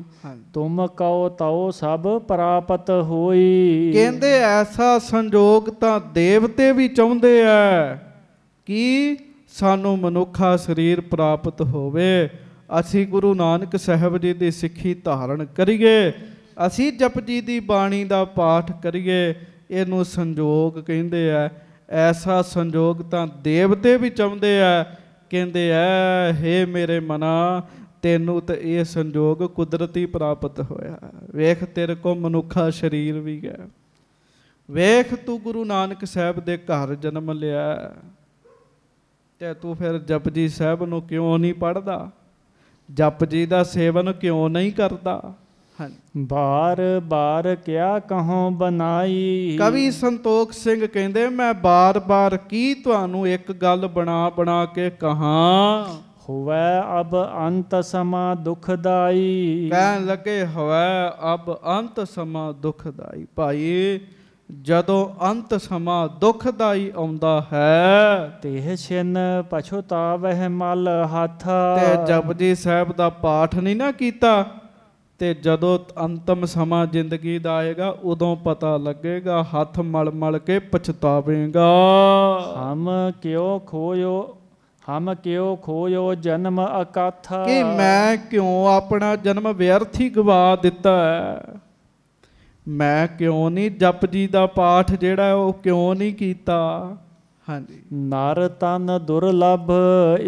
ਤੁਮ ਕਉ ਤਉ ਸਭ ਪ੍ਰਾਪਤ ਹੋਈ ਕਹਿੰਦੇ ਐਸਾ ਸੰਜੋਗ ਤਾਂ ਦੇਵਤੇ ਵੀ ਚਾਹੁੰਦੇ ਐ ਕਿ ਸਾਨੂੰ ਮਨੁੱਖਾ ਸਰੀਰ ਪ੍ਰਾਪਤ ਹੋਵੇ ਅਸੀਂ ਗੁਰੂ ਨਾਨਕ ਸਾਹਿਬ ਜੀ ਦੀ ਸਿੱਖੀ ਧਾਰਨ ਕਰੀਏ ਅਸੀਂ ਜਪਜੀ ਦੀ ਬਾਣੀ ਦਾ ਪਾਠ ਕਰੀਏ ਇਹਨੂੰ ਸੰਜੋਗ ਕਹਿੰਦੇ ਆ ਐਸਾ ਸੰਜੋਗ ਤਾਂ ਦੇਵਤੇ ਵੀ ਚਾਹੁੰਦੇ ਆ ਕਹਿੰਦੇ ਐ हे ਮੇਰੇ ਮਨਾ ਤੈਨੂੰ ਤੇ ਇਹ ਸੰਜੋਗ ਕੁਦਰਤੀ ਪ੍ਰਾਪਤ ਹੋਇਆ ਵੇਖ ਤੇਰੇ ਕੋ ਮਨੁੱਖਾ ਸਰੀਰ ਵੀ ਹੈ ਵੇਖ ਤੂੰ ਗੁਰੂ ਨਾਨਕ ਸਾਹਿਬ ਦੇ ਘਰ ਜਨਮ ਲਿਆ ਤੇ ਤੂੰ ਫਿਰ ਜਪਜੀ ਸਾਹਿਬ ਨੂੰ ਕਿਉਂ ਨਹੀਂ ਪੜਦਾ ਜਪਜੀ ਦਾ ਸੇਵਨ ਕਿਉਂ ਨਹੀਂ ਕਰਦਾ ਬਾਰ ਬਾਰ ਕਿਆ ਕਹੋ ਬਣਾਈ ਕਵੀ ਸੰਤੋਖ ਸਿੰਘ ਕਹਿੰਦੇ ਮੈਂ ਬਾਰ ਬਾਰ ਕੀ ਤੁਹਾਨੂੰ ਇੱਕ ਗੱਲ ਬਣਾ ਬਣਾ ਕੇ ਕਹਾਂ ਹੋਵੇ ਅਬ ਅੰਤ ਸਮਾ ਦੁਖਦਾਈ ਕਹਿਣ ਲੱਗੇ ਹੋਵੇ ਅਬ ਅੰਤ ਸਮਾ ਦੁਖਦਾਈ ਭਾਈ ਜਦੋਂ ਅੰਤ ਸਮਾ ਦੁਖਦਾਈ ਆਉਂਦਾ ਹੈ ਤੇਹ ਛਿਨ ਪਛੋਤਾਵਹਿ ਮਲ ਹੱਥ ਤੇ ਜਪਜੀ ਸਾਹਿਬ ਦਾ ਪਾਠ ਨਹੀਂ ਨਾ ਕੀਤਾ ਤੇ ਜਦੋਂ ਅੰਤਮ ਸਮਾਂ ਜ਼ਿੰਦਗੀ ਦਾ ਆਏਗਾ ਉਦੋਂ ਪਤਾ ਲੱਗੇਗਾ ਹੱਥ ਮਲ ਮਲ ਕੇ ਪਛਤਾਵੇਂਗਾ ਹਮ ਕਿਉ ਖੋਇਓ ਹਮ ਕਿਉ ਖੋਇਓ ਜਨਮ ਅਕਥ ਕਿ ਮੈਂ ਕਿਉ ਆਪਣਾ ਜਨਮ ਵਿਅਰਥ ਹੀ ਗਵਾ ਦਿੱਤਾ ਹੈ ਮੈਂ ਕਿਉ ਨਹੀਂ ਜਪਜੀ ਦਾ ਪਾਠ ਜਿਹੜਾ ਉਹ ਕਿਉਂ ਨਹੀਂ ਕੀਤਾ ਹਾਂਜੀ ਨਰ ਤਨ ਦੁਰਲਭ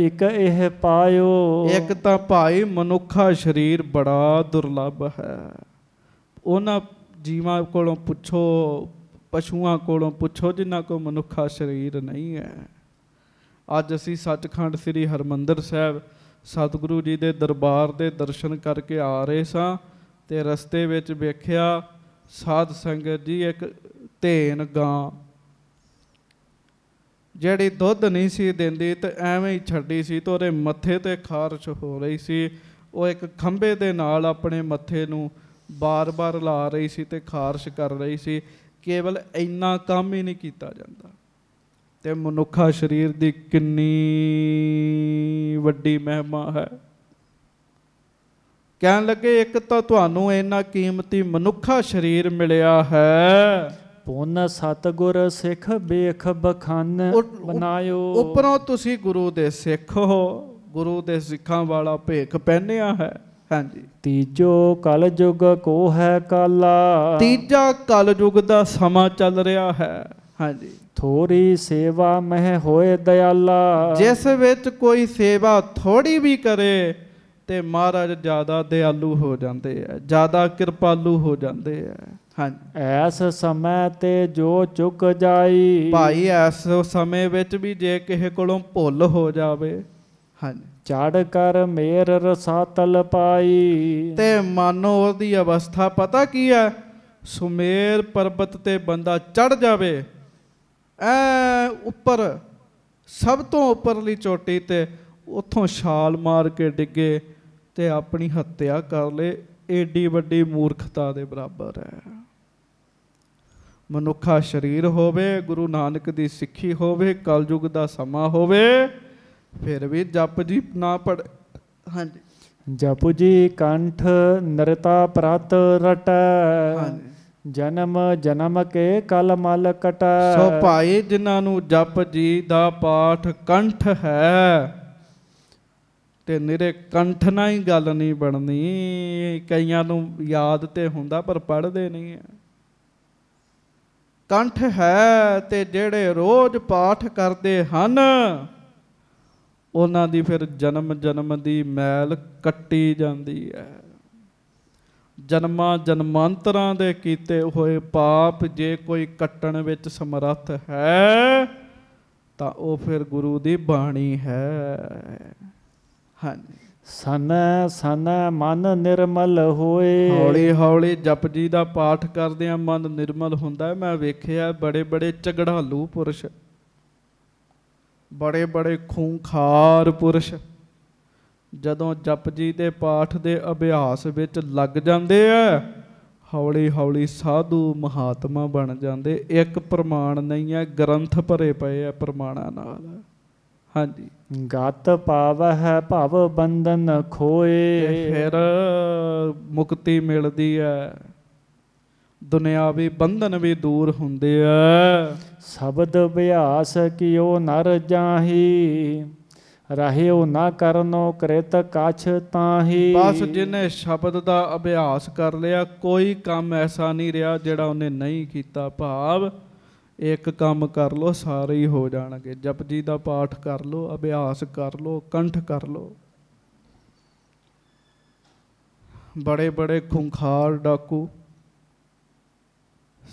ਇਕ ਇਹ ਪਾਇਓ ਇੱਕ ਤਾਂ ਭਾਈ ਮਨੁੱਖਾ ਸਰੀਰ ਬੜਾ ਦੁਰਲਭ ਹੈ ਉਹਨਾਂ ਜੀਵਾਂ ਕੋਲੋਂ ਪੁੱਛੋ ਪਸ਼ੂਆਂ ਕੋਲੋਂ ਪੁੱਛੋ ਜਿਨ੍ਹਾਂ ਕੋ ਮਨੁੱਖਾ ਸਰੀਰ ਨਹੀਂ ਹੈ ਅੱਜ ਅਸੀਂ ਸੱਚਖੰਡ ਸ੍ਰੀ ਹਰਮੰਦਰ ਸਾਹਿਬ ਸਤਿਗੁਰੂ ਜੀ ਦੇ ਦਰਬਾਰ ਦੇ ਦਰਸ਼ਨ ਕਰਕੇ ਆ ਰਹੇ ਸਾਂ ਤੇ ਰਸਤੇ ਵਿੱਚ ਵੇਖਿਆ ਸਾਧ ਸੰਗਤ ਜੀ ਇੱਕ ਧੇਨ ਗਾਂ ਜਿਹੜੀ ਦੁੱਧ ਨਹੀਂ ਸੀ ਦਿੰਦੀ ਤੇ ਐਵੇਂ ਹੀ ਛੱਡੀ ਸੀ ਤੇ ਉਹਦੇ ਮੱਥੇ ਤੇ ਖਾਰਸ਼ ਹੋ ਰਹੀ ਸੀ ਉਹ ਇੱਕ ਖੰਬੇ ਦੇ ਨਾਲ ਆਪਣੇ ਮੱਥੇ ਨੂੰ ਬਾਰ-ਬਾਰ ਲਾ ਰਹੀ ਸੀ ਤੇ ਖਾਰਸ਼ ਕਰ ਰਹੀ ਸੀ ਕੇਵਲ ਇੰਨਾ ਕੰਮ ਹੀ ਨਹੀਂ ਕੀਤਾ ਜਾਂਦਾ ਤੇ ਮਨੁੱਖਾ ਸਰੀਰ ਦੀ ਕਿੰਨੀ ਵੱਡੀ ਮਹਿਮਾ ਹੈ ਕਹਿਣ ਲੱਗੇ ਇੱਕ ਤਾਂ ਤੁਹਾਨੂੰ ਇੰਨਾ ਕੀਮਤੀ ਮਨੁੱਖਾ ਸਰੀਰ ਮਿਲਿਆ ਹੈ ਪੁੰਨ ਸਤਗੁਰ ਸਿੱਖ ਬੇਖ ਬਖਾਨ ਬਨਾਇਓ ਉਪਰੋਂ ਤੁਸੀਂ ਗੁਰੂ ਦੇ ਸਿੱਖ ਹੋ ਗੁਰੂ ਦੇ ਸਿੱਖਾਂ ਵਾਲਾ ਭੇਖ ਪਹਿਨਿਆ ਹੈ ਹਾਂਜੀ ਤੀਜੋ ਕਲ ਯੁਗ ਕੋ ਹੈ ਕਾਲਾ ਤੀਜਾ ਕਲ ਯੁਗ ਦਾ ਸਮਾਂ ਚੱਲ ਰਿਹਾ ਹੈ ਹਾਂਜੀ ਥੋੜੀ ਸੇਵਾ ਮਹਿ ਹੋਏ ਦਿਆਲਾ ਜਿਸ ਵਿੱਚ ਕੋਈ ਸੇਵਾ ਥੋੜੀ ਵੀ ਕਰੇ ਤੇ ਮਹਾਰਾਜ ਜਿਆਦਾ ਦਿਆਲੂ ਹੋ ਜਾਂਦੇ ਆ ਜਿਆਦਾ ਕਿਰਪਾਲੂ ਹੋ ਜਾਂਦੇ ਆ ਹਾਂ ਐਸ ਸਮੇਂ ਤੇ ਜੋ ਚੁੱਕ ਜਾਈ ਭਾਈ ਐਸ ਸਮੇਂ ਵਿੱਚ ਵੀ ਜੇ ਕਿਸੇ ਕੋਲੋਂ ਭੁੱਲ ਹੋ ਜਾਵੇ ਹਾਂ ਚੜ ਕਰ ਮੇਰ ਰਸਾਤਲ ਪਾਈ ਤੇ ਮਨ ਉਹਦੀ ਅਵਸਥਾ ਪਤਾ ਕੀ ਹੈ ਸੁਮੇਰ ਪਰਬਤ ਤੇ ਬੰਦਾ ਚੜ ਜਾਵੇ ਐ ਉੱਪਰ ਸਭ ਤੋਂ ਉੱਪਰਲੀ ਚੋਟੀ ਤੇ ਉੱਥੋਂ ਛਾਲ ਮਾਰ ਕੇ ਡਿੱਗੇ ਤੇ ਆਪਣੀ ਹੱਤਿਆ ਕਰ ਲੇ ਏਡੀ ਵੱਡੀ ਮੂਰਖਤਾ ਦੇ ਬਰਾਬਰ ਹੈ ਮਨੁੱਖਾ ਸਰੀਰ ਹੋਵੇ ਗੁਰੂ ਨਾਨਕ ਦੀ ਸਿੱਖੀ ਹੋਵੇ ਕਲਯੁਗ ਦਾ ਸਮਾਂ ਹੋਵੇ ਫਿਰ ਵੀ ਜਪ ਜੀ ਨਾ ਪੜ ਹਾਂਜੀ ਜਪੁ ਜੀ ਕੰਠ ਨਰਤਾ ਪ੍ਰਤ ਰਟ ਜਨਮ ਜਨਮ ਕੇ ਕਲ ਮਲ ਕਟ ਸੋ ਭਾਈ ਜਿਨ੍ਹਾਂ ਨੂੰ ਜਪ ਜੀ ਦਾ ਪਾਠ ਕੰਠ ਹੈ ਤੇ ਨਿਰੇ ਕੰਠ ਨਾਲ ਹੀ ਗੱਲ ਨਹੀਂ ਬਣਨੀ ਕਈਆਂ ਨੂੰ ਯਾਦ ਤੇ ਹੁੰਦਾ ਪਰ ਪੜਦੇ ਨਹੀਂ ਆ ਕੰਠ ਹੈ ਤੇ ਜਿਹੜੇ ਰੋਜ਼ ਪਾਠ ਕਰਦੇ ਹਨ ਉਹਨਾਂ ਦੀ ਫਿਰ ਜਨਮ ਜਨਮ ਦੀ ਮੈਲ ਕੱਟੀ ਜਾਂਦੀ ਹੈ ਜਨਮਾਂ ਜਨਮਾਂਤਰਾਂ ਦੇ ਕੀਤੇ ਹੋਏ ਪਾਪ ਜੇ ਕੋਈ ਕੱਟਣ ਵਿੱਚ ਸਮਰੱਥ ਹੈ ਤਾਂ ਉਹ ਫਿਰ ਗੁਰੂ ਦੀ ਬਾਣੀ ਹੈ ਸਨ ਸਨ ਮਨ ਨਿਰਮਲ ਹੋਏ ਹੌਲੀ ਹੌਲੀ ਜਪ ਜੀ ਦਾ ਪਾਠ ਕਰਦੇ ਆ ਮਨ ਨਿਰਮਲ ਹੁੰਦਾ ਮੈਂ ਵੇਖਿਆ ਬੜੇ ਬੜੇ ਝਗੜਾਲੂ ਪੁਰਸ਼ ਬੜੇ ਬੜੇ ਖੂੰਖਾਰ ਪੁਰਸ਼ ਜਦੋਂ ਜਪ ਜੀ ਦੇ ਪਾਠ ਦੇ ਅਭਿਆਸ ਵਿੱਚ ਲੱਗ ਜਾਂਦੇ ਆ ਹੌਲੀ ਹੌਲੀ ਸਾਧੂ ਮਹਾਤਮਾ ਬਣ ਜਾਂਦੇ ਇੱਕ ਪ੍ਰਮਾਣ ਨਹੀਂ ਹੈ ਗ੍ਰੰਥ ਭਰੇ ਪਏ ਆ ਪ੍ਰਮਾਣਾਂ ਨਾਲ ਹਾਂਜੀ ਗਤ ਪਾਵਹਿ ਭਵ ਬੰਧਨ ਖੋਏ ਫਿਰ ਮੁਕਤੀ ਮਿਲਦੀ ਹੈ ਦੁਨਿਆਵੀ ਬੰਧਨ ਵੀ ਦੂਰ ਹੁੰਦੇ ਆ ਸ਼ਬਦ ਅਭਿਆਸ ਕਿਉ ਨਰ ਜਾਹੀ ਰਹਿਓ ਨਾ ਕਰਨੋ ਕ੍ਰਿਤ ਕਛ ਤਾਹੀ ਬਸ ਜਿਨੇ ਸ਼ਬਦ ਦਾ ਅਭਿਆਸ ਕਰ ਲਿਆ ਕੋਈ ਕੰਮ ਐਸਾ ਨਹੀਂ ਰਿਹਾ ਜਿਹੜਾ ਉਹਨੇ ਨਹੀਂ ਕੀਤਾ ਭਾਵ ਇੱਕ ਕੰਮ ਕਰ ਲਓ ਸਾਰੇ ਹੀ ਹੋ ਜਾਣਗੇ ਜਪਜੀ ਦਾ ਪਾਠ ਕਰ ਲਓ ਅਭਿਆਸ ਕਰ ਲਓ ਕੰਠ ਕਰ ਲਓ ਬੜੇ ਬੜੇ ਖੁੰਖਾਰ ਡਾਕੂ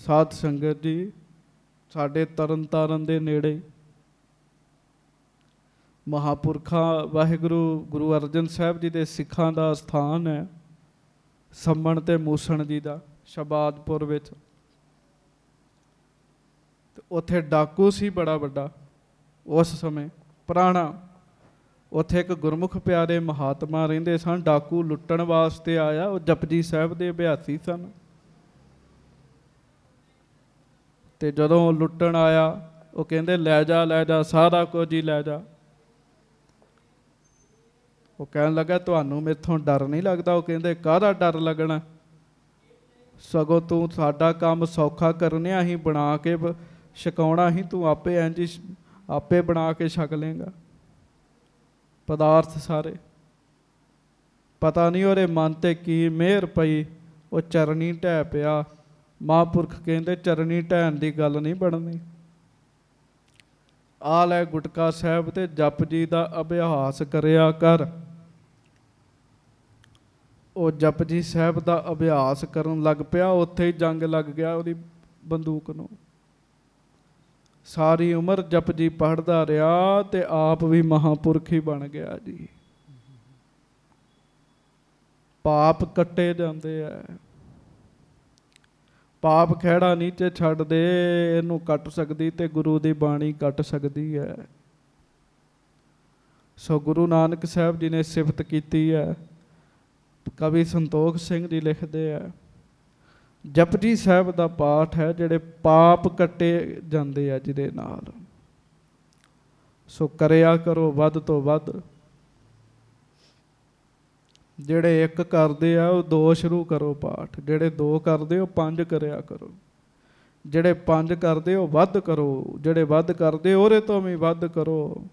ਸਾਧ ਸੰਗਤ ਜੀ ਸਾਡੇ ਤਰਨਤਾਰਨ ਦੇ ਨੇੜੇ ਮਹਾਪੁਰਖਾ ਵਾਹਿਗੁਰੂ ਗੁਰੂ ਅਰਜਨ ਸਾਹਿਬ ਜੀ ਦੇ ਸਿੱਖਾਂ ਦਾ ਸਥਾਨ ਹੈ ਸੰਮਣ ਤੇ ਮੂਸਣ ਜੀ ਦਾ ਸ਼ਬਾਦਪੁਰ ਵਿੱਚ ਉੱਥੇ ਡਾਕੂ ਸੀ ਬੜਾ ਵੱਡਾ ਉਸ ਸਮੇਂ ਪੁਰਾਣਾ ਉੱਥੇ ਇੱਕ ਗੁਰਮੁਖ ਪਿਆਰੇ ਮਹਾਤਮਾ ਰਹਿੰਦੇ ਸਨ ਡਾਕੂ ਲੁੱਟਣ ਵਾਸਤੇ ਆਇਆ ਉਹ ਜਪਜੀ ਸਾਹਿਬ ਦੇ ਅਭਿਆਸੀ ਸਨ ਤੇ ਜਦੋਂ ਉਹ ਲੁੱਟਣ ਆਇਆ ਉਹ ਕਹਿੰਦੇ ਲੈ ਜਾ ਲੈ ਜਾ ਸਾਰਾ ਕੁਝ ਹੀ ਲੈ ਜਾ ਉਹ ਕਹਿਣ ਲੱਗਾ ਤੁਹਾਨੂੰ ਮੇਥੋਂ ਡਰ ਨਹੀਂ ਲੱਗਦਾ ਉਹ ਕਹਿੰਦੇ ਕਾਹਦਾ ਡਰ ਲੱਗਣਾ ਸਗੋਂ ਤੂੰ ਸਾਡਾ ਕੰਮ ਸੌਖਾ ਕਰਨਿਆ ਹੀ ਬਣਾ ਕੇ ਛਕਾਉਣਾ ਹੀ ਤੂੰ ਆਪੇ ਇੰਜ ਆਪੇ ਬਣਾ ਕੇ ਛਕ ਲੇਗਾ ਪਦਾਰਥ ਸਾਰੇ ਪਤਾ ਨਹੀਂ ਉਹਦੇ ਮਨ ਤੇ ਕੀ ਮਿਹਰ ਪਈ ਉਹ ਚਰਨੀ ਢਹਿ ਪਿਆ ਮਹਾਪੁਰਖ ਕਹਿੰਦੇ ਚਰਨੀ ਢਹਿਣ ਦੀ ਗੱਲ ਨਹੀਂ ਬਣਨੀ ਆ ਲੈ ਗੁਟਕਾ ਸਾਹਿਬ ਤੇ ਜਪ ਜੀ ਦਾ ਅਭਿਆਸ ਕਰਿਆ ਕਰ ਉਹ ਜਪਜੀ ਸਾਹਿਬ ਦਾ ਅਭਿਆਸ ਕਰਨ ਲੱਗ ਪਿਆ ਉੱਥੇ ਹੀ ਜੰਗ ਲੱਗ ਗਿਆ ਉਹਦੀ ਬੰਦੂਕ ਨੂੰ ਸਾਰੀ ਉਮਰ ਜਪਜੀ ਪੜਦਾ ਰਿਹਾ ਤੇ ਆਪ ਵੀ ਮਹਾਪੁਰਖ ਹੀ ਬਣ ਗਿਆ ਜੀ ਪਾਪ ਕੱਟੇ ਜਾਂਦੇ ਆ ਪਾਪ ਖਿਹੜਾ ਨੀਚੇ ਛੱਡ ਦੇ ਇਹਨੂੰ ਕੱਟ ਸਕਦੀ ਤੇ ਗੁਰੂ ਦੀ ਬਾਣੀ ਕੱਟ ਸਕਦੀ ਹੈ ਸੋ ਗੁਰੂ ਨਾਨਕ ਸਾਹਿਬ ਜੀ ਨੇ ਸਿਫਤ ਕੀਤੀ ਹੈ ਕਵੀ ਸੰਤੋਖ ਸਿੰਘ ਜੀ ਲਿਖਦੇ ਆ ਜਪਜੀ ਸਾਹਿਬ ਦਾ ਪਾਠ ਹੈ ਜਿਹੜੇ ਪਾਪ ਕੱਟੇ ਜਾਂਦੇ ਆ ਜਿਹਦੇ ਨਾਲ ਸੋ ਕਰਿਆ ਕਰੋ ਵੱਧ ਤੋਂ ਵੱਧ ਜਿਹੜੇ ਇੱਕ ਕਰਦੇ ਆ ਉਹ ਦੋ ਸ਼ੁਰੂ ਕਰੋ ਪਾਠ ਜਿਹੜੇ ਦੋ ਕਰਦੇ ਉਹ ਪੰਜ ਕਰਿਆ ਕਰੋ ਜਿਹੜੇ ਪੰਜ ਕਰਦੇ ਉਹ ਵੱਧ ਕਰੋ ਜਿਹੜੇ ਵੱਧ ਕਰਦੇ ਉਹਰੇ ਤੋਂ ਵੀ ਵੱਧ ਕਰੋ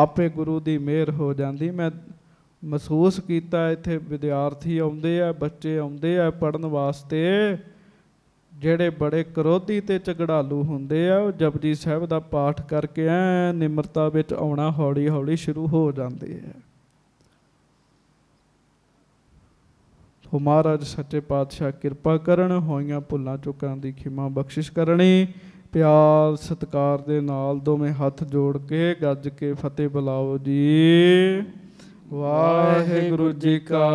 ਆਪੇ ਗੁਰੂ ਦੀ ਮਿਹਰ ਹੋ ਜਾਂਦੀ ਮੈਂ ਮਹਿਸੂਸ ਕੀਤਾ ਇੱਥੇ ਵਿਦਿਆਰਥੀ ਆਉਂਦੇ ਆ ਬੱਚੇ ਆਉਂਦੇ ਆ ਪੜਨ ਵਾਸਤੇ ਜਿਹੜੇ ਬੜੇ ਕਰੋਧੀ ਤੇ ਝਗੜਾਲੂ ਹੁੰਦੇ ਆ ਉਹ ਜਪਜੀ ਸਾਹਿਬ ਦਾ ਪਾਠ ਕਰਕੇ ਐ ਨਿਮਰਤਾ ਵਿੱਚ ਆਉਣਾ ਹੌਲੀ ਹੌਲੀ ਸ਼ੁਰੂ ਹੋ ਜਾਂਦੇ ਆ ਹੋ ਮਹਾਰਾਜ ਸੱਚੇ ਪਾਤਸ਼ਾਹ ਕਿਰਪਾ ਕਰਨ ਹੋਈਆਂ ਭੁੱਲਾਂ ਚੁੱਕਾਂ ਦੀ ਖਿਮਾ ਬਖਸ਼ਿਸ਼ ਕਰਨੀ ਪਿਆਰ ਸਤਕਾਰ ਦੇ ਨਾਲ ਦੋਵੇਂ ਹੱਥ ਜੋੜ ਕੇ ਗੱਜ ਕੇ ਫਤਿਹ ਬੁਲਾਓ ਜੀ ਵਾਹਿਗੁਰੂ ਜੀ ਕਾ